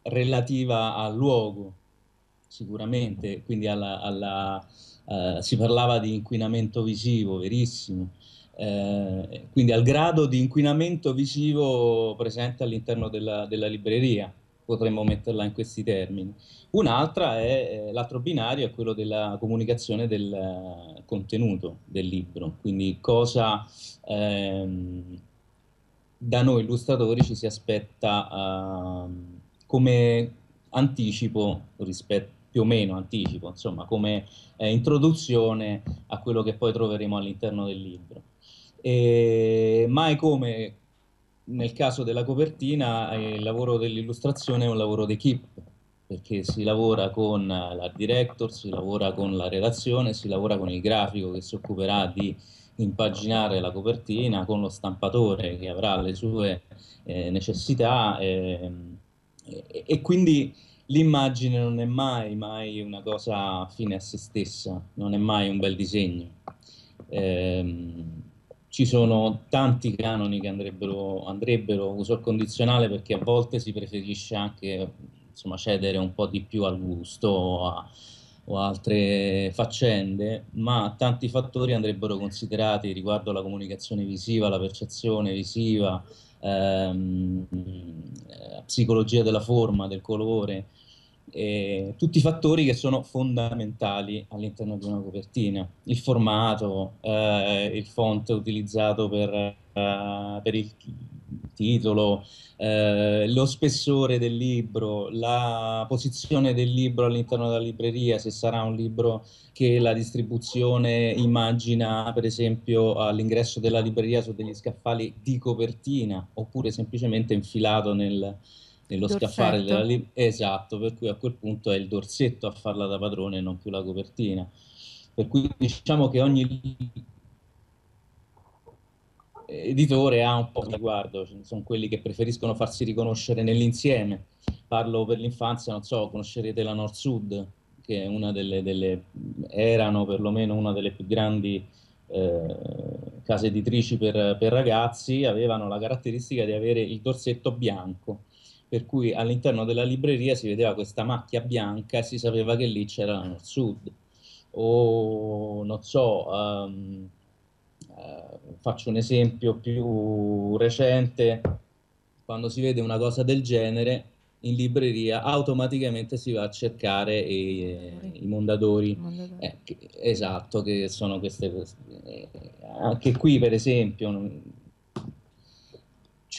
G: relativa al luogo, sicuramente, quindi alla, alla, si parlava di inquinamento visivo, verissimo, eh, quindi al grado di inquinamento visivo presente all'interno della, della libreria, potremmo metterla in questi termini. Un'altra è, eh, l'altro binario è quello della comunicazione del eh, contenuto del libro, quindi cosa ehm, da noi illustratori ci si aspetta eh, come anticipo rispetto più o meno anticipo, insomma, come eh, introduzione a quello che poi troveremo all'interno del libro. E mai come nel caso della copertina, eh, il lavoro dell'illustrazione è un lavoro d'equipe, perché si lavora con la director, si lavora con la redazione, si lavora con il grafico che si occuperà di impaginare la copertina, con lo stampatore che avrà le sue eh, necessità eh, e, e, quindi l'immagine non è mai, mai, una cosa fine a se stessa, non è mai un bel disegno. Eh, ci sono tanti canoni che andrebbero, andrebbero uso al condizionale perché a volte si preferisce anche insomma, cedere un po' di più al gusto o a, o altre faccende, ma tanti fattori andrebbero considerati riguardo alla comunicazione visiva, la percezione visiva, ehm, eh, psicologia della forma, del colore, eh, tutti fattori che sono fondamentali all'interno di una copertina. Il formato, eh, il font utilizzato per, uh, per il titolo, eh, lo spessore del libro, la posizione del libro all'interno della libreria, se sarà un libro che la distribuzione immagina per esempio all'ingresso della libreria su degli scaffali di copertina oppure semplicemente infilato nel, nello dorsetto. scaffale della libreria. Esatto, per cui a quel punto è il dorsetto a farla da padrone e non più la copertina. Per cui diciamo che ogni editore ha un po' di riguardo, sono quelli che preferiscono farsi riconoscere nell'insieme. Parlo per l'infanzia, non so, conoscerete la Nord Sud, che è una delle, delle erano perlomeno una delle più grandi eh, case editrici per, per ragazzi, avevano la caratteristica di avere il dorsetto bianco per cui all'interno della libreria si vedeva questa macchia bianca e si sapeva che lì c'era nel sud. O non so, um, uh, faccio un esempio più recente, quando si vede una cosa del genere in libreria automaticamente si va a cercare i, i mondadori, mondadori. Eh, che, esatto che sono queste, queste eh, anche qui per esempio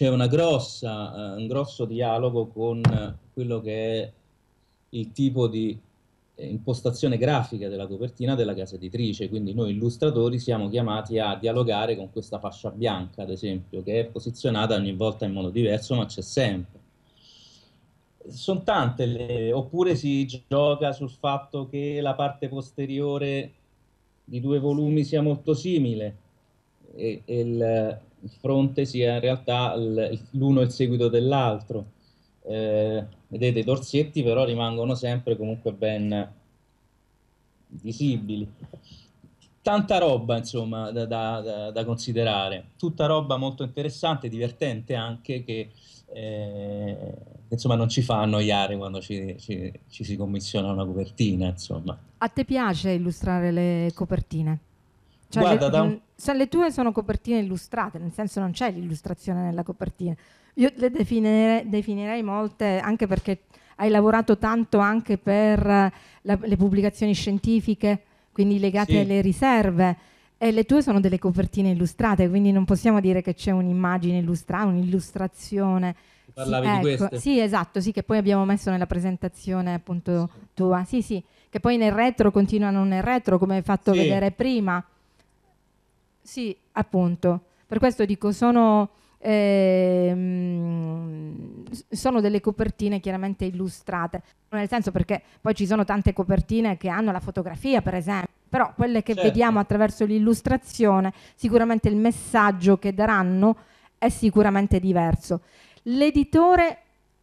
G: c'è eh, un grosso dialogo con eh, quello che è il tipo di eh, impostazione grafica della copertina della casa editrice, quindi noi illustratori siamo chiamati a dialogare con questa fascia bianca, ad esempio, che è posizionata ogni volta in modo diverso, ma c'è sempre. Sono tante le... oppure si gioca sul fatto che la parte posteriore di due volumi sia molto simile e, e il, il fronte sia in realtà l'uno il seguito dell'altro. Eh, vedete, i dorsietti però rimangono sempre comunque ben visibili. Tanta roba, insomma, da, da, da considerare. Tutta roba molto interessante, divertente anche, che eh, insomma non ci fa annoiare quando ci, ci, ci si commissiona una copertina, insomma.
B: A te piace illustrare le copertine?
I: Cioè Guarda, le, da un...
B: se cioè, le tue sono copertine illustrate, nel senso non c'è l'illustrazione nella copertina. Io le definire, definirei molte anche perché hai lavorato tanto anche per la, le pubblicazioni scientifiche, quindi legate sì. alle riserve. E le tue sono delle copertine illustrate, quindi non possiamo dire che c'è un'immagine illustrata, un'illustrazione. Parlavi sì, ecco, di queste. Sì, esatto, sì, che poi abbiamo messo nella presentazione appunto sì. tua. Sì, sì, che poi nel retro continuano nel retro, come hai fatto sì. vedere prima. Sì, appunto. Per questo dico, sono, ehm, sono delle copertine chiaramente illustrate, nel senso perché poi ci sono tante copertine che hanno la fotografia, per esempio, però quelle che certo. vediamo attraverso l'illustrazione, sicuramente il messaggio che daranno è sicuramente diverso. L'editore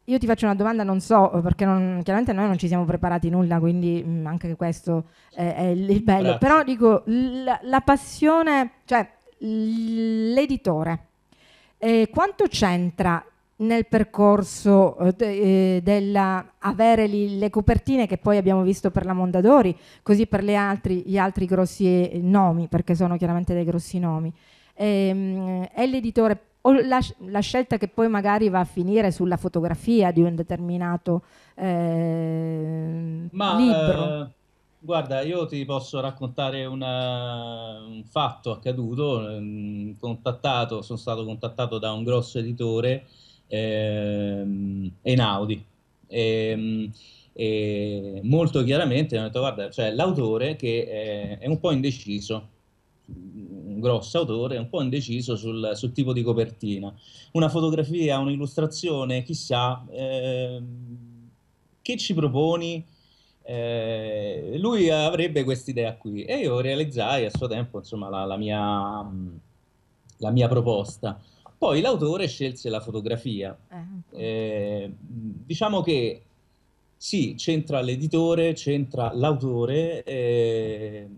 B: io ti faccio una domanda, non so, eh, perché non, chiaramente noi non ci siamo preparati nulla, quindi mh, mm, anche questo eh, è il, bello. Grazie. Però dico, la, la passione, cioè l'editore, eh, quanto c'entra nel percorso eh, eh dell'avere le copertine che poi abbiamo visto per la Mondadori, così per altri, gli altri grossi eh, nomi, perché sono chiaramente dei grossi nomi? Ehm, è l'editore o la, la, scelta che poi magari va a finire sulla fotografia di un determinato eh, Ma, libro.
I: Eh,
G: guarda, io ti posso raccontare una, un fatto accaduto, ehm, contattato, sono stato contattato da un grosso editore, eh, Enaudi, e, ehm, e molto chiaramente mi hanno detto guarda, cioè, l'autore che è, è un po' indeciso grosso autore, un po' indeciso sul, sul tipo di copertina. Una fotografia, un'illustrazione, chissà, eh, che ci proponi? Eh, lui avrebbe quest'idea qui e io realizzai a suo tempo insomma, la, la, mia, la mia proposta. Poi l'autore scelse la fotografia. Eh, eh diciamo che sì, c'entra l'editore, c'entra l'autore. Eh,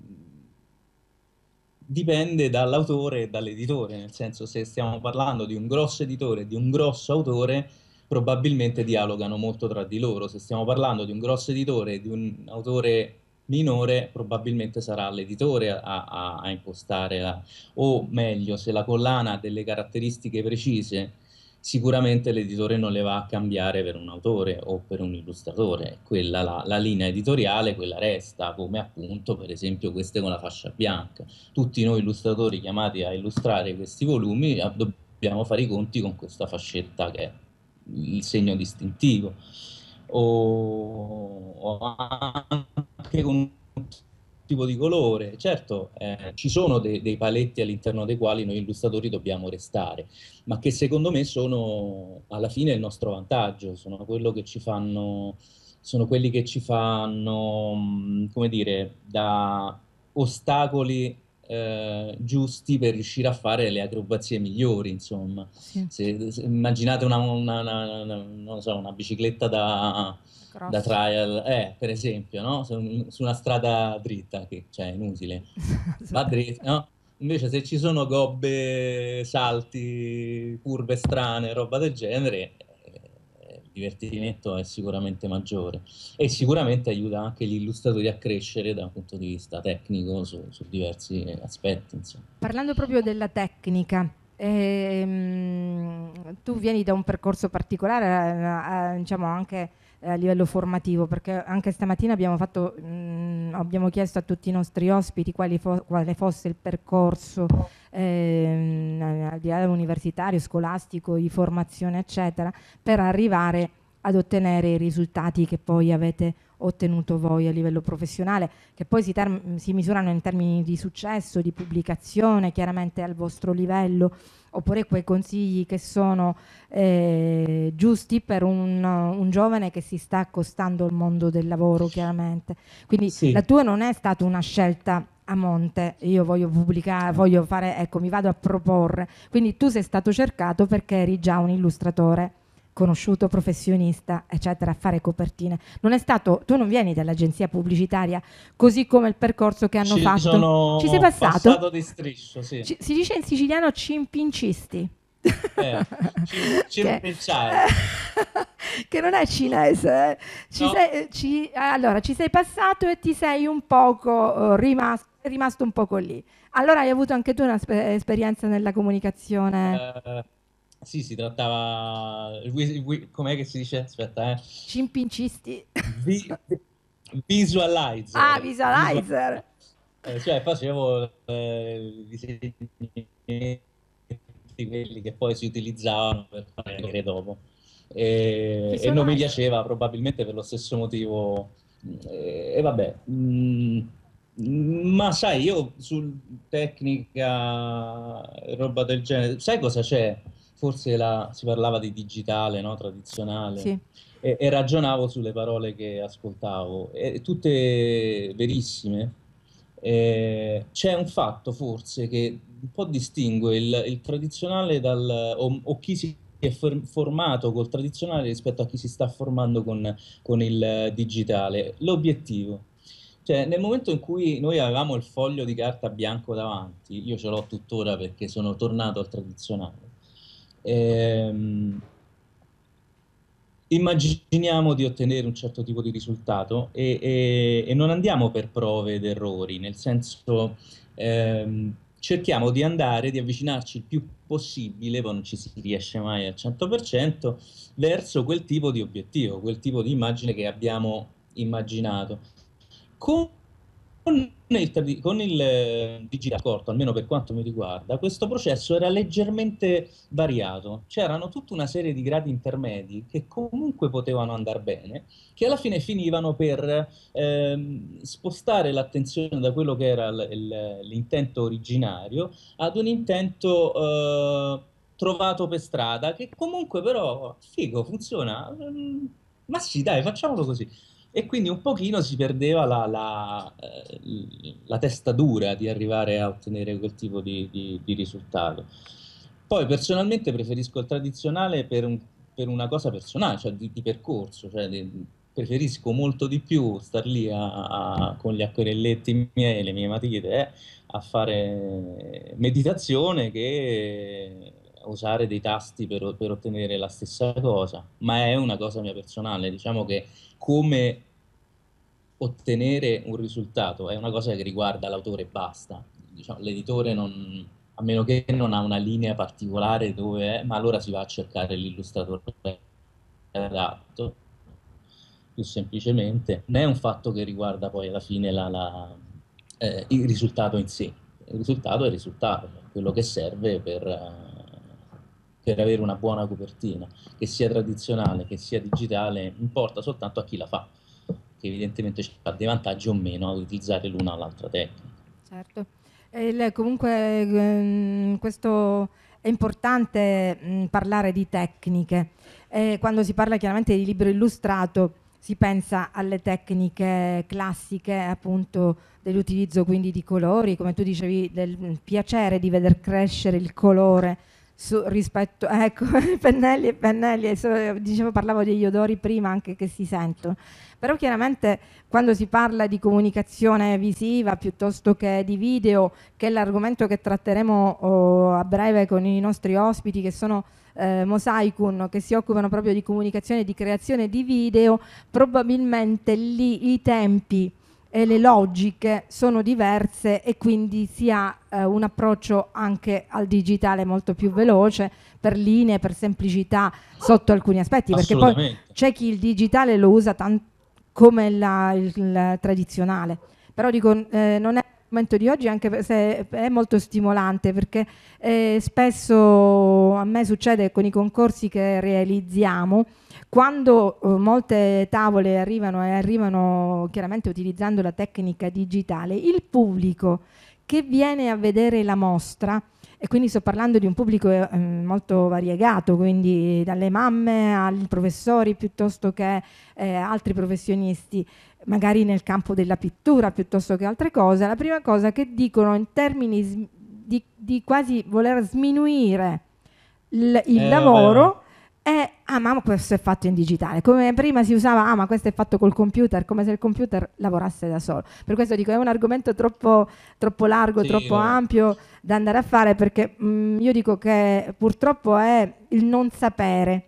G: dipende dall'autore e dall'editore, nel senso se stiamo parlando di un grosso editore e di un grosso autore, probabilmente dialogano molto tra di loro, se stiamo parlando di un grosso editore e di un autore minore, probabilmente sarà l'editore a, a, a impostare, la, o meglio, se la collana ha delle caratteristiche precise sicuramente l'editore non le va a cambiare per un autore o per un illustratore, quella, la, la, linea editoriale quella resta, come appunto per esempio queste con la fascia bianca. Tutti noi illustratori chiamati a illustrare questi volumi eh, dobbiamo fare i conti con questa fascetta che è il segno distintivo o anche con tipo di colore. Certo, eh, ci sono de- dei paletti all'interno dei quali noi illustratori dobbiamo restare, ma che secondo me sono alla fine il nostro vantaggio, sono quello che ci fanno, sono quelli che ci fanno, come dire, da ostacoli eh, giusti per riuscire a fare le acrobazie migliori, insomma. Sì. Se, se immaginate una, una, una, so, una, bicicletta da,
I: Cross. da trial,
G: eh, per esempio, no? su, su, una strada dritta, che cioè, è inutile, va dritta, no? Invece se ci sono gobbe, salti, curve strane, roba del genere, eh, il divertimento è sicuramente maggiore e sicuramente aiuta anche gli illustratori a crescere da un punto di vista tecnico su, su diversi aspetti. Insomma.
B: Parlando proprio della tecnica, ehm, tu vieni da un percorso particolare, eh, eh, diciamo anche eh, a livello formativo, perché anche stamattina abbiamo, fatto, mh, mm, abbiamo chiesto a tutti i nostri ospiti fo quale fosse il percorso eh, al di là universitario, scolastico, di formazione, eccetera, per arrivare ad ottenere i risultati che poi avete ottenuto ottenuto voi a livello professionale, che poi si, si misurano in termini di successo, di pubblicazione, chiaramente al vostro livello, oppure quei consigli che sono eh, giusti per un, un, giovane che si sta accostando al mondo del lavoro, chiaramente. Quindi sì. la tua non è stata una scelta a monte, io voglio pubblicare, voglio fare, ecco, mi vado a proporre. Quindi tu sei stato cercato perché eri già un illustratore conosciuto, professionista, eccetera, a fare copertine. Non è stato, tu non vieni dall'agenzia pubblicitaria, così come il percorso che hanno ci fatto. Sono ci sei passato? passato di striscio, sì. Ci, si dice in siciliano cimpinchisti. Eh, cimpicciare. Che, che non è cinese. Eh. Ci no. sei, eh, ci, allora, ci sei passato e ti sei un poco eh, rimasto, rimasto un poco lì. Allora hai avuto anche tu un'esperienza nella comunicazione?
G: Uh sì, si trattava. Com'è che si dice? Aspetta, eh.
B: Cimpincisti. Vi,
G: visualizer. Ah, visualizer. Eh, cioè, facevo eh, disegni quelli che poi si utilizzavano per fare le dopo. E, e non mi piaceva probabilmente per lo stesso motivo. E, eh, e vabbè.
I: Mh,
G: mm, ma sai, io su tecnica, roba del genere, sai cosa c'è? forse la, si parlava di digitale, no? tradizionale, sì. e, e, ragionavo sulle parole che ascoltavo, e, tutte verissime. E, c'è un fatto forse che un po' distingue il, il tradizionale dal, o, o, chi si è formato col tradizionale rispetto a chi si sta formando con, con il digitale, l'obiettivo. Cioè, nel momento in cui noi avevamo il foglio di carta bianco davanti, io ce l'ho tuttora perché sono tornato al tradizionale, ehm, immaginiamo di ottenere un certo tipo di risultato e, e, e non andiamo per prove ed errori, nel senso ehm, cerchiamo di andare, di avvicinarci il più possibile, poi non ci si riesce mai al 100%, verso quel tipo di obiettivo, quel tipo di immagine che abbiamo immaginato. Come il, con il digitale eh, almeno per quanto mi riguarda, questo processo era leggermente variato. C'erano tutta una serie di gradi intermedi che comunque potevano andare bene, che alla fine finivano per ehm, spostare l'attenzione da quello che era l'intento originario ad un intento eh, trovato per strada, che comunque però, figo, funziona. Mm, ma sì, dai, facciamolo così e quindi un pochino si perdeva la, la, eh, la testa dura di arrivare a ottenere quel tipo di, di, di risultato. Poi personalmente preferisco il tradizionale per, un, per una cosa personale, cioè di, di percorso, cioè preferisco molto di più star lì a, a, con gli acquerelletti miei, le mie matite, eh, a fare meditazione che usare dei tasti per, per ottenere la stessa cosa, ma è una cosa mia personale, diciamo che come ottenere un risultato è una cosa che riguarda l'autore e basta. Diciamo, l'editore non, a meno che non ha una linea particolare dove è, ma allora si va a cercare l'illustratore adatto, più semplicemente. Non è un fatto che riguarda poi alla fine la, la, eh, il risultato in sé. Il risultato è il risultato, quello che serve per... Eh, per avere una buona copertina, che sia tradizionale, che sia digitale, importa soltanto a chi la fa, che evidentemente ha dei vantaggi o meno ad utilizzare l'una o l'altra tecnica.
B: Certo, il, comunque ehm, questo è importante mh, parlare di tecniche. Eh, quando si parla chiaramente di libro illustrato si pensa alle tecniche classiche appunto dell'utilizzo quindi di colori, come tu dicevi del piacere di veder crescere il colore su, rispetto, ecco, pennelli e pennelli, so, dicevo, parlavo degli odori prima anche che si sentono, però chiaramente quando si parla di comunicazione visiva piuttosto che di video, che è l'argomento che tratteremo oh, a breve con i nostri ospiti che sono eh, Mosaicun che si occupano proprio di comunicazione e di creazione di video, probabilmente lì i tempi e le logiche sono diverse e quindi si ha eh, un approccio anche al digitale molto più veloce per linee, per semplicità sotto alcuni aspetti, perché poi c'è chi il digitale lo usa come la, il, il, tradizionale, però dico eh, non è il momento di oggi anche se è molto stimolante perché eh, spesso a me succede con i concorsi che realizziamo quando eh, molte tavole arrivano e arrivano chiaramente utilizzando la tecnica digitale, il pubblico che viene a vedere la mostra, e quindi sto parlando di un pubblico eh, mm, molto variegato, quindi dalle mamme ai professori piuttosto che eh, altri professionisti, magari nel campo della pittura piuttosto che altre cose, la prima cosa che dicono in termini di, di quasi voler sminuire il, il eh, lavoro e, eh, ah ma questo è fatto in digitale, come prima si usava, ah ma questo è fatto col computer, come se il computer lavorasse da solo. Per questo dico, è un argomento troppo, troppo largo, sì, troppo no. ampio da andare a fare, perché mh, mm, io dico che purtroppo è il non sapere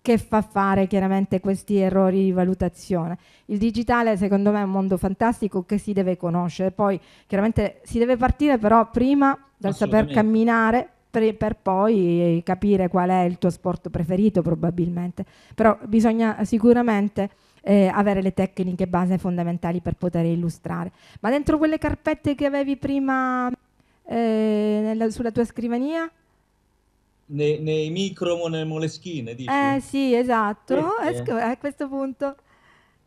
B: che fa fare chiaramente questi errori di valutazione. Il digitale secondo me è un mondo fantastico che si deve conoscere, poi chiaramente si deve partire però prima dal saper camminare per, per, poi eh, capire qual è il tuo sport preferito probabilmente, però bisogna sicuramente eh, avere le tecniche base fondamentali per poter illustrare. Ma dentro quelle carpette che avevi prima eh, nella, sulla tua scrivania?
G: Nei, nei micro nelle moleschine, dici? Eh
B: sì, esatto, eh, ecco, eh, a questo punto.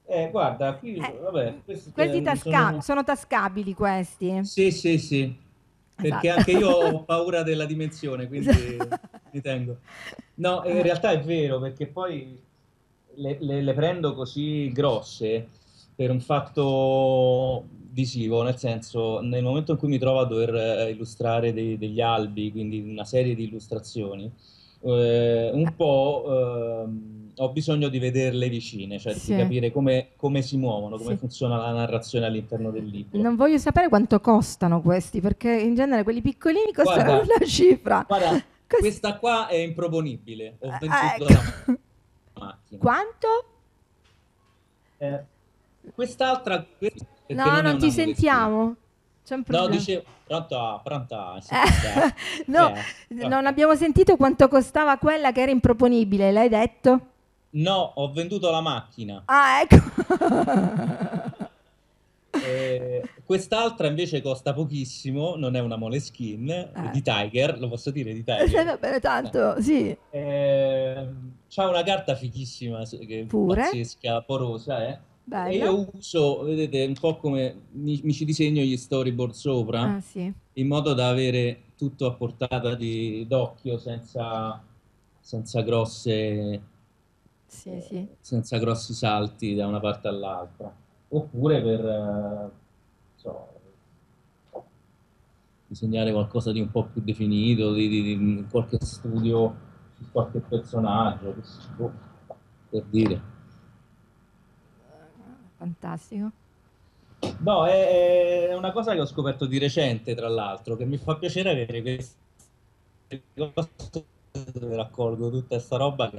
G: Eh, guarda, qui, eh, vabbè, questi, questi tasca- sono...
B: sono... tascabili questi.
G: Sì, sì, sì perché esatto. anche io ho paura della dimensione, quindi esatto. mi tengo. No, eh. in realtà è vero, perché poi le, le, le prendo così grosse per un fatto visivo, nel senso, nel momento in cui mi trovo a dover eh, illustrare dei, degli albi, quindi una serie di illustrazioni, eh, un po' eh, ho bisogno di vederle vicine, cioè sì. di capire come, come, si muovono, come sì. funziona la narrazione all'interno del libro.
B: Non voglio sapere quanto costano questi, perché in genere quelli piccolini costano guarda, una cifra. Guarda,
G: questa qua è improponibile. Ho eh, venduto ah, ecco. Quanto? Eh, quest'altra... Questa, no, non, non ti
B: sentiamo. C'è un problema. No, dicevo
G: pronto, pronto. Eh, sì,
B: no, eh, non abbiamo sentito quanto costava quella che era improponibile, l'hai detto?
G: No, ho venduto la macchina. Ah, ecco. eh, quest'altra invece costa pochissimo, non è una Moleskin, eh. di Tiger, lo posso dire di Tiger? Eh,
B: vabbè, tanto, eh. sì.
G: Eh, c'ha una carta fichissima, che Pure. pazzesca, porosa, eh
B: Bello. io
G: uso, vedete, un po' come mi, mi ci disegno gli storyboard sopra, ah, sì. in modo da avere tutto a portata di, d'occhio senza, senza grosse...
B: Sì, sì. Eh,
G: senza grossi salti da una parte all'altra.
L: Oppure per eh,
G: so, disegnare qualcosa di un po' più definito, di, di, di qualche studio su qualche personaggio, per dire.
B: Fantastico.
G: No, è, è una cosa che ho scoperto di recente, tra l'altro, che mi fa piacere avere queste cose raccolgo tutta questa roba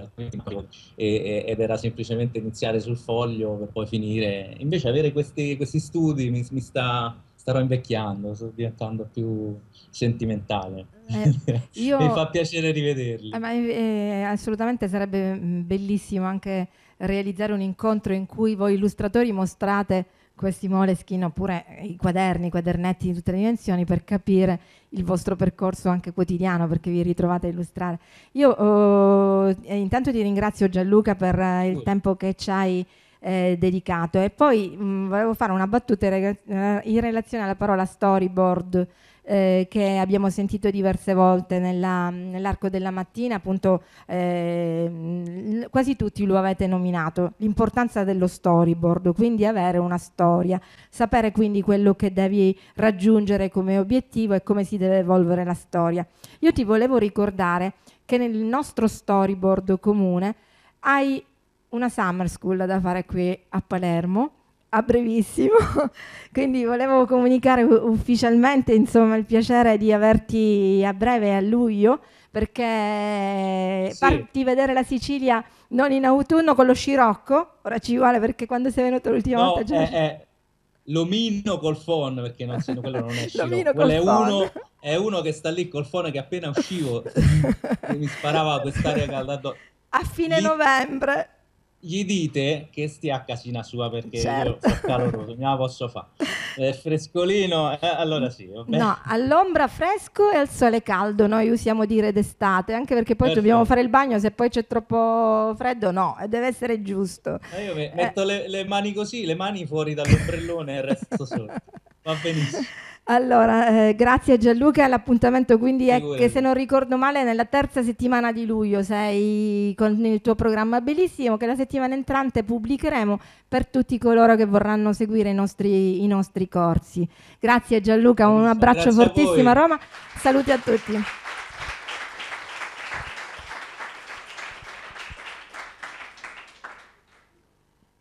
G: ed era semplicemente iniziare sul foglio per poi finire. Invece avere questi, questi studi mi, mi sta, starò invecchiando, sto diventando più sentimentale. Eh, io... mi fa piacere rivederli. Eh,
B: ma, eh, assolutamente sarebbe mm, bellissimo anche realizzare un incontro in cui voi illustratori mostrate questi moleskin oppure i quaderni, i quadernetti di tutte le dimensioni per capire il vostro percorso anche quotidiano perché vi ritrovate a illustrare. Io eh, intanto ti ringrazio Gianluca per eh, il mm. tempo che ci hai eh, dedicato e poi mh, mm, volevo fare una battuta in eh, relazione alla parola storyboard eh, che abbiamo sentito diverse volte nell'arco della mattina, appunto eh, quasi tutti lo avete nominato, l'importanza dello storyboard, quindi avere una storia, sapere quindi quello che devi raggiungere come obiettivo e come si deve evolvere la storia. Io ti volevo ricordare che nel nostro storyboard comune hai una summer school da fare qui a Palermo a brevissimo, quindi volevo comunicare ufficialmente insomma, il piacere di averti a breve a luglio perché sì. parti vedere la Sicilia non in autunno con lo scirocco, ora ci vuole perché quando sei venuto l'ultima no, volta già... È, eh, è
G: eh, l'omino col phon perché non, sì, quello non è scirocco, quello è uno, è uno, che sta lì col phon che appena uscivo mi sparava quest'aria calda
B: A fine Lì... novembre gli
G: dite che stia a casina sua perché certo. io sono caloroso, me la posso fare. È eh, frescolino, eh, allora sì. Vabbè. No,
B: all'ombra fresco e al sole caldo, noi usiamo dire d'estate, anche perché poi Perfetto. dobbiamo fare il bagno, se poi c'è troppo freddo no, deve essere giusto.
G: Eh, io metto eh. le, le mani così, le mani fuori dall'ombrellone e resto solo. Va
I: benissimo.
B: Allora, eh, grazie Gianluca, l'appuntamento quindi è che se non ricordo male nella terza settimana di luglio sei con il tuo programma bellissimo che la settimana entrante pubblicheremo per tutti coloro che vorranno seguire i nostri, i nostri corsi. Grazie Gianluca, un abbraccio grazie fortissimo a, a Roma, saluti a tutti.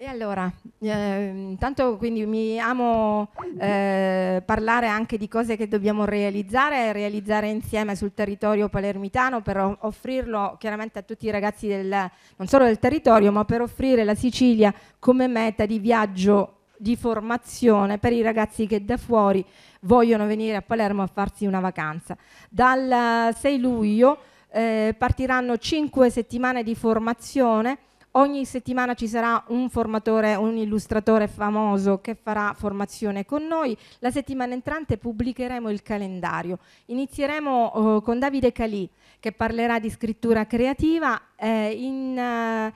B: E allora, eh, intanto quindi mi amo eh, parlare anche di cose che dobbiamo realizzare, realizzare insieme sul territorio palermitano per offrirlo chiaramente a tutti i ragazzi del, non solo del territorio, ma per offrire la Sicilia come meta di viaggio di formazione per i ragazzi che da fuori vogliono venire a Palermo a farsi una vacanza. Dal 6 luglio eh, partiranno 5 settimane di formazione Ogni settimana ci sarà un formatore, un illustratore famoso che farà formazione con noi. La settimana entrante pubblicheremo il calendario. Inizieremo eh, con Davide Calì che parlerà di scrittura creativa. Eh, in, eh,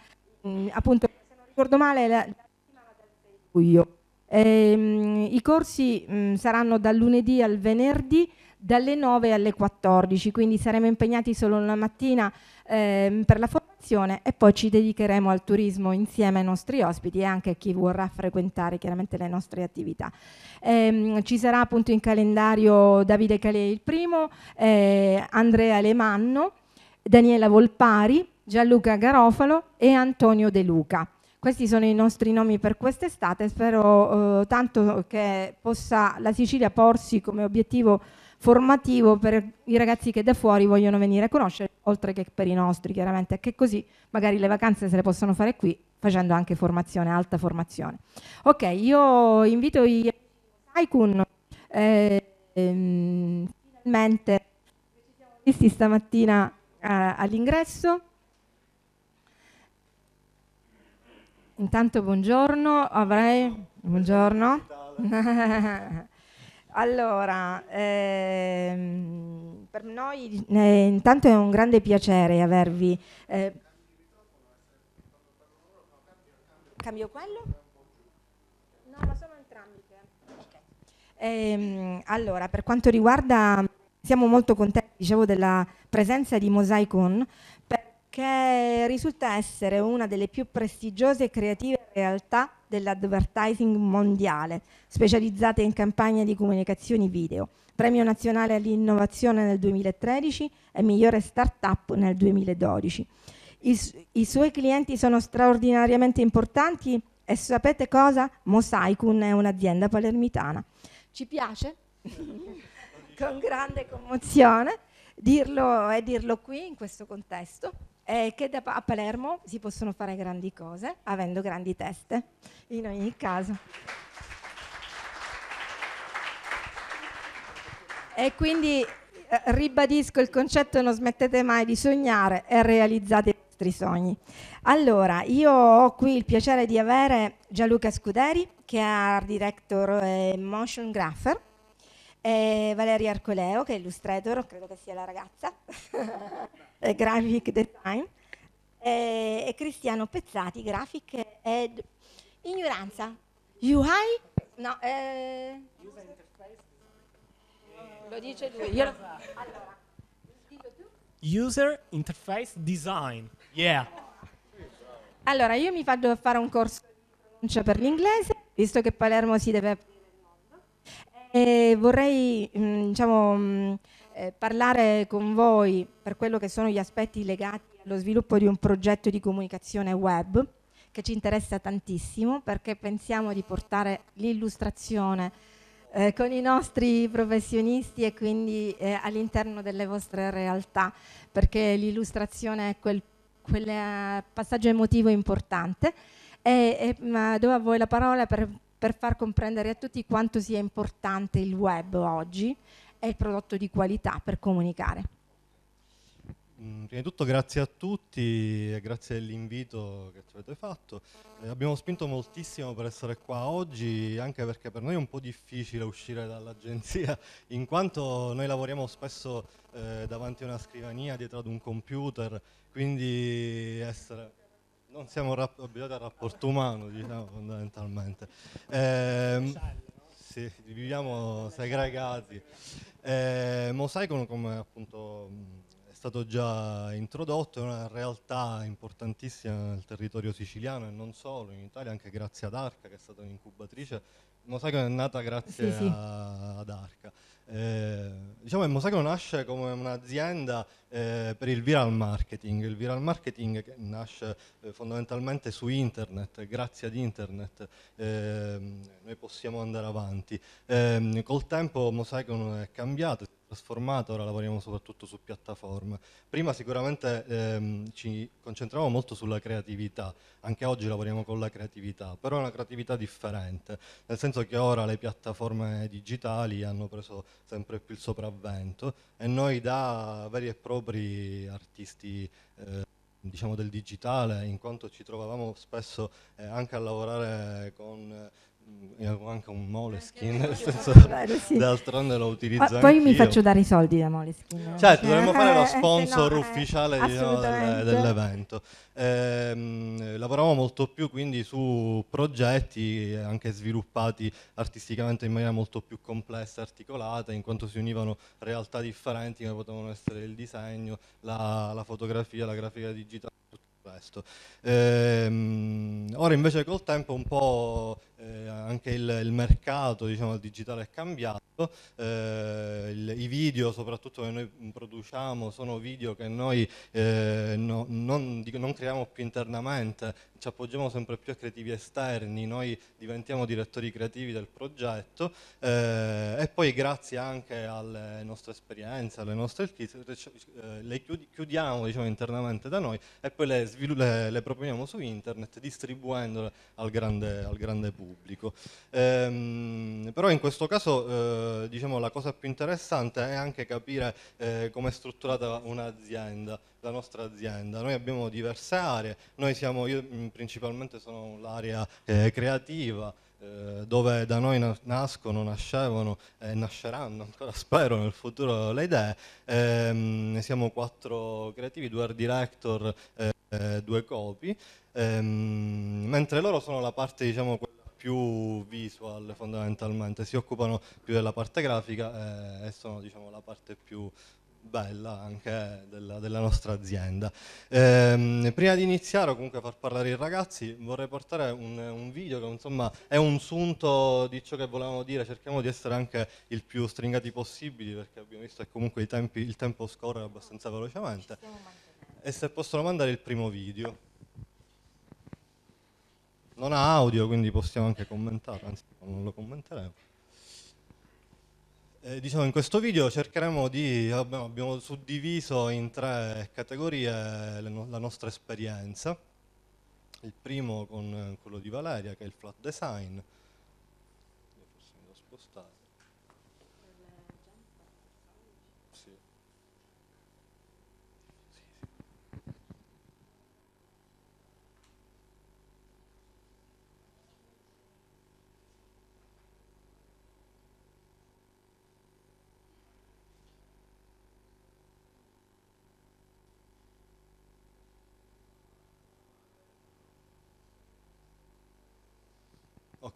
B: mm, appunto, se non ricordo male, la, la settimana del 6 luglio. Ehm, I corsi mh, mm, saranno dal lunedì al venerdì dalle 9 alle 14, quindi saremo impegnati solo una mattina ehm, per la formazione formazione e poi ci dedicheremo al turismo insieme ai nostri ospiti e anche a chi vorrà frequentare chiaramente le nostre attività. Ehm, ci sarà appunto in calendario Davide Calei il primo, eh, Andrea Lemanno, Daniela Volpari, Gianluca Garofalo e Antonio De Luca. Questi sono i nostri nomi per quest'estate, spero eh, tanto che possa la Sicilia porsi come obiettivo formativo per i ragazzi che da fuori vogliono venire a conoscere, oltre che per i nostri chiaramente, che così magari le vacanze se le possono fare qui facendo anche formazione, alta formazione. Ok, io invito i Saikun, eh, ehm, finalmente visti stamattina eh, all'ingresso. Intanto buongiorno, avrei... Buongiorno. Allora, ehm, per noi eh, intanto è un grande piacere avervi... Eh, cambio quello? No, ma sono entrambi. Okay. Ehm, allora, per quanto riguarda... Siamo molto contenti, dicevo, della presenza di Mosaicon, che risulta essere una delle più prestigiose e creative realtà dell'advertising mondiale, specializzata in campagne di comunicazioni video, premio nazionale all'innovazione nel 2013 e migliore start-up nel 2012. I, I suoi clienti sono straordinariamente importanti e sapete cosa? Mosaicun è un'azienda palermitana. Ci piace? Con grande commozione dirlo e dirlo qui in questo contesto eh, che da, a Palermo si possono fare grandi cose avendo grandi teste, in ogni caso. E quindi eh, ribadisco il concetto non smettete mai di sognare e realizzate i vostri sogni. Allora, io ho qui il piacere di avere Gianluca Scuderi, che è Art Director e Motion Grapher, e Valeria Arcoleo, che è Illustrator, credo che sia la ragazza. eh, Graphic Design, eh, e Cristiano Pezzati, Graphic ed Ignoranza. UI? No, eh, lo dice lui. Io lo, allora,
L: User Interface Design. Yeah.
B: Allora, io mi faccio fare un corso di pronuncia per l'inglese, visto che Palermo si deve aprire eh, il mondo. E vorrei, mh, mm, diciamo... Mh, mm, eh, parlare con voi per quello che sono gli aspetti legati allo sviluppo di un progetto di comunicazione web che ci interessa tantissimo perché pensiamo di portare l'illustrazione eh, con i nostri professionisti e quindi eh, all'interno delle vostre realtà perché l'illustrazione è quel, quel eh, passaggio emotivo importante e, e do a voi la parola per, per far comprendere a tutti quanto sia importante il web oggi è il prodotto di qualità per comunicare.
M: Mm, prima di tutto grazie a tutti e grazie dell'invito che ci avete fatto. Eh, abbiamo spinto moltissimo per essere qua oggi, anche perché per noi è un po' difficile uscire dall'agenzia, in quanto noi lavoriamo spesso eh, davanti a una scrivania, dietro ad un computer, quindi essere non siamo abituati al rapporto umano, diciamo, fondamentalmente. Eh, sì, viviamo segregati. Eh, Mosaicon, come appunto è stato già introdotto, è una realtà importantissima nel territorio siciliano e non solo, in Italia anche grazie ad Arca che è stata un'incubatrice. Mosaicon è nata grazie sì, sì. A, ad Arca. Eh, diciamo che Mosaico nasce come un'azienda eh, per il viral marketing, il viral marketing che nasce eh, fondamentalmente su internet, grazie ad internet ehm, noi possiamo andare avanti. Ehm, col tempo Mosaico è cambiato, trasformata, ora lavoriamo soprattutto su piattaforme. Prima sicuramente ehm, ci concentravamo molto sulla creatività, anche oggi lavoriamo con la creatività, però è una creatività differente, nel senso che ora le piattaforme digitali hanno preso sempre più il sopravvento e noi da veri e propri artisti eh, diciamo del digitale, in quanto ci trovavamo spesso eh, anche a lavorare con Mm, e avevo anche un Moleskin, nel senso sì. d'altronde lo utilizzo ah, Poi mi faccio dare
B: i soldi da Moleskin. Certo, dovremmo fare lo eh, sponsor no, eh, ufficiale eh, diciamo,
M: dell'evento. Eh, lavoravamo molto più quindi su progetti eh, anche sviluppati artisticamente in maniera molto più complessa e articolata, in quanto si univano realtà differenti come potevano essere il disegno, la, la fotografia, la grafica digitale. Tutto questo resto. Ehm, ora invece col tempo un po' eh, anche il, il mercato diciamo, digitale è cambiato, eh, il, i video soprattutto che noi produciamo sono video che noi eh, no, non, non, creiamo più internamente, ci appoggiamo sempre più a creativi esterni, noi diventiamo direttori creativi del progetto eh, e poi grazie anche alle nostre esperienze, alle nostre skills, eh, eh, le chiudiamo diciamo, internamente da noi e poi le, le, le proponiamo su internet distribuendole al grande, al grande pubblico pubblico. Ehm, però in questo caso eh, diciamo, la cosa più interessante è anche capire eh, come è strutturata un'azienda, la nostra azienda. Noi abbiamo diverse aree, noi siamo, io mm, principalmente sono l'area eh, creativa, eh, dove da noi nascono, nascevano e eh, nasceranno ancora spero nel futuro le idee. Ehm, siamo quattro creativi, due art director, eh, eh, due copi, ehm, mentre loro sono la parte diciamo quella più visual fondamentalmente, si occupano più della parte grafica eh, e sono diciamo, la parte più bella anche della, della nostra azienda. Ehm, prima di iniziare o comunque far parlare i ragazzi vorrei portare un, un, video che insomma è un sunto di ciò che volevamo dire, cerchiamo di essere anche il più stringati possibili perché abbiamo visto che comunque i tempi, il tempo scorre abbastanza velocemente e se possono mandare il primo video. Non ha audio, quindi possiamo anche commentare, anzi non lo commenteremo. Eh, diciamo, in questo video cercheremo di, abbiamo, abbiamo suddiviso in tre categorie no, la nostra esperienza. Il primo con eh, quello di Valeria, che è il flat design,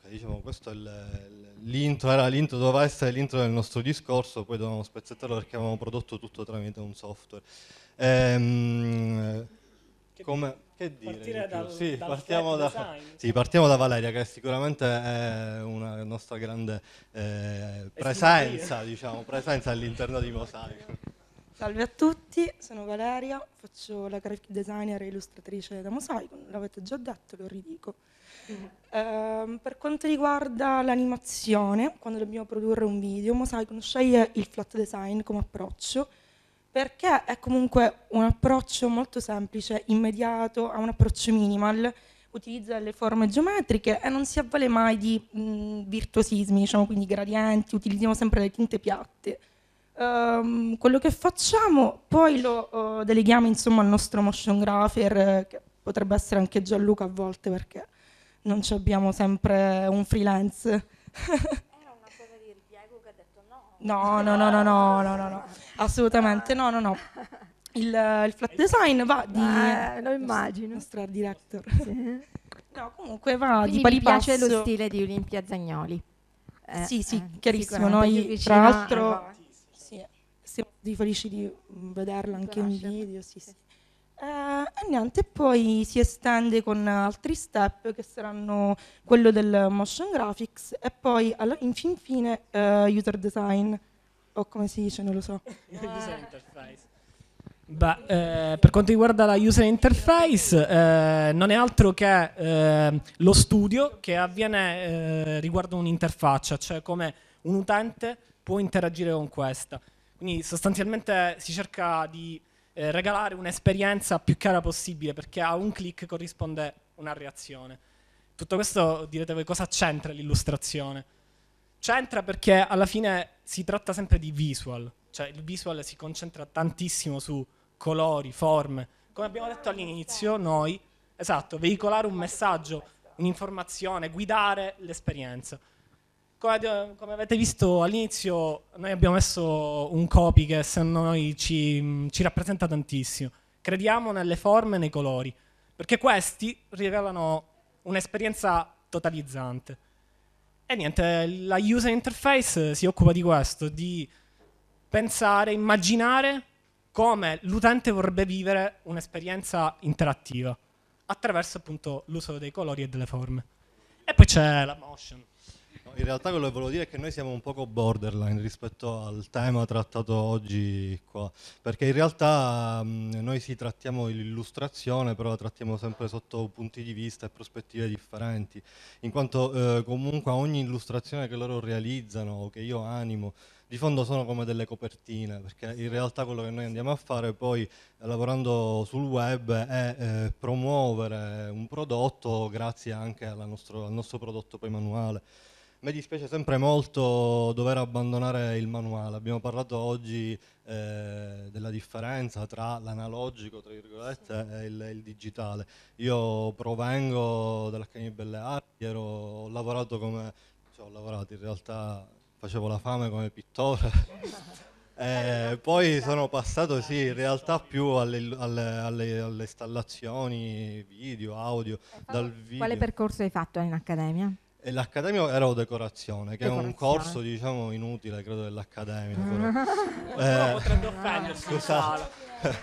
M: diciamo, questo l'intro, era l'intro, doveva essere l'intro del nostro discorso, poi dovevamo spezzettarlo perché avevamo prodotto tutto tramite un software. Ehm, che, come, che dire? Dal, sì, dal partiamo, da, sì, partiamo da, Valeria che sicuramente è una nostra grande eh, presenza, diciamo, presenza all'interno di Mosaico.
N: Salve a tutti, sono Valeria, faccio la graphic designer e illustratrice da Mosaico, l'avete già detto, lo ridico. Eh, per quanto riguarda l'animazione, quando dobbiamo produrre un video, Mosaic sceglie il flat design come approccio perché è comunque un approccio molto semplice, immediato, ha un approccio minimal, utilizza le forme geometriche e non si avvale mai di mh, mm, virtuosismi, diciamo, quindi gradienti, utilizziamo sempre le tinte piatte. Um, quello che facciamo poi lo uh, deleghiamo insomma, al nostro motion grapher, eh, che potrebbe essere anche Gianluca a volte perché non abbiamo sempre un freelance. Era una cosa di ripiego che ha detto no. No, no, no, no, no, no, no, no. assolutamente no, no, no. Il, il
B: flat design va di... Eh,
N: lo immagino. nostro art director. Sì. No, comunque va Quindi di pari mi piace passo. lo stile
B: di Olimpia Zagnoli. Eh, sì, sì, eh, chiarissimo. Noi,
N: tra l'altro, eh, siamo sì, felici di vederlo anche in video, sì, sì. Eh, e niente, poi si estende con altri step che saranno quello del motion graphics e poi alla, in fin fine eh, user design o come si dice, non lo so. user interface.
L: Bah, eh, per quanto riguarda la user interface, eh, non è altro che eh, lo studio che avviene eh, riguardo un'interfaccia, cioè come un utente può interagire con questa. Quindi sostanzialmente si cerca di eh, regalare un'esperienza più chiara possibile, perché a un click corrisponde una reazione. Tutto questo direte voi cosa c'entra l'illustrazione? C'entra perché alla fine si tratta sempre di visual, cioè il visual si concentra tantissimo su colori, forme. Come abbiamo detto all'inizio, noi, esatto, veicolare un messaggio, un'informazione, guidare l'esperienza. Come, come avete visto all'inizio, noi abbiamo messo un copy che secondo noi ci, ci rappresenta tantissimo. Crediamo nelle forme e nei colori, perché questi rivelano un'esperienza totalizzante. E niente, la user interface si occupa di questo, di pensare, immaginare come l'utente vorrebbe vivere un'esperienza interattiva attraverso appunto l'uso dei colori e delle forme. E poi c'è la
I: motion.
M: In realtà quello che volevo dire è che noi siamo un poco borderline rispetto al tema trattato oggi qua, perché in realtà mh, mm, noi sì trattiamo l'illustrazione, però la trattiamo sempre sotto punti di vista e prospettive differenti, in quanto eh, comunque ogni illustrazione che loro realizzano o che io animo, di fondo sono come delle copertine, perché in realtà quello che noi andiamo a fare poi lavorando sul web è eh, promuovere un prodotto grazie anche nostro, al nostro prodotto poi manuale. Mi dispiace sempre molto dover abbandonare il manuale. Abbiamo parlato oggi eh, della differenza tra l'analogico tra virgolette, e il, il, digitale. Io provengo dall'Accademia Belle Arti, ero, ho lavorato come... Cioè ho lavorato in realtà, facevo la fame come pittore. eh, poi sono passato sì, in realtà più alle, alle, alle, alle installazioni video, audio. Eh, dal video. Quale percorso
B: hai fatto in accademia?
M: L'accademia era decorazione, che decorazione. è un corso diciamo inutile, credo, dell'accademia. Ah. Eh, però. eh, potrebbe offendersi. Scusate. Esatto.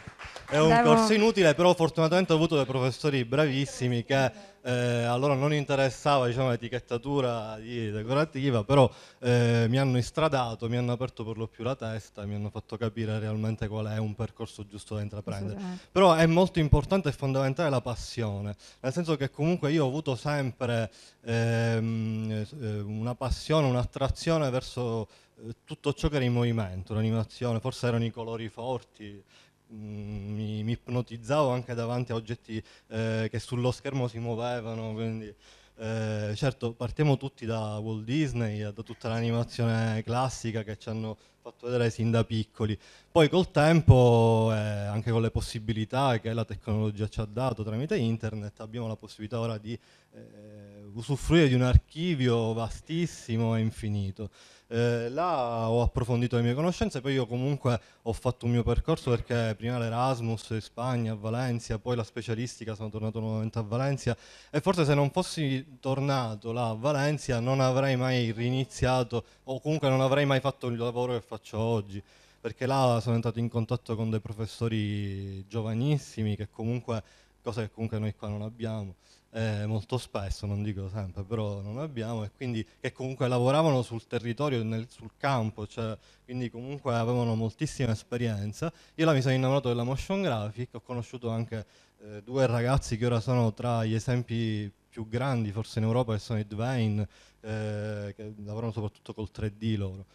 M: è un Devo... corso inutile, però fortunatamente ho avuto dei professori bravissimi che eh, allora non interessava diciamo, l'etichettatura decorativa, però eh, mi hanno istradato, mi hanno aperto per lo più la testa, mi hanno fatto capire realmente qual è un percorso giusto da intraprendere. Esatto. Però è molto importante e fondamentale la passione, nel senso che comunque io ho avuto sempre ehm, eh, una passione, un'attrazione verso eh, tutto ciò che era in movimento, l'animazione, forse erano i colori forti, mi, mi, ipnotizzavo anche davanti a oggetti eh, che sullo schermo si muovevano, quindi eh, certo partiamo tutti da Walt Disney, eh, da tutta l'animazione classica che ci hanno fatto vedere sin da piccoli, poi col tempo eh, anche con le possibilità che la tecnologia ci ha dato tramite internet abbiamo la possibilità ora di eh, usufruire di un archivio vastissimo e infinito. Eh, là ho approfondito le mie conoscenze, poi io comunque ho fatto un mio percorso perché prima l'Erasmus in Spagna, a Valencia, poi la specialistica, sono tornato nuovamente a Valencia e forse se non fossi tornato là a Valencia non avrei mai riniziato o comunque non avrei mai fatto il lavoro che faccio oggi perché là sono entrato in contatto con dei professori giovanissimi che comunque, cosa che comunque noi qua non abbiamo eh, molto spesso, non dico sempre, però non abbiamo, e quindi che comunque lavoravano sul territorio, nel, sul campo, cioè, quindi comunque avevano moltissima esperienza. Io la mi sono innamorato della motion graphic, ho conosciuto anche eh, due ragazzi che ora sono tra gli esempi più grandi forse in Europa, che sono i Dwayne, eh, che lavorano soprattutto col 3D loro.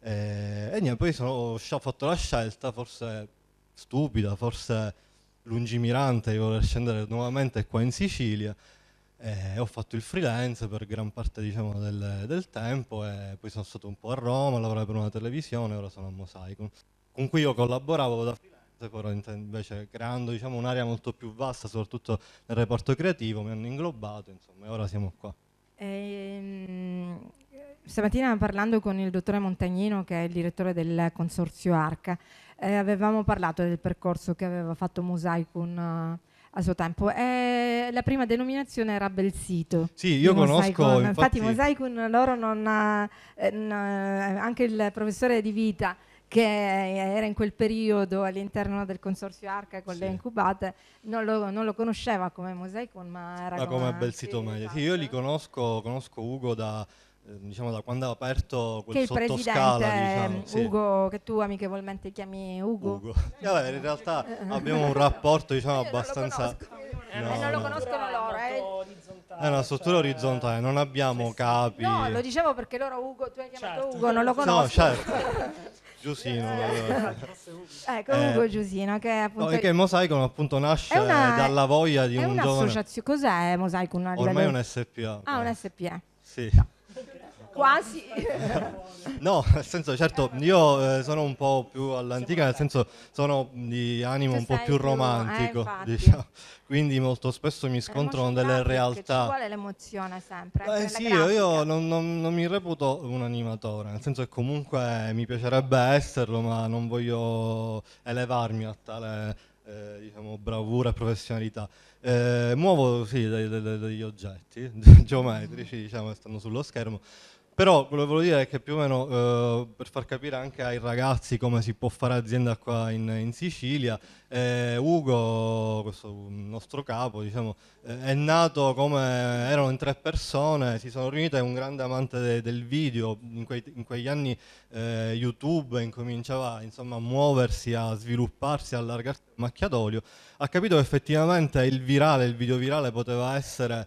M: Eh, e niente, poi sono, ho fatto la scelta, forse stupida, forse lungimirante di voler scendere nuovamente qua in Sicilia e eh, ho fatto il freelance per gran parte diciamo, del, del, tempo e poi sono stato un po' a Roma, lavoravo per una televisione, e ora sono a Mosaico con cui io collaboravo da freelance, però invece creando diciamo, un'area molto più vasta, soprattutto nel reparto creativo, mi hanno inglobato insomma, e ora siamo qua.
B: Ehm, stamattina parlando con il dottore Montagnino che è il direttore del consorzio ARCA eh, avevamo parlato del percorso che aveva fatto Musaikun eh, a suo tempo. Eh, la prima denominazione era Belsito. Sì, io conosco. Mosaicun. Infatti, infatti Mosaicun loro non ha, eh, eh, anche il professore di vita che era in quel periodo all'interno del consorzio Arca con sì. le incubate, non lo, non lo, conosceva come Mosaicun, ma era ma ah, come, come
M: Belsito Maglia. Sì, esatto. io li conosco, conosco Ugo da, Ehm, diciamo da quando ha aperto quel che il sottoscala diciamo, sì.
B: Ugo che tu amichevolmente chiami Ugo,
M: Ugo. Eh, vabbè, in realtà abbiamo un rapporto diciamo abbastanza eh, no, non lo conoscono loro è, eh. è una struttura cioè... orizzontale non abbiamo capi no lo
B: dicevo perché loro Ugo tu hai chiamato certo. Ugo non lo conoscono no certo
M: Giusino. ecco, eh, Ugo
B: Giusino che è appunto... No, che
M: mosaico appunto nasce una, dalla voglia di un giovane... È un'associazione,
B: cos'è Mosaicon? Ormai è un SPA. Ah, un SPA. Sì. No. Quasi.
M: no, nel senso, certo, io eh, sono un po' più all'antica, nel senso sono di animo cioè, un po' più romantico, più, eh, diciamo. Quindi molto spesso mi scontro con delle realtà. Ci
B: vuole l'emozione sempre. Eh, sì, grafica. io
M: non, non, non, mi reputo un animatore, nel senso che comunque mi piacerebbe esserlo, ma non voglio elevarmi a tale eh, diciamo, bravura e professionalità. Eh, muovo sì, degli oggetti geometrici, diciamo, che stanno sullo schermo. Però quello che volevo dire è che più o meno eh, per far capire anche ai ragazzi come si può fare azienda qua in, in Sicilia, eh, Ugo, questo nostro capo, diciamo, eh, è nato come erano in tre persone, si sono riunite, è un grande amante de, del video, in, quei, in quegli anni eh, YouTube incominciava insomma, a muoversi, a svilupparsi, a allargarsi a macchia ha capito che effettivamente il virale, il video virale poteva essere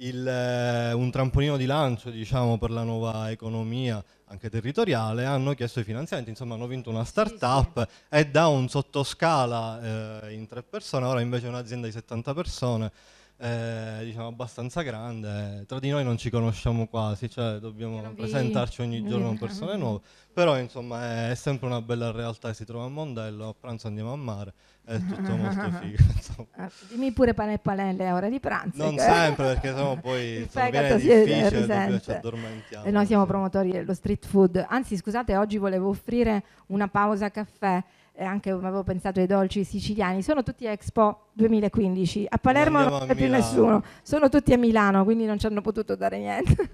M: il, eh, un trampolino di lancio diciamo, per la nuova economia anche territoriale, hanno chiesto i finanziamenti, insomma hanno vinto una start-up sì, sì. e da un sottoscala eh, in tre persone, ora invece è un'azienda di 70 persone, eh, diciamo abbastanza grande, tra di noi non ci conosciamo quasi, cioè dobbiamo vi... presentarci ogni giorno con persone nuove, però insomma è, è sempre una bella realtà, si trova a Mondello, a pranzo andiamo a mare è tutto molto figo. Insomma. Eh,
B: dimmi pure pane e panelle a ore di pranzo. Non cioè. sempre, perché sennò poi viene difficile, eh, ci addormentiamo. E eh, noi siamo sì. promotori dello street food. Anzi, scusate, oggi volevo offrire una pausa caffè e anche avevo pensato ai dolci siciliani, sono tutti Expo 2015. A Palermo non c'è più nessuno, sono tutti a Milano, quindi non ci hanno potuto dare niente.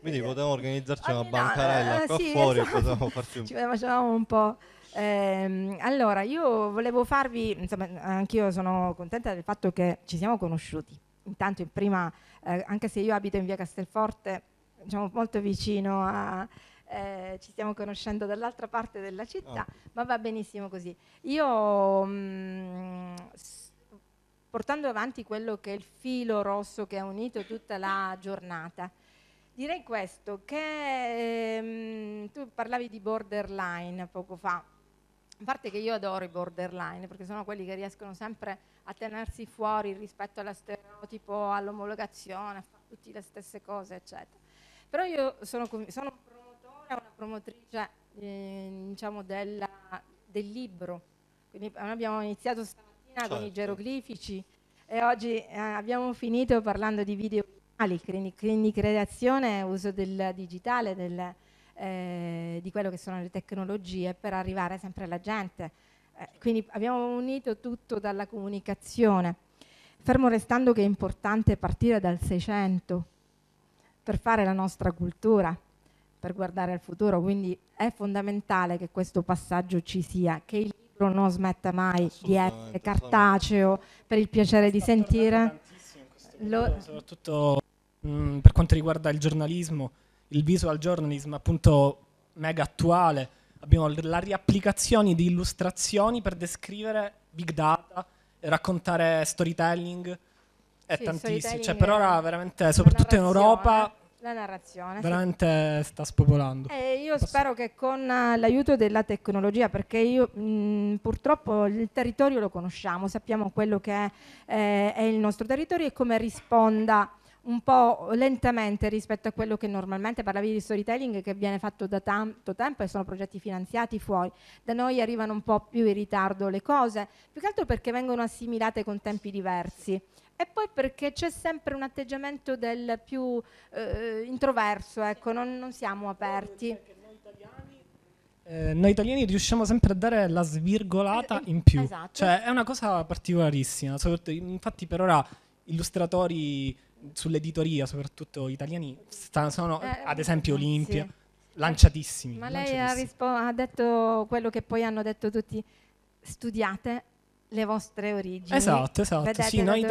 M: Quindi potevamo organizzarci a una Milano, bancarella qua sì, fuori, esatto. potevamo farci un... Ci
B: facevamo un po' Eh, allora, io volevo farvi, insomma, anch'io sono contenta del fatto che ci siamo conosciuti. Intanto, in prima, eh, anche se io abito in via Castelforte, diciamo molto vicino a, eh, ci stiamo conoscendo dall'altra parte della città, oh. ma va benissimo così. Io mh, mm, portando avanti quello che è il filo rosso che ha unito tutta la giornata, direi questo, che ehm, tu parlavi di borderline poco fa, a parte che io adoro i borderline perché sono quelli che riescono sempre a tenersi fuori rispetto allo stereotipo, all'omologazione, a fare tutte le stesse cose, eccetera. Però io sono, sono un promotore, una promotrice eh, diciamo della, del libro, quindi eh, abbiamo iniziato stamattina certo. con i certo. geroglifici e oggi eh, abbiamo finito parlando di video quindi, quindi creazione e uso del digitale, del, eh, di quello che sono le tecnologie per arrivare sempre alla gente. Eh, quindi abbiamo unito tutto dalla comunicazione, fermo restando che è importante partire dal 600 per fare la nostra cultura, per guardare al futuro, quindi è fondamentale che questo passaggio ci sia, che il libro non smetta mai di essere cartaceo, per il piacere di sentire. Lo...
L: Soprattutto mh, mm, per quanto riguarda il giornalismo, il visual journalism appunto mega attuale, abbiamo la riapplicazione di illustrazioni per descrivere big data, raccontare storytelling e sì, tantissimo, cioè per ora veramente, soprattutto in Europa,
B: la narrazione.
L: Veramente sì. sta spopolando.
B: Eh, io Posso... spero che con eh, l'aiuto della tecnologia, perché io mh, purtroppo il territorio lo conosciamo, sappiamo quello che è, eh, è il nostro territorio e come risponda un po' lentamente rispetto a quello che normalmente parlavi di storytelling che viene fatto da tanto tempo e sono progetti finanziati fuori. Da noi arrivano un po' più in ritardo le cose, più che altro perché vengono assimilate con tempi diversi. E poi perché c'è sempre un atteggiamento del più eh, introverso, ecco, non, non siamo aperti. Cioè
L: eh, noi italiani riusciamo sempre a dare la svirgolata eh, eh, in più. Esatto. Cioè, è una cosa particolarissima. Infatti, per ora illustratori sull'editoria, soprattutto italiani, sta, sono eh, ad esempio Olimpia, sì.
I: lanciatissimi.
L: Ma lei lanciatissimi.
B: Ha, ha, detto quello che poi hanno detto tutti, studiate le vostre origini. Esatto, esatto. sì, noi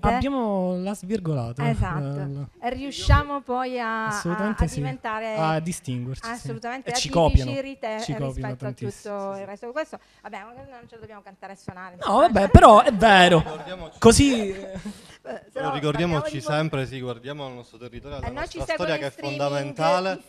L: abbiamo la svirgolata. Esatto.
B: Eh, riusciamo poi a, a, a diventare sì. a distinguerci. Assolutamente. Sì. E ci copiano, rite- ci copiano rispetto a tutto il resto. Questo, vabbè, non ce lo dobbiamo cantare e suonare. No, vabbè,
L: però
M: è vero. Così Beh, no, ricordiamoci sempre, sì, guardiamo il nostro territorio, eh, la nostra storia che è fondamentale,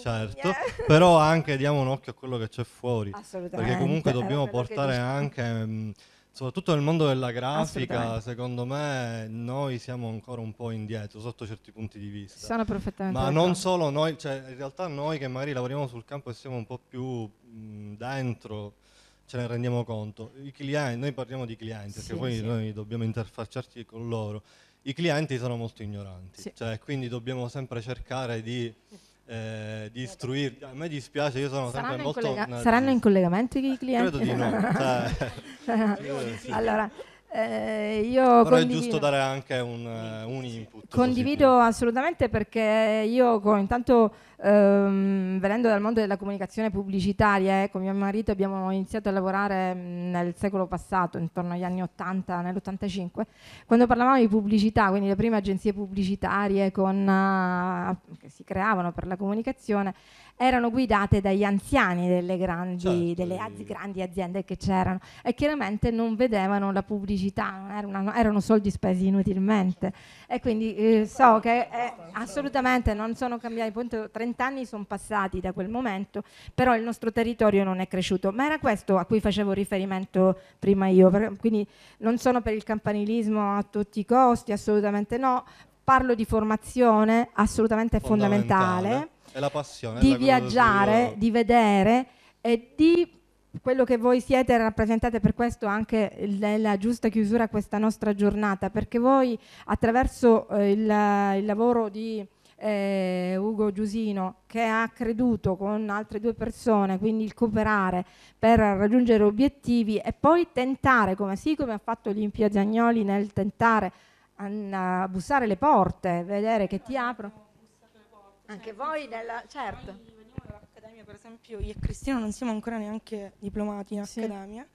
M: certo, yeah. però anche diamo un occhio a quello che c'è fuori, perché comunque dobbiamo portare anche, mh, mm, soprattutto nel mondo della grafica, secondo me noi siamo ancora un po' indietro sotto certi punti di vista. Sono perfettamente Ma non solo noi, cioè in realtà noi che magari lavoriamo sul campo e siamo un po' più mh, mm, dentro ce ne rendiamo conto. Clienti, noi parliamo di clienti, sì, perché poi sì. noi dobbiamo interfacciarci con loro. I clienti sono molto ignoranti, sì. cioè, quindi dobbiamo sempre cercare di, eh, di, istruirli. A me dispiace, io sono saranno sempre molto... Collega- saranno in
B: collegamento i clienti? Credo di no.
M: cioè, allora,
B: eh, Però condivido... è giusto dare
M: anche un, eh, un input. Condivido
B: positivo. assolutamente perché io con, intanto ehm, venendo dal mondo della comunicazione pubblicitaria eh, con mio marito abbiamo iniziato a lavorare mm, nel secolo passato, intorno agli anni 80, nell'85, quando parlavamo di pubblicità, quindi le prime agenzie pubblicitarie con, uh, che si creavano per la comunicazione, erano guidate dagli anziani delle, grandi, certo. delle eh. az- grandi aziende che c'erano e chiaramente non vedevano la pubblicità, erano, erano soldi spesi inutilmente. E quindi eh, so che eh, assolutamente non sono cambiati, appunto 30 anni sono passati da quel momento, però il nostro territorio non è cresciuto, ma era questo a cui facevo riferimento prima io, quindi non sono per il campanilismo a tutti i costi, assolutamente no, parlo di formazione, assolutamente fondamentale. fondamentale
M: è la passione, di viaggiare, di
B: vedere e di quello che voi siete rappresentate per questo anche nella giusta chiusura a questa nostra giornata, perché voi attraverso eh, il, il, lavoro di eh, Ugo Giusino che ha creduto con altre due persone, quindi il cooperare per raggiungere obiettivi e poi tentare, come sì come ha fatto l'Impia Zagnoli nel tentare a, a bussare le porte, vedere che ti aprono anche certo. voi, nella certo. Noi veniamo dall'Accademia, per esempio, io e
N: Cristina non siamo ancora neanche diplomati in sì. Accademia.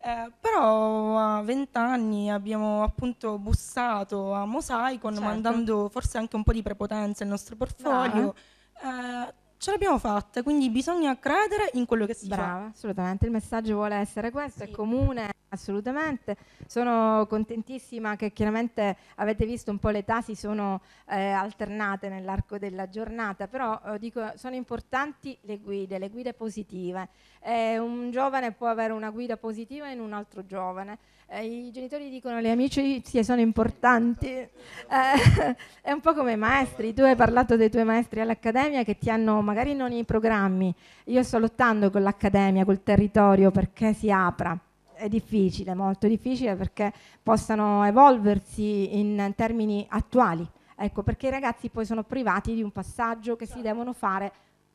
N: Eh, però a vent'anni abbiamo appunto bussato a Mosaicon certo. mandando forse anche un po' di
B: prepotenza il nostro portfolio. No. Ah. Eh, ce l'abbiamo fatta, quindi bisogna credere in quello che si Brava, fa. Brava, assolutamente, il messaggio vuole essere questo, sì. è comune, assolutamente. Sono contentissima che chiaramente avete visto un po' le tasi sono eh, alternate nell'arco della giornata, però eh, dico, sono importanti le guide, le guide positive. Eh, un giovane può avere una guida positiva in un altro giovane eh, i genitori dicono le amicizie sono importanti, eh, è un po' come i maestri, tu hai parlato dei tuoi maestri all'accademia che ti hanno magari non i programmi, io sto lottando con l'accademia, col territorio perché si apra. È difficile, molto difficile perché possano evolversi in termini attuali. Ecco, perché i ragazzi poi sono privati di un passaggio che si devono fare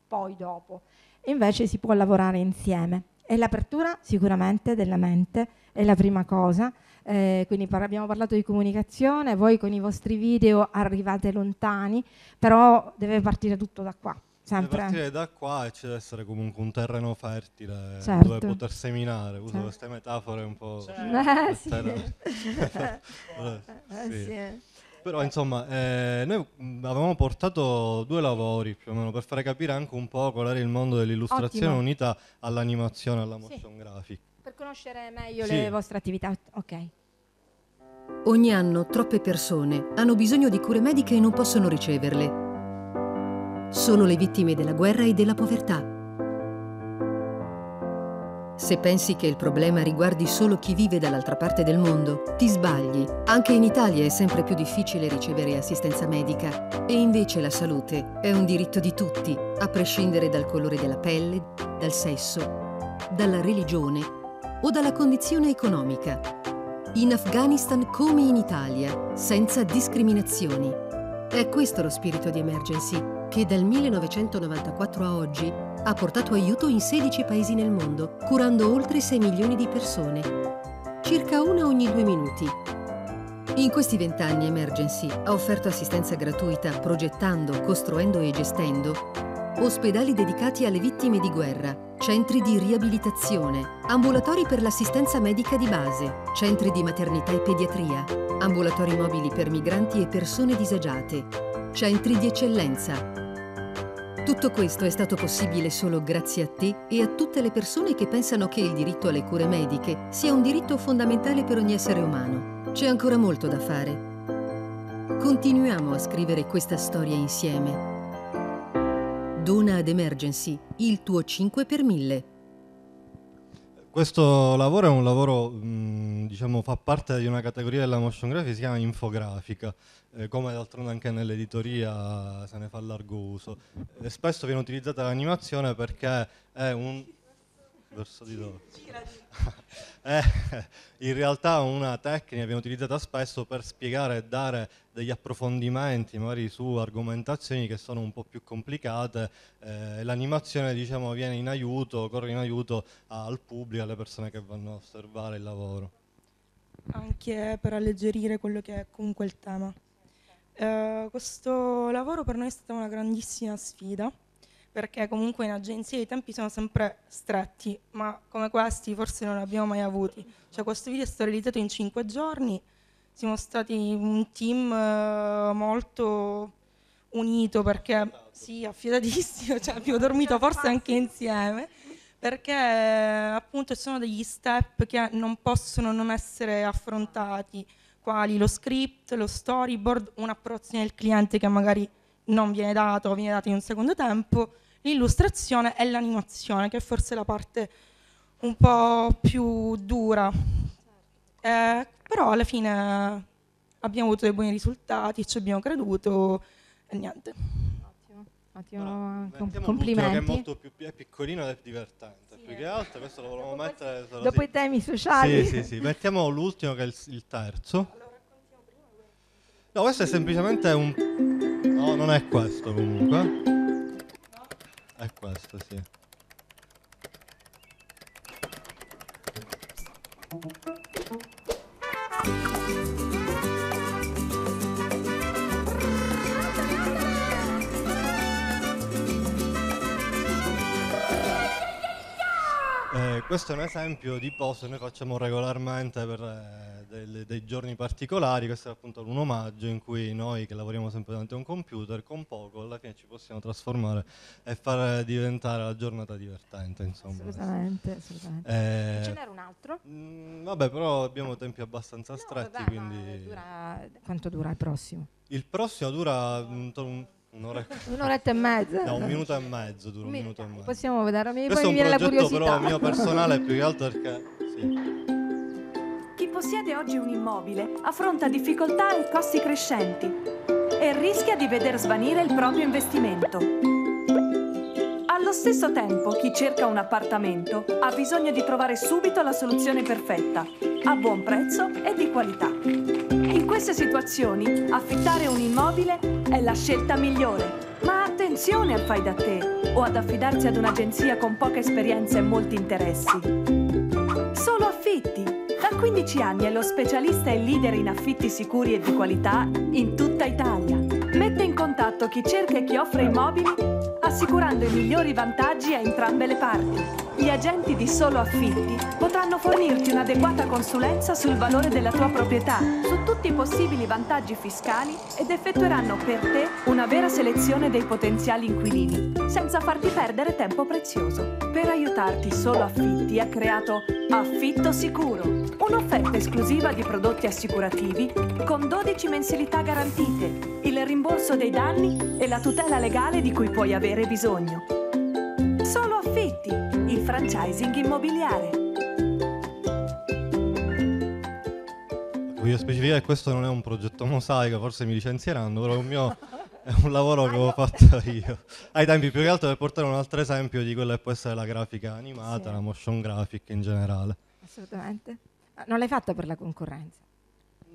B: poi dopo. Invece si può lavorare insieme. E l'apertura sicuramente della mente è la prima cosa. Eh, quindi par abbiamo parlato di comunicazione, voi con i vostri video arrivate lontani, però deve partire tutto da qua. Sempre. Deve partire
M: da qua e ci deve essere comunque un terreno fertile certo. dove poter seminare. Uso certo. queste metafore un po'. Certo. sì. Eh, eh, sì. Eh, sì. Però insomma, eh, noi avevamo portato due lavori più o meno per fare capire anche un po' qual era il mondo dell'illustrazione Ottimo. unita all'animazione, alla motion graphic
B: per conoscere meglio sì. le vostre attività. Ok.
O: Ogni anno troppe persone hanno bisogno di cure mediche e non possono riceverle. Sono le vittime della guerra e della povertà. Se pensi che il problema riguardi solo chi vive dall'altra parte del mondo, ti sbagli. Anche in Italia è sempre più difficile ricevere assistenza medica e invece la salute è un diritto di tutti, a prescindere dal colore della pelle, dal sesso, dalla religione o dalla condizione economica. In Afghanistan come in Italia, senza discriminazioni. È questo lo spirito di Emergency, che dal 1994 a oggi ha portato aiuto in 16 paesi nel mondo, curando oltre 6 milioni di persone, circa una ogni due minuti. In questi vent'anni Emergency ha offerto assistenza gratuita progettando, costruendo e gestendo ospedali dedicati alle vittime di guerra, centri di riabilitazione, ambulatori per l'assistenza medica di base, centri di maternità e pediatria, ambulatori mobili per migranti e persone disagiate, centri di eccellenza. Tutto questo è stato possibile solo grazie a te e a tutte le persone che pensano che il diritto alle cure mediche sia un diritto fondamentale per ogni essere umano. C'è ancora molto da fare. Continuiamo a scrivere questa storia insieme Dona ad Emergency, il tuo 5 per 1000.
M: Questo lavoro è un lavoro, mh, diciamo, fa parte di una categoria della motion graphic, si chiama infografica, eh, come d'altronde anche nell'editoria se ne fa largo uso. E eh, spesso viene utilizzata l'animazione perché è un... Verso di dove? Girati. è, eh, in realtà una tecnica viene utilizzata spesso per spiegare e dare degli approfondimenti magari su argomentazioni che sono un po' più complicate eh, l'animazione diciamo, viene in aiuto, corre in aiuto al pubblico, alle persone che vanno a osservare il lavoro.
N: Anche per alleggerire quello che è comunque il tema. Eh, questo lavoro per noi è stata una grandissima sfida perché comunque in agenzia i tempi sono sempre stretti, ma come questi forse non li abbiamo mai avuti. Cioè questo video è stato realizzato in cinque giorni, siamo stati un team eh, molto unito perché sì, affidatissimo, cioè abbiamo dormito forse anche insieme perché appunto ci sono degli step che non possono non essere affrontati, quali lo script, lo storyboard, un del cliente che magari non viene dato o viene dato in un secondo tempo l'illustrazione e l'animazione, che è forse la parte un po' più dura. Eh, però alla fine abbiamo avuto dei buoni risultati, ci abbiamo creduto e
B: niente.
M: Ottimo, ottimo no, com- complimenti. che è molto più è piccolino ed è divertente, sì, più che altro, questo lo volevamo dopo mettere... Dopo sì. i temi sociali. Sì, sì, sì, mettiamo l'ultimo che è il, il terzo. no, questo è semplicemente un... No, non è questo comunque. È questo, sì. Eh, questo è un esempio di pose che noi facciamo regolarmente per, eh, dei, dei giorni particolari, questo è appunto l'1 maggio in cui noi che lavoriamo sempre davanti a un computer con poco alla fine ci possiamo trasformare e far diventare la giornata divertente insomma. Assolutamente, assolutamente. Eh, Ce n'era un altro? Mh, mm, vabbè però abbiamo tempi abbastanza stretti vabbè, quindi... Dura, quanto dura il prossimo? Il prossimo dura... Mh, mm, Un'oretta. Un'oretta e mezza. No, un minuto e mezzo, dura un minuto e mezzo. Possiamo vedere, mi, Questo poi mi viene la curiosità. Questo è un progetto però mio personale più che altro perché... Sì
F: possiede oggi un immobile affronta difficoltà e costi crescenti e rischia di veder svanire il proprio investimento. Allo stesso tempo, chi cerca un appartamento ha bisogno di trovare subito la soluzione perfetta, a buon prezzo e di qualità. In queste situazioni, affittare un immobile è la scelta migliore. Ma attenzione al fai da te o ad affidarsi ad un'agenzia con poca esperienza e molti interessi. Solo affitti da 15 anni è lo specialista e leader in affitti sicuri e di qualità in tutta Italia. Mette in contatto chi cerca e chi offre immobili, assicurando i migliori vantaggi a entrambe le parti. Gli agenti di Solo Affitti potranno fornirti un'adeguata consulenza sul valore della tua proprietà, su tutti i possibili vantaggi fiscali ed effettueranno per te una vera selezione dei potenziali inquilini, senza farti perdere tempo prezioso. Per aiutarti Solo Affitti ha creato Affitto Sicuro Un'offerta esclusiva di prodotti assicurativi con 12 mensilità garantite, il rimborso dei danni e la tutela legale di cui puoi avere bisogno. Solo affitti, il franchising immobiliare.
M: voglio specificare che questo non è un progetto mosaico, forse mi licenzieranno, però mio, è un lavoro che ho fatto io. Ai tempi più che altro per portare un altro esempio di quella che può essere la grafica animata, sì. la motion graphic in generale.
B: Assolutamente. Non l'hai fatta per la concorrenza.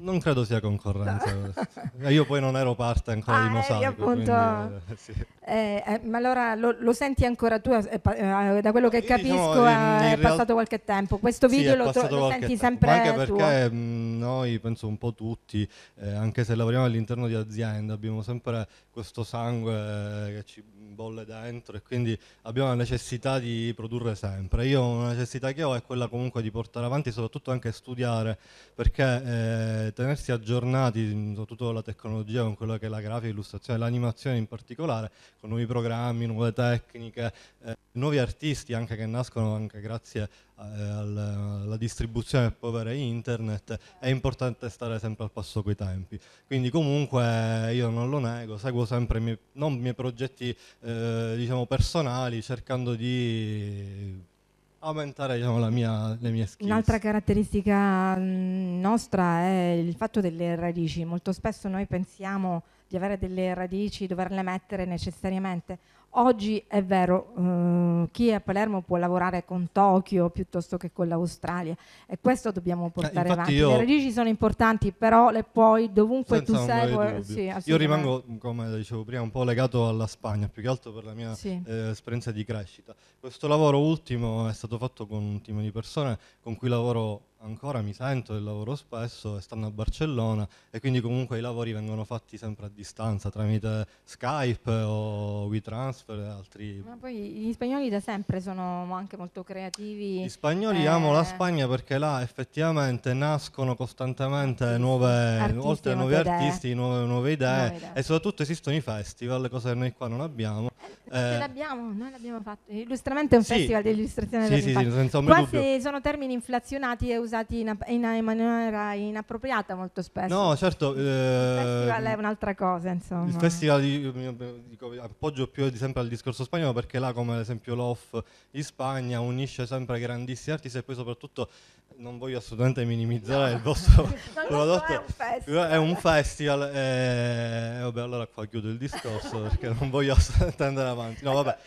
M: Non credo sia concorrenza. Eh, io poi non ero parte ancora ah, di eh, Mosaico. Appunto... Quindi, eh, sì.
B: eh, eh, ma allora lo, lo, senti ancora tu? da quello che diciamo, capisco diciamo, in, in è passato real... qualche tempo. Questo video sì, lo, to- lo senti tempo. sempre ma Anche perché
M: mh, mm, noi, penso un po' tutti, anche se lavoriamo all'interno di azienda, abbiamo sempre questo sangue che ci bolle dentro e quindi abbiamo la necessità di produrre sempre. Io una necessità che ho è quella comunque di portare avanti, soprattutto anche studiare, perché tenersi aggiornati mm, soprattutto la tecnologia con quella che è la grafica, illustrazione, l'animazione in particolare, con nuovi programmi, nuove tecniche, eh, nuovi artisti anche che nascono anche grazie eh, alla distribuzione del povero internet, è importante stare sempre al passo coi tempi. Quindi comunque eh, io non lo nego, seguo sempre i miei, non i miei progetti eh, diciamo personali cercando di aumentare diciamo, mia, le mie skills.
B: Un'altra caratteristica mm, nostra è il fatto delle radici. Molto spesso noi pensiamo di avere delle radici, doverle mettere necessariamente. Oggi è vero, eh, chi è a Palermo può lavorare con Tokyo piuttosto che con l'Australia e questo dobbiamo eh, portare eh, avanti. Io... Le radici sono importanti, però le puoi dovunque Senza tu sei... Sì,
M: io rimango, come dicevo prima, un po' legato alla Spagna, più che altro per la mia sì. eh, esperienza di crescita. Questo lavoro ultimo è stato fatto con un team di persone con cui lavoro ancora mi sento e lavoro spesso e stanno a Barcellona e quindi comunque i lavori vengono fatti sempre a distanza tramite Skype o WeTransfer e altri.
B: Ma poi gli spagnoli da sempre sono anche molto creativi. Gli
I: spagnoli eh... amo la
M: Spagna perché là effettivamente nascono costantemente nuove, Artisti, oltre a nuovi idee. artisti, nuove, nuove, idee, nuove, idee e soprattutto esistono i festival, cose che noi qua non abbiamo. Eh, eh.
B: l'abbiamo, noi l'abbiamo fatto. Illustramente è un sì. festival di illustrazione sì, sì, sì, senza Quasi dubbio. sono termini inflazionati e usati usati in, in, maniera inappropriata molto spesso. No, certo.
M: Eh, il festival è
B: un'altra cosa, insomma. Il festival,
M: di, dico, appoggio più di sempre al discorso spagnolo perché là, come ad esempio l'OFF in Spagna, unisce sempre grandissimi artisti e poi soprattutto non voglio assolutamente minimizzare no. il vostro prodotto, è un festival. È un festival e... Eh, eh, vabbè, allora qua chiudo il discorso perché non voglio assolutamente andare avanti. No, vabbè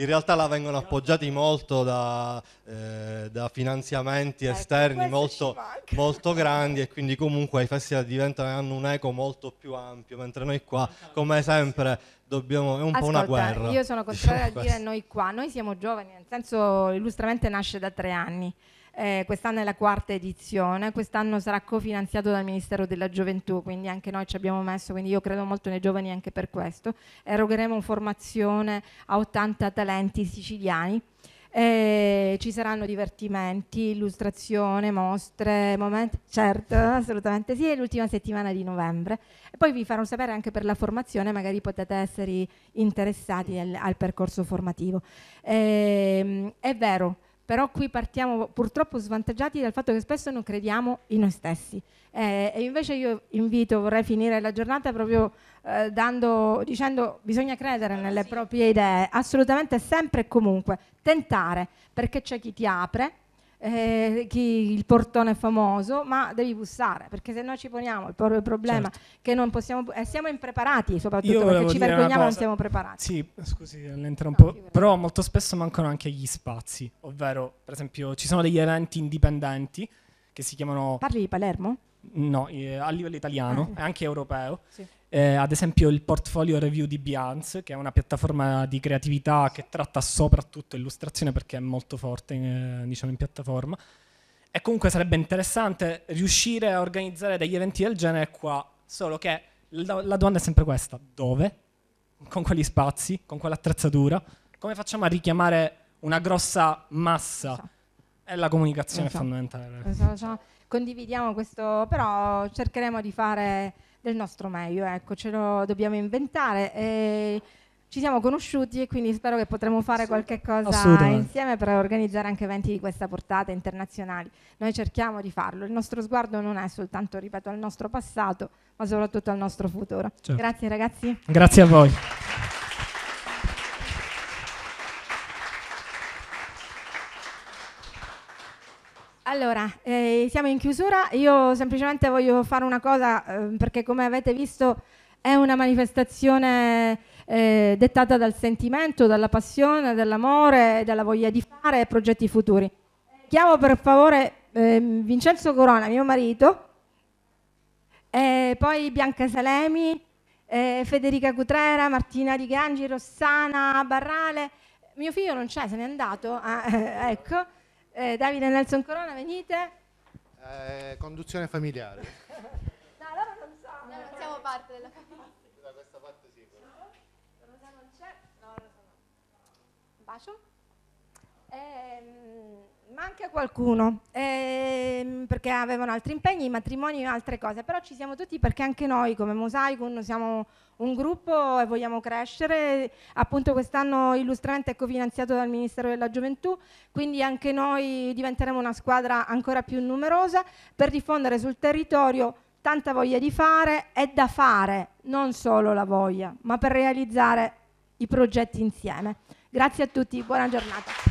M: in realtà la vengono appoggiati molto da, eh, da finanziamenti ecco, esterni molto, molto, grandi e quindi comunque i festival diventano, hanno un eco molto più ampio, mentre noi qua, come sempre, dobbiamo, è un Ascolta, po' una guerra. Io sono contraria diciamo a dire questo.
B: noi qua, noi siamo giovani, nel senso illustramente nasce da tre anni eh, quest'anno è la quarta edizione, quest'anno sarà cofinanziato dal Ministero della Gioventù, quindi anche noi ci abbiamo messo, quindi io credo molto nei giovani anche per questo. Erogheremo formazione a 80 talenti siciliani. Eh, ci saranno divertimenti, illustrazione, mostre, momenti, certo, assolutamente sì, è l'ultima settimana di novembre. E poi vi farò sapere anche per la formazione, magari potete essere interessati al, al percorso formativo. Eh, è vero però qui partiamo purtroppo svantaggiati dal fatto che spesso non crediamo in noi stessi. Eh, e invece io invito, vorrei finire la giornata proprio eh, dando, dicendo bisogna credere nelle sì. proprie idee, assolutamente sempre e comunque, tentare, perché c'è chi ti apre, eh, chi, il portone famoso, ma devi bussare, perché se noi ci poniamo il proprio problema certo. che non possiamo... Eh, siamo impreparati soprattutto, perché ci vergogniamo non siamo preparati.
L: Sì, scusi, l'entra no, Però molto spesso mancano anche gli spazi, ovvero, per esempio, ci sono degli eventi indipendenti che si chiamano... Parli di Palermo? No, eh, a livello italiano ah, e ah, anche europeo. Sì eh, ad esempio il portfolio review di Behance, che è una piattaforma di creatività che tratta soprattutto illustrazione perché è molto forte in, eh, diciamo, in piattaforma. E comunque sarebbe interessante riuscire a organizzare degli eventi del genere qua, solo che la, la domanda è sempre questa, dove? Con quali spazi? Con quale attrezzatura? Come facciamo a richiamare una grossa massa? Esatto. È la comunicazione sì. Esatto. fondamentale. Sì.
B: Condividiamo questo, però cercheremo di fare del nostro meglio, ecco, ce lo dobbiamo inventare. E ci siamo conosciuti e quindi spero che potremo fare qualche cosa insieme per organizzare anche eventi di questa portata internazionali. Noi cerchiamo di farlo, il nostro sguardo non è soltanto, ripeto, al nostro passato, ma soprattutto al nostro futuro. Certo. Grazie ragazzi.
L: Grazie a voi.
B: Allora, eh, siamo in chiusura, io semplicemente voglio fare una cosa eh, perché come avete visto è una manifestazione eh, dettata dal sentimento, dalla passione, dall'amore, dalla voglia di fare progetti futuri. Chiamo per favore ehm, Vincenzo Corona, mio marito, poi Bianca Salemi, Federica Cutrera, Martina Di Gangi, Rossana Barrale, mio figlio non c'è, se n'è andato, ah, ecco. Eh, Davide Nelson Corona, venite.
J: Eh, conduzione familiare.
B: no, loro non sono. Noi non siamo parte della famiglia. Da questa parte sì. Rosa non c'è. No, Rosa no. Bacio. Eh, manca qualcuno eh, perché avevano altri impegni, matrimoni e altre cose, però ci siamo tutti perché anche noi come Mosaicon siamo un gruppo e vogliamo crescere, appunto quest'anno illustrante è cofinanziato dal Ministero della Gioventù, quindi anche noi diventeremo una squadra ancora più numerosa per diffondere sul territorio tanta voglia di fare e da fare, non solo la voglia, ma per realizzare i progetti insieme. Grazie a tutti, buona giornata.